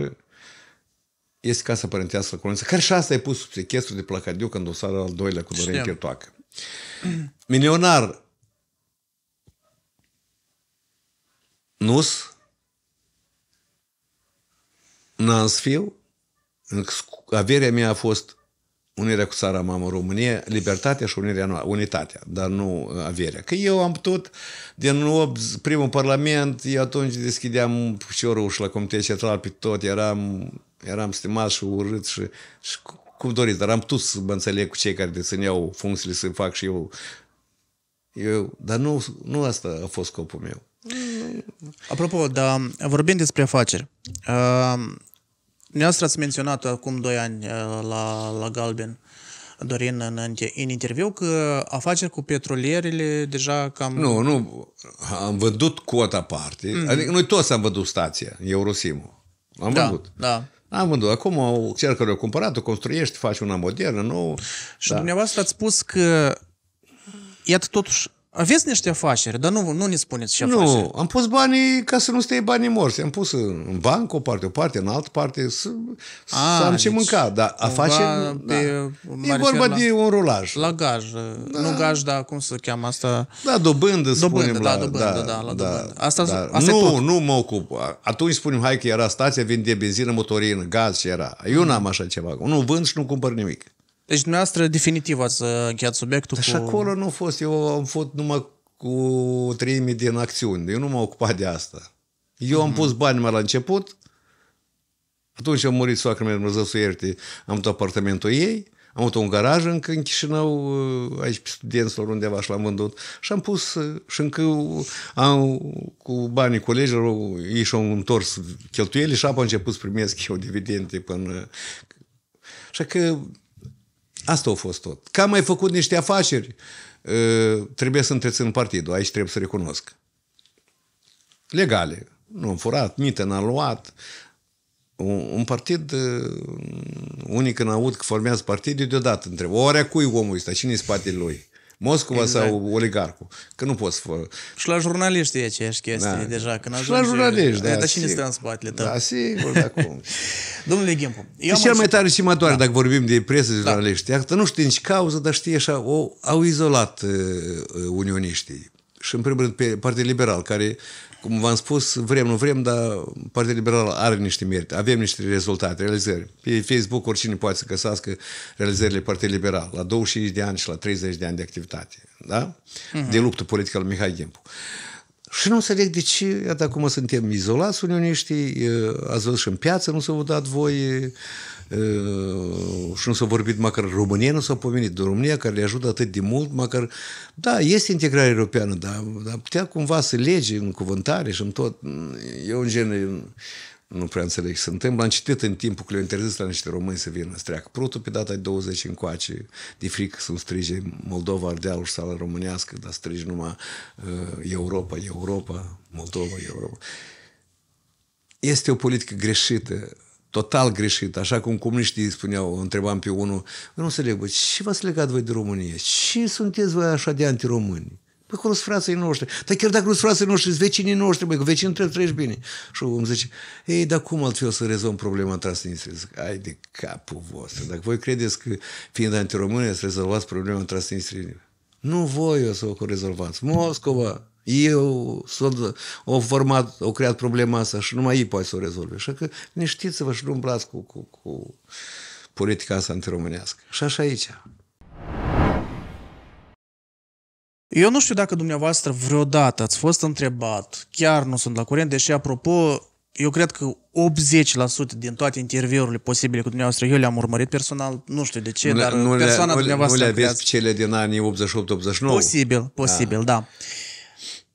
este casa părintească la Coloniță, care și asta e pus sub sechestru de placadiu când o dosarul al doilea cu Dorin Chirtoacă. Milionar. Nus. N-am să fiu. Averea mea a fost unirea cu țara mamă România, libertatea și unirea noastră, unitatea, dar nu averea. Că eu am putut, din 8, primul parlament, eu atunci deschideam și o la Comitet Central pe tot, eram, eram stimat și urât și, și cum doriți, dar am putut să mă înțeleg cu cei care dețineau funcțiile să fac și eu. eu dar nu, nu asta a fost scopul meu. Apropo, dar vorbim despre afaceri. Uh, ați menționat acum 2 ani uh, la, la Galben, Dorin, în, în interviu, că afaceri cu petrolierele deja cam... Nu, nu, am vândut o parte. Mm-hmm. Adică noi toți am vândut stația, Eurosimul. Am da, vândut. Da. Am vândut. Acum cel care o cumpărat, o construiești, faci una modernă, nu? Și da. dumneavoastră ați spus că iată totuși aveți niște afaceri, dar nu, nu ne spuneți ce Nu, afaceri. am pus banii ca să nu stai banii morți. Am pus în banc o parte, o parte, în altă parte, să, A, ah, să am deci, ce mânca. Dar afaceri... Da. E vorba la, de un rulaj. La gaj. Da. Nu gaj, dar cum se cheamă asta? Da, dobândă, dobândă spunem. Da, la, da, dobândă, da, da, la da, dobândă. Asta, da. asta nu, tot. nu mă ocup. Atunci spunem, hai că era stația, vinde benzină, motorină, gaz și era. Eu mm. n-am așa ceva. Nu vând și nu cumpăr nimic. Deci dumneavoastră definitiv ați uh, încheiat subiectul Și cu... acolo nu a fost, eu am fost numai cu treime din acțiuni. Eu nu m-am ocupat de asta. Eu mm-hmm. am mhm. pus bani mai la început, atunci am murit soacră mea, Dumnezeu să ierte, am avut apartamentul ei, am avut un garaj încă în Chișinău, uh, aici pe studenților undeva și l-am vândut și am pus uh, și încă am, cu banii colegilor ei și-au întors cheltuieli și apoi am început să primesc eu dividende până... Așa că Asta a fost tot. Că am mai făcut niște afaceri, ă, trebuie să întrețin partidul, aici trebuie să recunosc. Legale. Nu am furat, mită n-am luat. Un partid, ă, unii când aud că formează partide, deodată întreb, oare cui omul ăsta, cine i spatele lui? Moscova exact. sau oligarhul. Că nu poți fă... Și la jurnaliști e aceeași chestie da. deja. Când și la jurnaliști, da. Dar cine stă în spatele tău? Da, sigur, da, cum. Domnule Ghimpu, eu deci cel mai tare și da. dacă vorbim de presă și da. jurnaliști. Da. Nu știi nici cauză, dar știi așa, o, au izolat uh, uh unioniștii. Și în primul rând pe partea liberal, care cum v-am spus, vrem, nu vrem, dar Partea Liberală are niște merite, avem niște rezultate, realizări. Pe Facebook oricine poate să găsească realizările Partei liberal la 25 de ani și la 30 de ani de activitate, da? Uh-huh. De luptă politică al Mihai Gimpu. Și nu înțeleg de ce, iată acum suntem izolați unioniștii, ați văzut și în piață, nu s-au dat voie, și nu s-a vorbit măcar România, nu s-a pomenit de România, care le ajută atât de mult, măcar, da, este integrare europeană, dar, dar putea cumva să lege în cuvântare și în tot. Eu, în gen, nu prea înțeleg ce se întâmplă. Am citit în timpul că le-au interzis la niște români să vină să treacă prutul pe data de 20 încoace, de frică să strige Moldova, Ardealul și sala românească, dar strige numai uh, Europa, Europa, Moldova, Europa. Este o politică greșită total greșit, așa cum comuniștii spuneau, întrebam pe unul, nu înțeleg, bă, ce v-ați legat voi de România? Ce sunteți voi așa de antiromâni? Păi cu frații noștri. Dar chiar dacă nu frații noștri, sunt vecinii noștri, băi, cu vecinii trebuie trăiești bine. Și îmi zice, ei, dar cum altfel să rezolvăm problema Transnistriei? Zic, ai de capul vostru. Dacă voi credeți că, fiind antiromâni, să rezolvați problema Transnistriei, nu voi o să o rezolvați. Moscova, eu sunt, au format, au creat problema asta și numai ei poate să o rezolve. Așa că să vă și nu umblați cu, cu, cu politica asta antiromânească. Și așa aici. Eu nu știu dacă dumneavoastră vreodată ați fost întrebat, chiar nu sunt la curent, deși apropo, eu cred că 80% din toate interviurile posibile cu dumneavoastră, eu le-am urmărit personal, nu știu de ce, nu, dar nu persoana le, dumneavoastră... Nu le aveți creați... cele din anii 88-89? Posibil, posibil, da. da.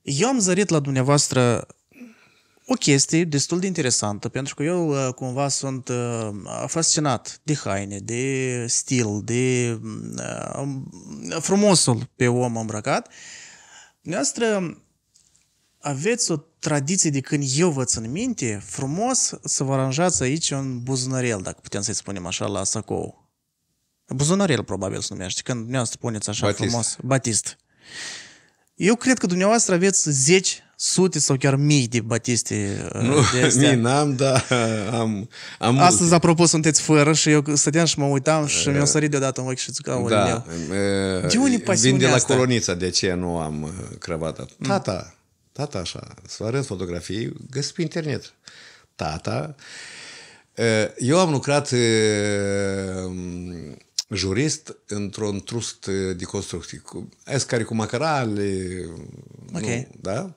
Eu am zărit la dumneavoastră o chestie destul de interesantă, pentru că eu uh, cumva sunt uh, fascinat de haine, de stil, de uh, um, frumosul pe om îmbrăcat. Dumneavoastră aveți o tradiție de când eu vă țin minte, frumos să vă aranjați aici un buzunarel, dacă putem să-i spunem așa, la sacou. Buzunarel probabil se numește, când dumneavoastră puneți așa Batist. frumos. Batist. Eu cred că dumneavoastră aveți zeci sute sau chiar mii de batiste uh, nu, de astea. Mii n-am, dar am, am Astăzi, multe. apropo, sunteți fără și eu stăteam și mă uitam și uh, mi-a da. sărit deodată în ochi și zicau, da, uh, de unde Vin de la asta? coloniță, de ce nu am uh, cravata. Mm. Tata, tata așa, să arăt fotografii, găsesc pe internet. Tata, uh, eu am lucrat jurist într-un trust de construcții, cu, care cu macarale, okay. nu, da?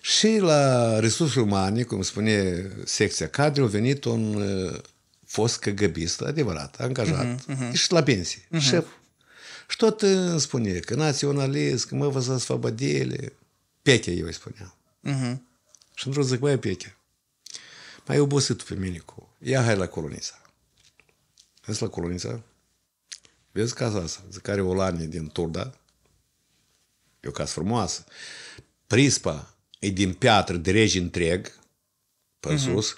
Și la resurse umane, cum spune secția cadre, a venit un uh, fost căgăbist, adevărat, angajat, uh-huh, uh-huh. și la pensie, uh-huh. șef. Și tot uh, îmi spune că naționalist, că mă vă să sfăbădele. Peche, eu îi spuneam. Uh-huh. Și într-o zic, băi, Peche, mai obosit pe mine cu... Ia hai la colonița. Îți la colonița? Vezi casa asta? Zic, care o lanie din Turda? E o casă frumoasă. Prispa e din piatră de regi întreg, pe mm-hmm. sus,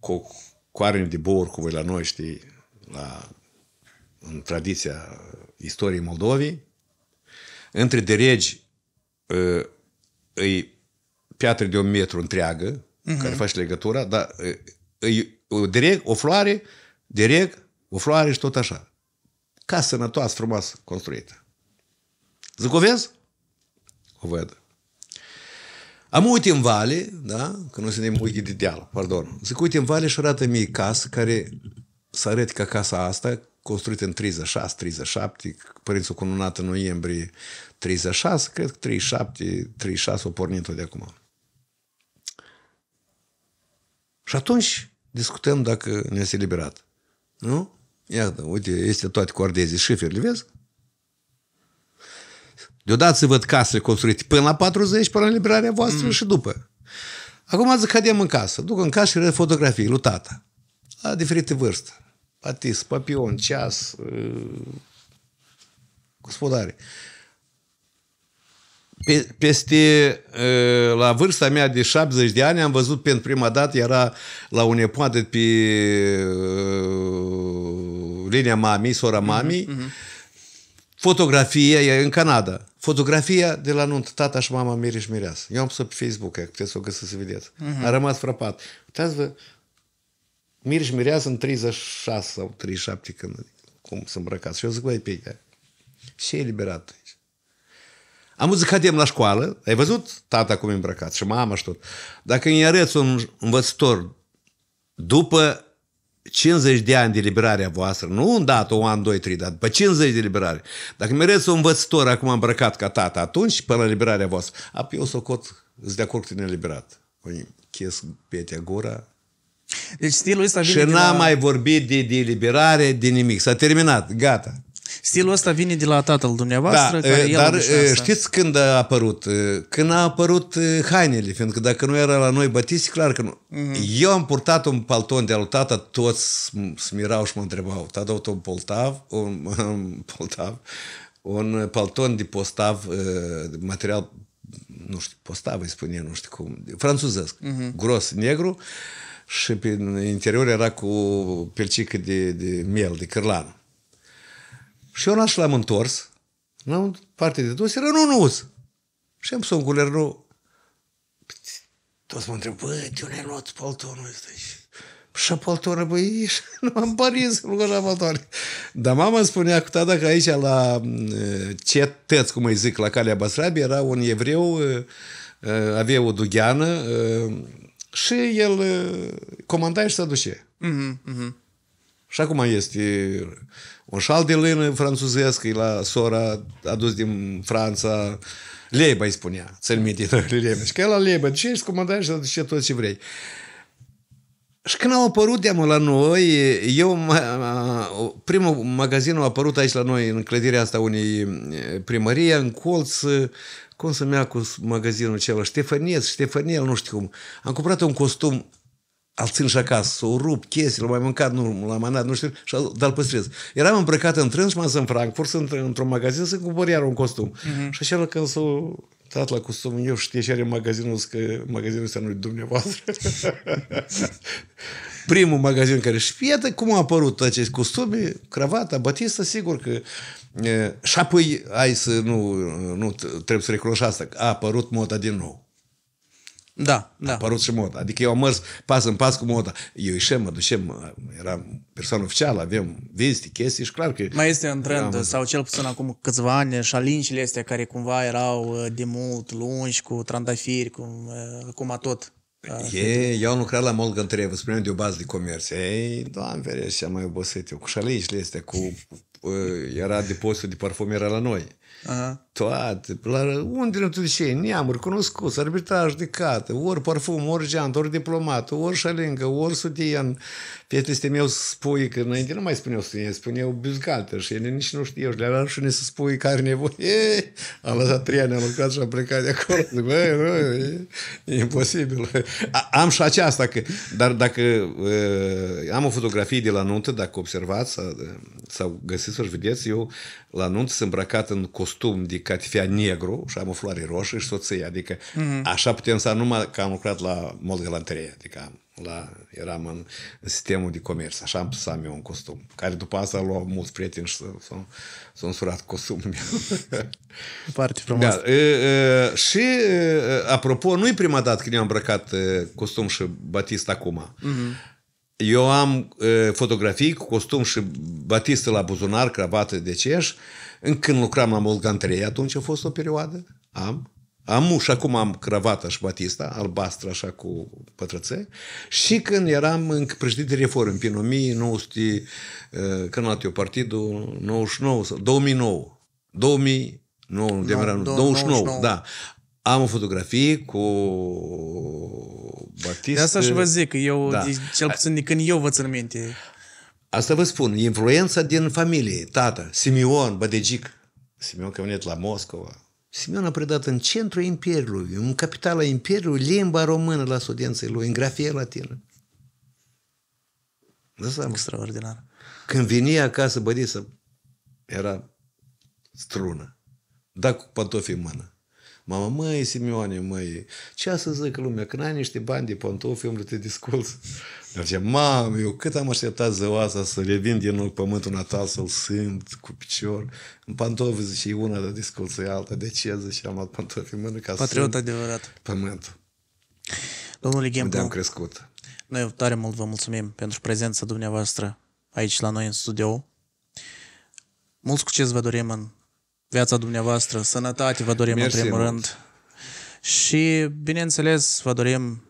cu coarne de bor, cum la noi, știi, la, în tradiția istoriei Moldovei. Între de regi e ă, piatră de un metru întreagă, mm-hmm. care face legătura, dar e, ă, e, o, direct, o floare, direct, o floare și tot așa ca sănătoasă, frumoasă, construită. Zic, o vezi? O văd. Am uit în vale, da? Că nu suntem uite de deal, pardon. Zic, uite în vale și arată mie casă care să arăt ca casa asta, construită în 36, 37, părinții cununat în noiembrie 36, cred că 37, 36 o pornit-o de acum. Și atunci discutăm dacă ne-ați eliberat. Nu? Iată, uite, este toate cu ardezii șiferele, vezi? Deodată se văd casele construite până la 40, până la liberarea voastră mm. și după. Acum zic, cadem în casă. Duc în casă și răd fotografii lui tata. La diferite vârste. Patis, papion, ceas, gospodare. Pe, peste, la vârsta mea de 70 de ani, am văzut pentru prima dată, era la un nepoate pe linia mamii, sora mhm, mamii, uh-huh, mhm. uh-huh. fotografia, e în Canada, fotografia de la nuntă, tata și mama mere și mireasă. Eu am pus pe Facebook, că puteți să o găsiți să vedeți. Uh-huh. A rămas frapat. Uitați-vă, mir și mireasă în 36 sau 37 când, cum sunt îmbrăcați. Și eu zic, băi, pe ea, și eliberat. Am văzut că la școală, ai văzut tata cum e îmbrăcat și mama și tot. Dacă îi arăți un învățător după 50 de ani de liberare a voastră, nu un dat, un an, doi, trei, dar după 50 de liberare, dacă arăți un învățător acum îmbrăcat ca tata atunci, până la liberarea voastră, ap eu cot, îți de acord că ne liberat. Păi, Ches petea gura. Deci stilul ăsta Și n-am la... mai vorbit de, de liberare, de nimic. S-a terminat, gata. Stilul ăsta vine de la tatăl dumneavoastră? Da, care dar știți când a apărut? Când a apărut hainele, fiindcă dacă nu era la noi bătiți, clar că nu. Mm-hmm. Eu am purtat un palton de al tată, toți smirau și mă întrebau. Tata avut un poltav, un, un poltav, un palton de postav, material, nu știu, postav îi spune, nu știu cum, franțuzesc, mm-hmm. gros, negru, și pe interior era cu pelcică de, de miel, de cârlană. Și eu las l-am întors, la parte de dos, era Nunuț. Și am spus cu Lernu. Toți mă întreb, bă, de unde ai luat paltonul ăsta? Și paltonă, băi, nu am Paris, nu așa paltoane. Dar mama spunea cu tata că aici la cetăți, cum îi zic, la Calea Basrabi, era un evreu, avea o dugheană și el comanda și se duce. mm-hmm. Și acum este un șal de lână franțuzesc, e la sora adus din Franța, Leiba îi spunea, ți-l minte, Leiba. Și că la Leiba, ce ești comandant și ce tot ce vrei. Și când au apărut de la noi, eu, primul magazin a apărut aici la noi, în clădirea asta unei primărie, în colț, cum să-mi cu magazinul acela, Ștefănieț, Ștefăniel, nu știu cum. Am cumpărat un costum țin și acasă, o rup, chestii, l-am mai mâncat, nu, l-am manat, nu știu, și dar păstrez. Eram îmbrăcat în trâns, m-am în Frankfurt, sunt într-un magazin, să cumpăr iar un costum. Uh-huh. Și așa când s-a dat la costum, eu știe și are magazinul, că magazinul ăsta nu-i dumneavoastră. Primul magazin care și iată cum au apărut acești costume, cravata, batista, sigur că e, și apoi, hai să nu, nu trebuie să recunoști asta, a apărut moda din nou. Da, da. A da. apărut și moda. Adică eu am mers pas în pas cu moda. Eu ieșem, mă ducem, eram persoană oficială, avem vizite, chestii și clar că... Mai este un trend, am... sau cel puțin acum câțiva ani, șalincile astea care cumva erau uh, de mult lungi, cu trandafiri, cum acum uh, tot uh, E, eu am lucrat la mult gântărie, vă spuneam de o bază de comerț. Ei, doamne ferește, am mai obosit eu cu șalicile astea, cu... Era depozitul de parfum era la noi. Aha. Toate. La, unde nu și ei, neamuri, cunoscut, arbitraj, judecată, ori parfum, ori geant, ori diplomat, ori șalingă, ori sutien. Prietele meu spui că înainte nu mai spuneau sutien, spuneau bizgalter și ele nici nu știu, Și le-a ne să spui care are nevoie. A lăsat trei ani, am lucrat și am plecat de acolo. Zic, bă, bă, e, imposibil. A, am și aceasta, că, dar dacă e, am o fotografie de la nuntă, dacă observați sau, sau găsiți-o și vedeți, eu la nuntă sunt îmbrăcat în costum costum de adică catifea negru și am o floare roșie și soție. Adică mm-hmm. așa putem să numai că am lucrat la mod galanterie. Adică am, la, eram în, în sistemul de comerț. Așa am să am eu un costum. Care după asta l-au mulți prieteni și s-au s s însurat costumul meu. Foarte frumos. Da, e, e, și, e, apropo, nu e prima dată când eu am îmbrăcat e, costum și batist acum. Mm-hmm. Eu am e, fotografii cu costum și batistă la buzunar, cravată de ceș în când lucram la Molgan 3, atunci a fost o perioadă, am, am și acum am cravata și batista, albastră așa cu pătrățe, și când eram în președinte de reform, în 1900, când am luat eu partidul, 99, 2009, 2009, no, de no, 29, 29, da. Am o fotografie cu Batista. De asta și vă zic, eu, da. cel puțin de când eu vă țin minte. Asta vă spun, influența din familie, tată, Simion, Bădegic. Simion că a venit la Moscova. Simion a predat în centrul Imperiului, în capitala Imperiului, limba română la studenții lui, în grafie latină. Da, Extraordinar. Când vine acasă, bădisă, era strună. Da cu pantofii în mână. Mama, măi, Simeone, măi, ce să zic lumea, când ai niște bani de pantofi, omule, te disculți. Dar zice, mamă, eu cât am așteptat ziua asta să revin din nou pământul natal, să-l simt cu picior. În pantofi, zice, e una, dar disculță e alta. De ce, zice, am luat pantofi în mână ca Patriot să adevărat. pământul. Domnule Gemplu, unde am crescut. Noi tare mult vă mulțumim pentru prezența dumneavoastră aici la noi în studio. Mult succes vă dorim în viața dumneavoastră, sănătate vă dorim Mersi în primul mult. rând și, bineînțeles, vă dorim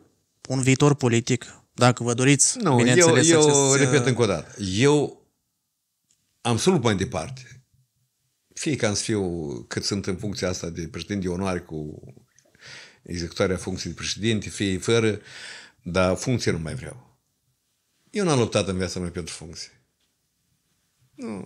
un viitor politic, dacă vă doriți, nu, bineînțeles. Eu, eu acest... repet uh, încă o dată, eu am să lupt mai departe. Fie că am să fiu, cât sunt în funcția asta de președinte de onoare cu executarea funcției de președinte, fie fără, dar funcție nu mai vreau. Eu n-am luptat în viața mea pentru funcție.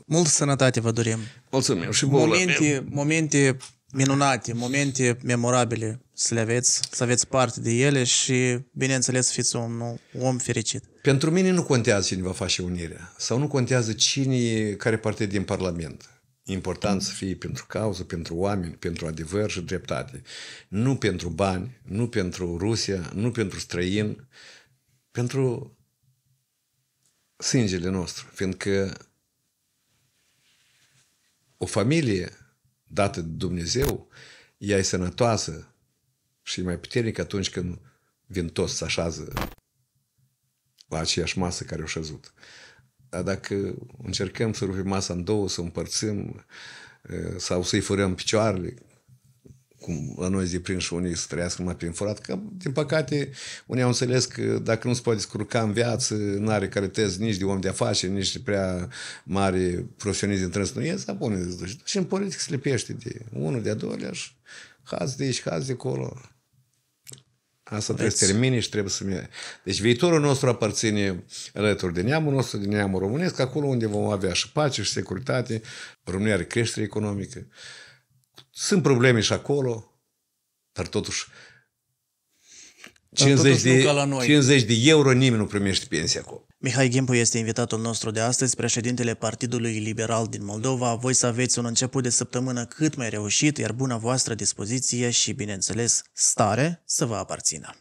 Multă sănătate vă dorim. Mulțumim și vouă. Momente, momente minunate, momente memorabile să le aveți, să aveți parte de ele și, bineînțeles, să fiți un om fericit. Pentru mine nu contează cine va face unirea sau nu contează cine care parte din Parlament. Important să fie pentru cauză, pentru oameni, pentru adevăr și dreptate. Nu pentru bani, nu pentru Rusia, nu pentru străin, pentru sângele nostru. Fiindcă o familie dată de Dumnezeu, ea e sănătoasă și e mai puternică atunci când vin toți să așează la aceeași masă care o șezut. Dar dacă încercăm să rupim masa în două, să o împărțim eh, sau să-i furăm picioarele, cum la noi zi prin și unii să trăiască mai prin furat, că, din păcate, unii au înțeles că dacă nu se poate scurca în viață, nu are calități nici de om de afaceri, nici de prea mari profesioniști din nu e, să pune de Și în politic se lipește de unul, de-a doilea și hați de aici, hați de acolo. Asta trebuie să termine și trebuie să... -mi... Deci viitorul nostru aparține alături de neamul nostru, de neamul românesc, acolo unde vom avea și pace și securitate, România are creștere economică, sunt probleme și acolo, dar totuși 50 de, noi. 50 de euro nimeni nu primește pensie acolo. Mihai Ghimpu este invitatul nostru de astăzi, președintele Partidului Liberal din Moldova. Voi să aveți un început de săptămână cât mai reușit, iar buna voastră dispoziție și, bineînțeles, stare să vă aparțină.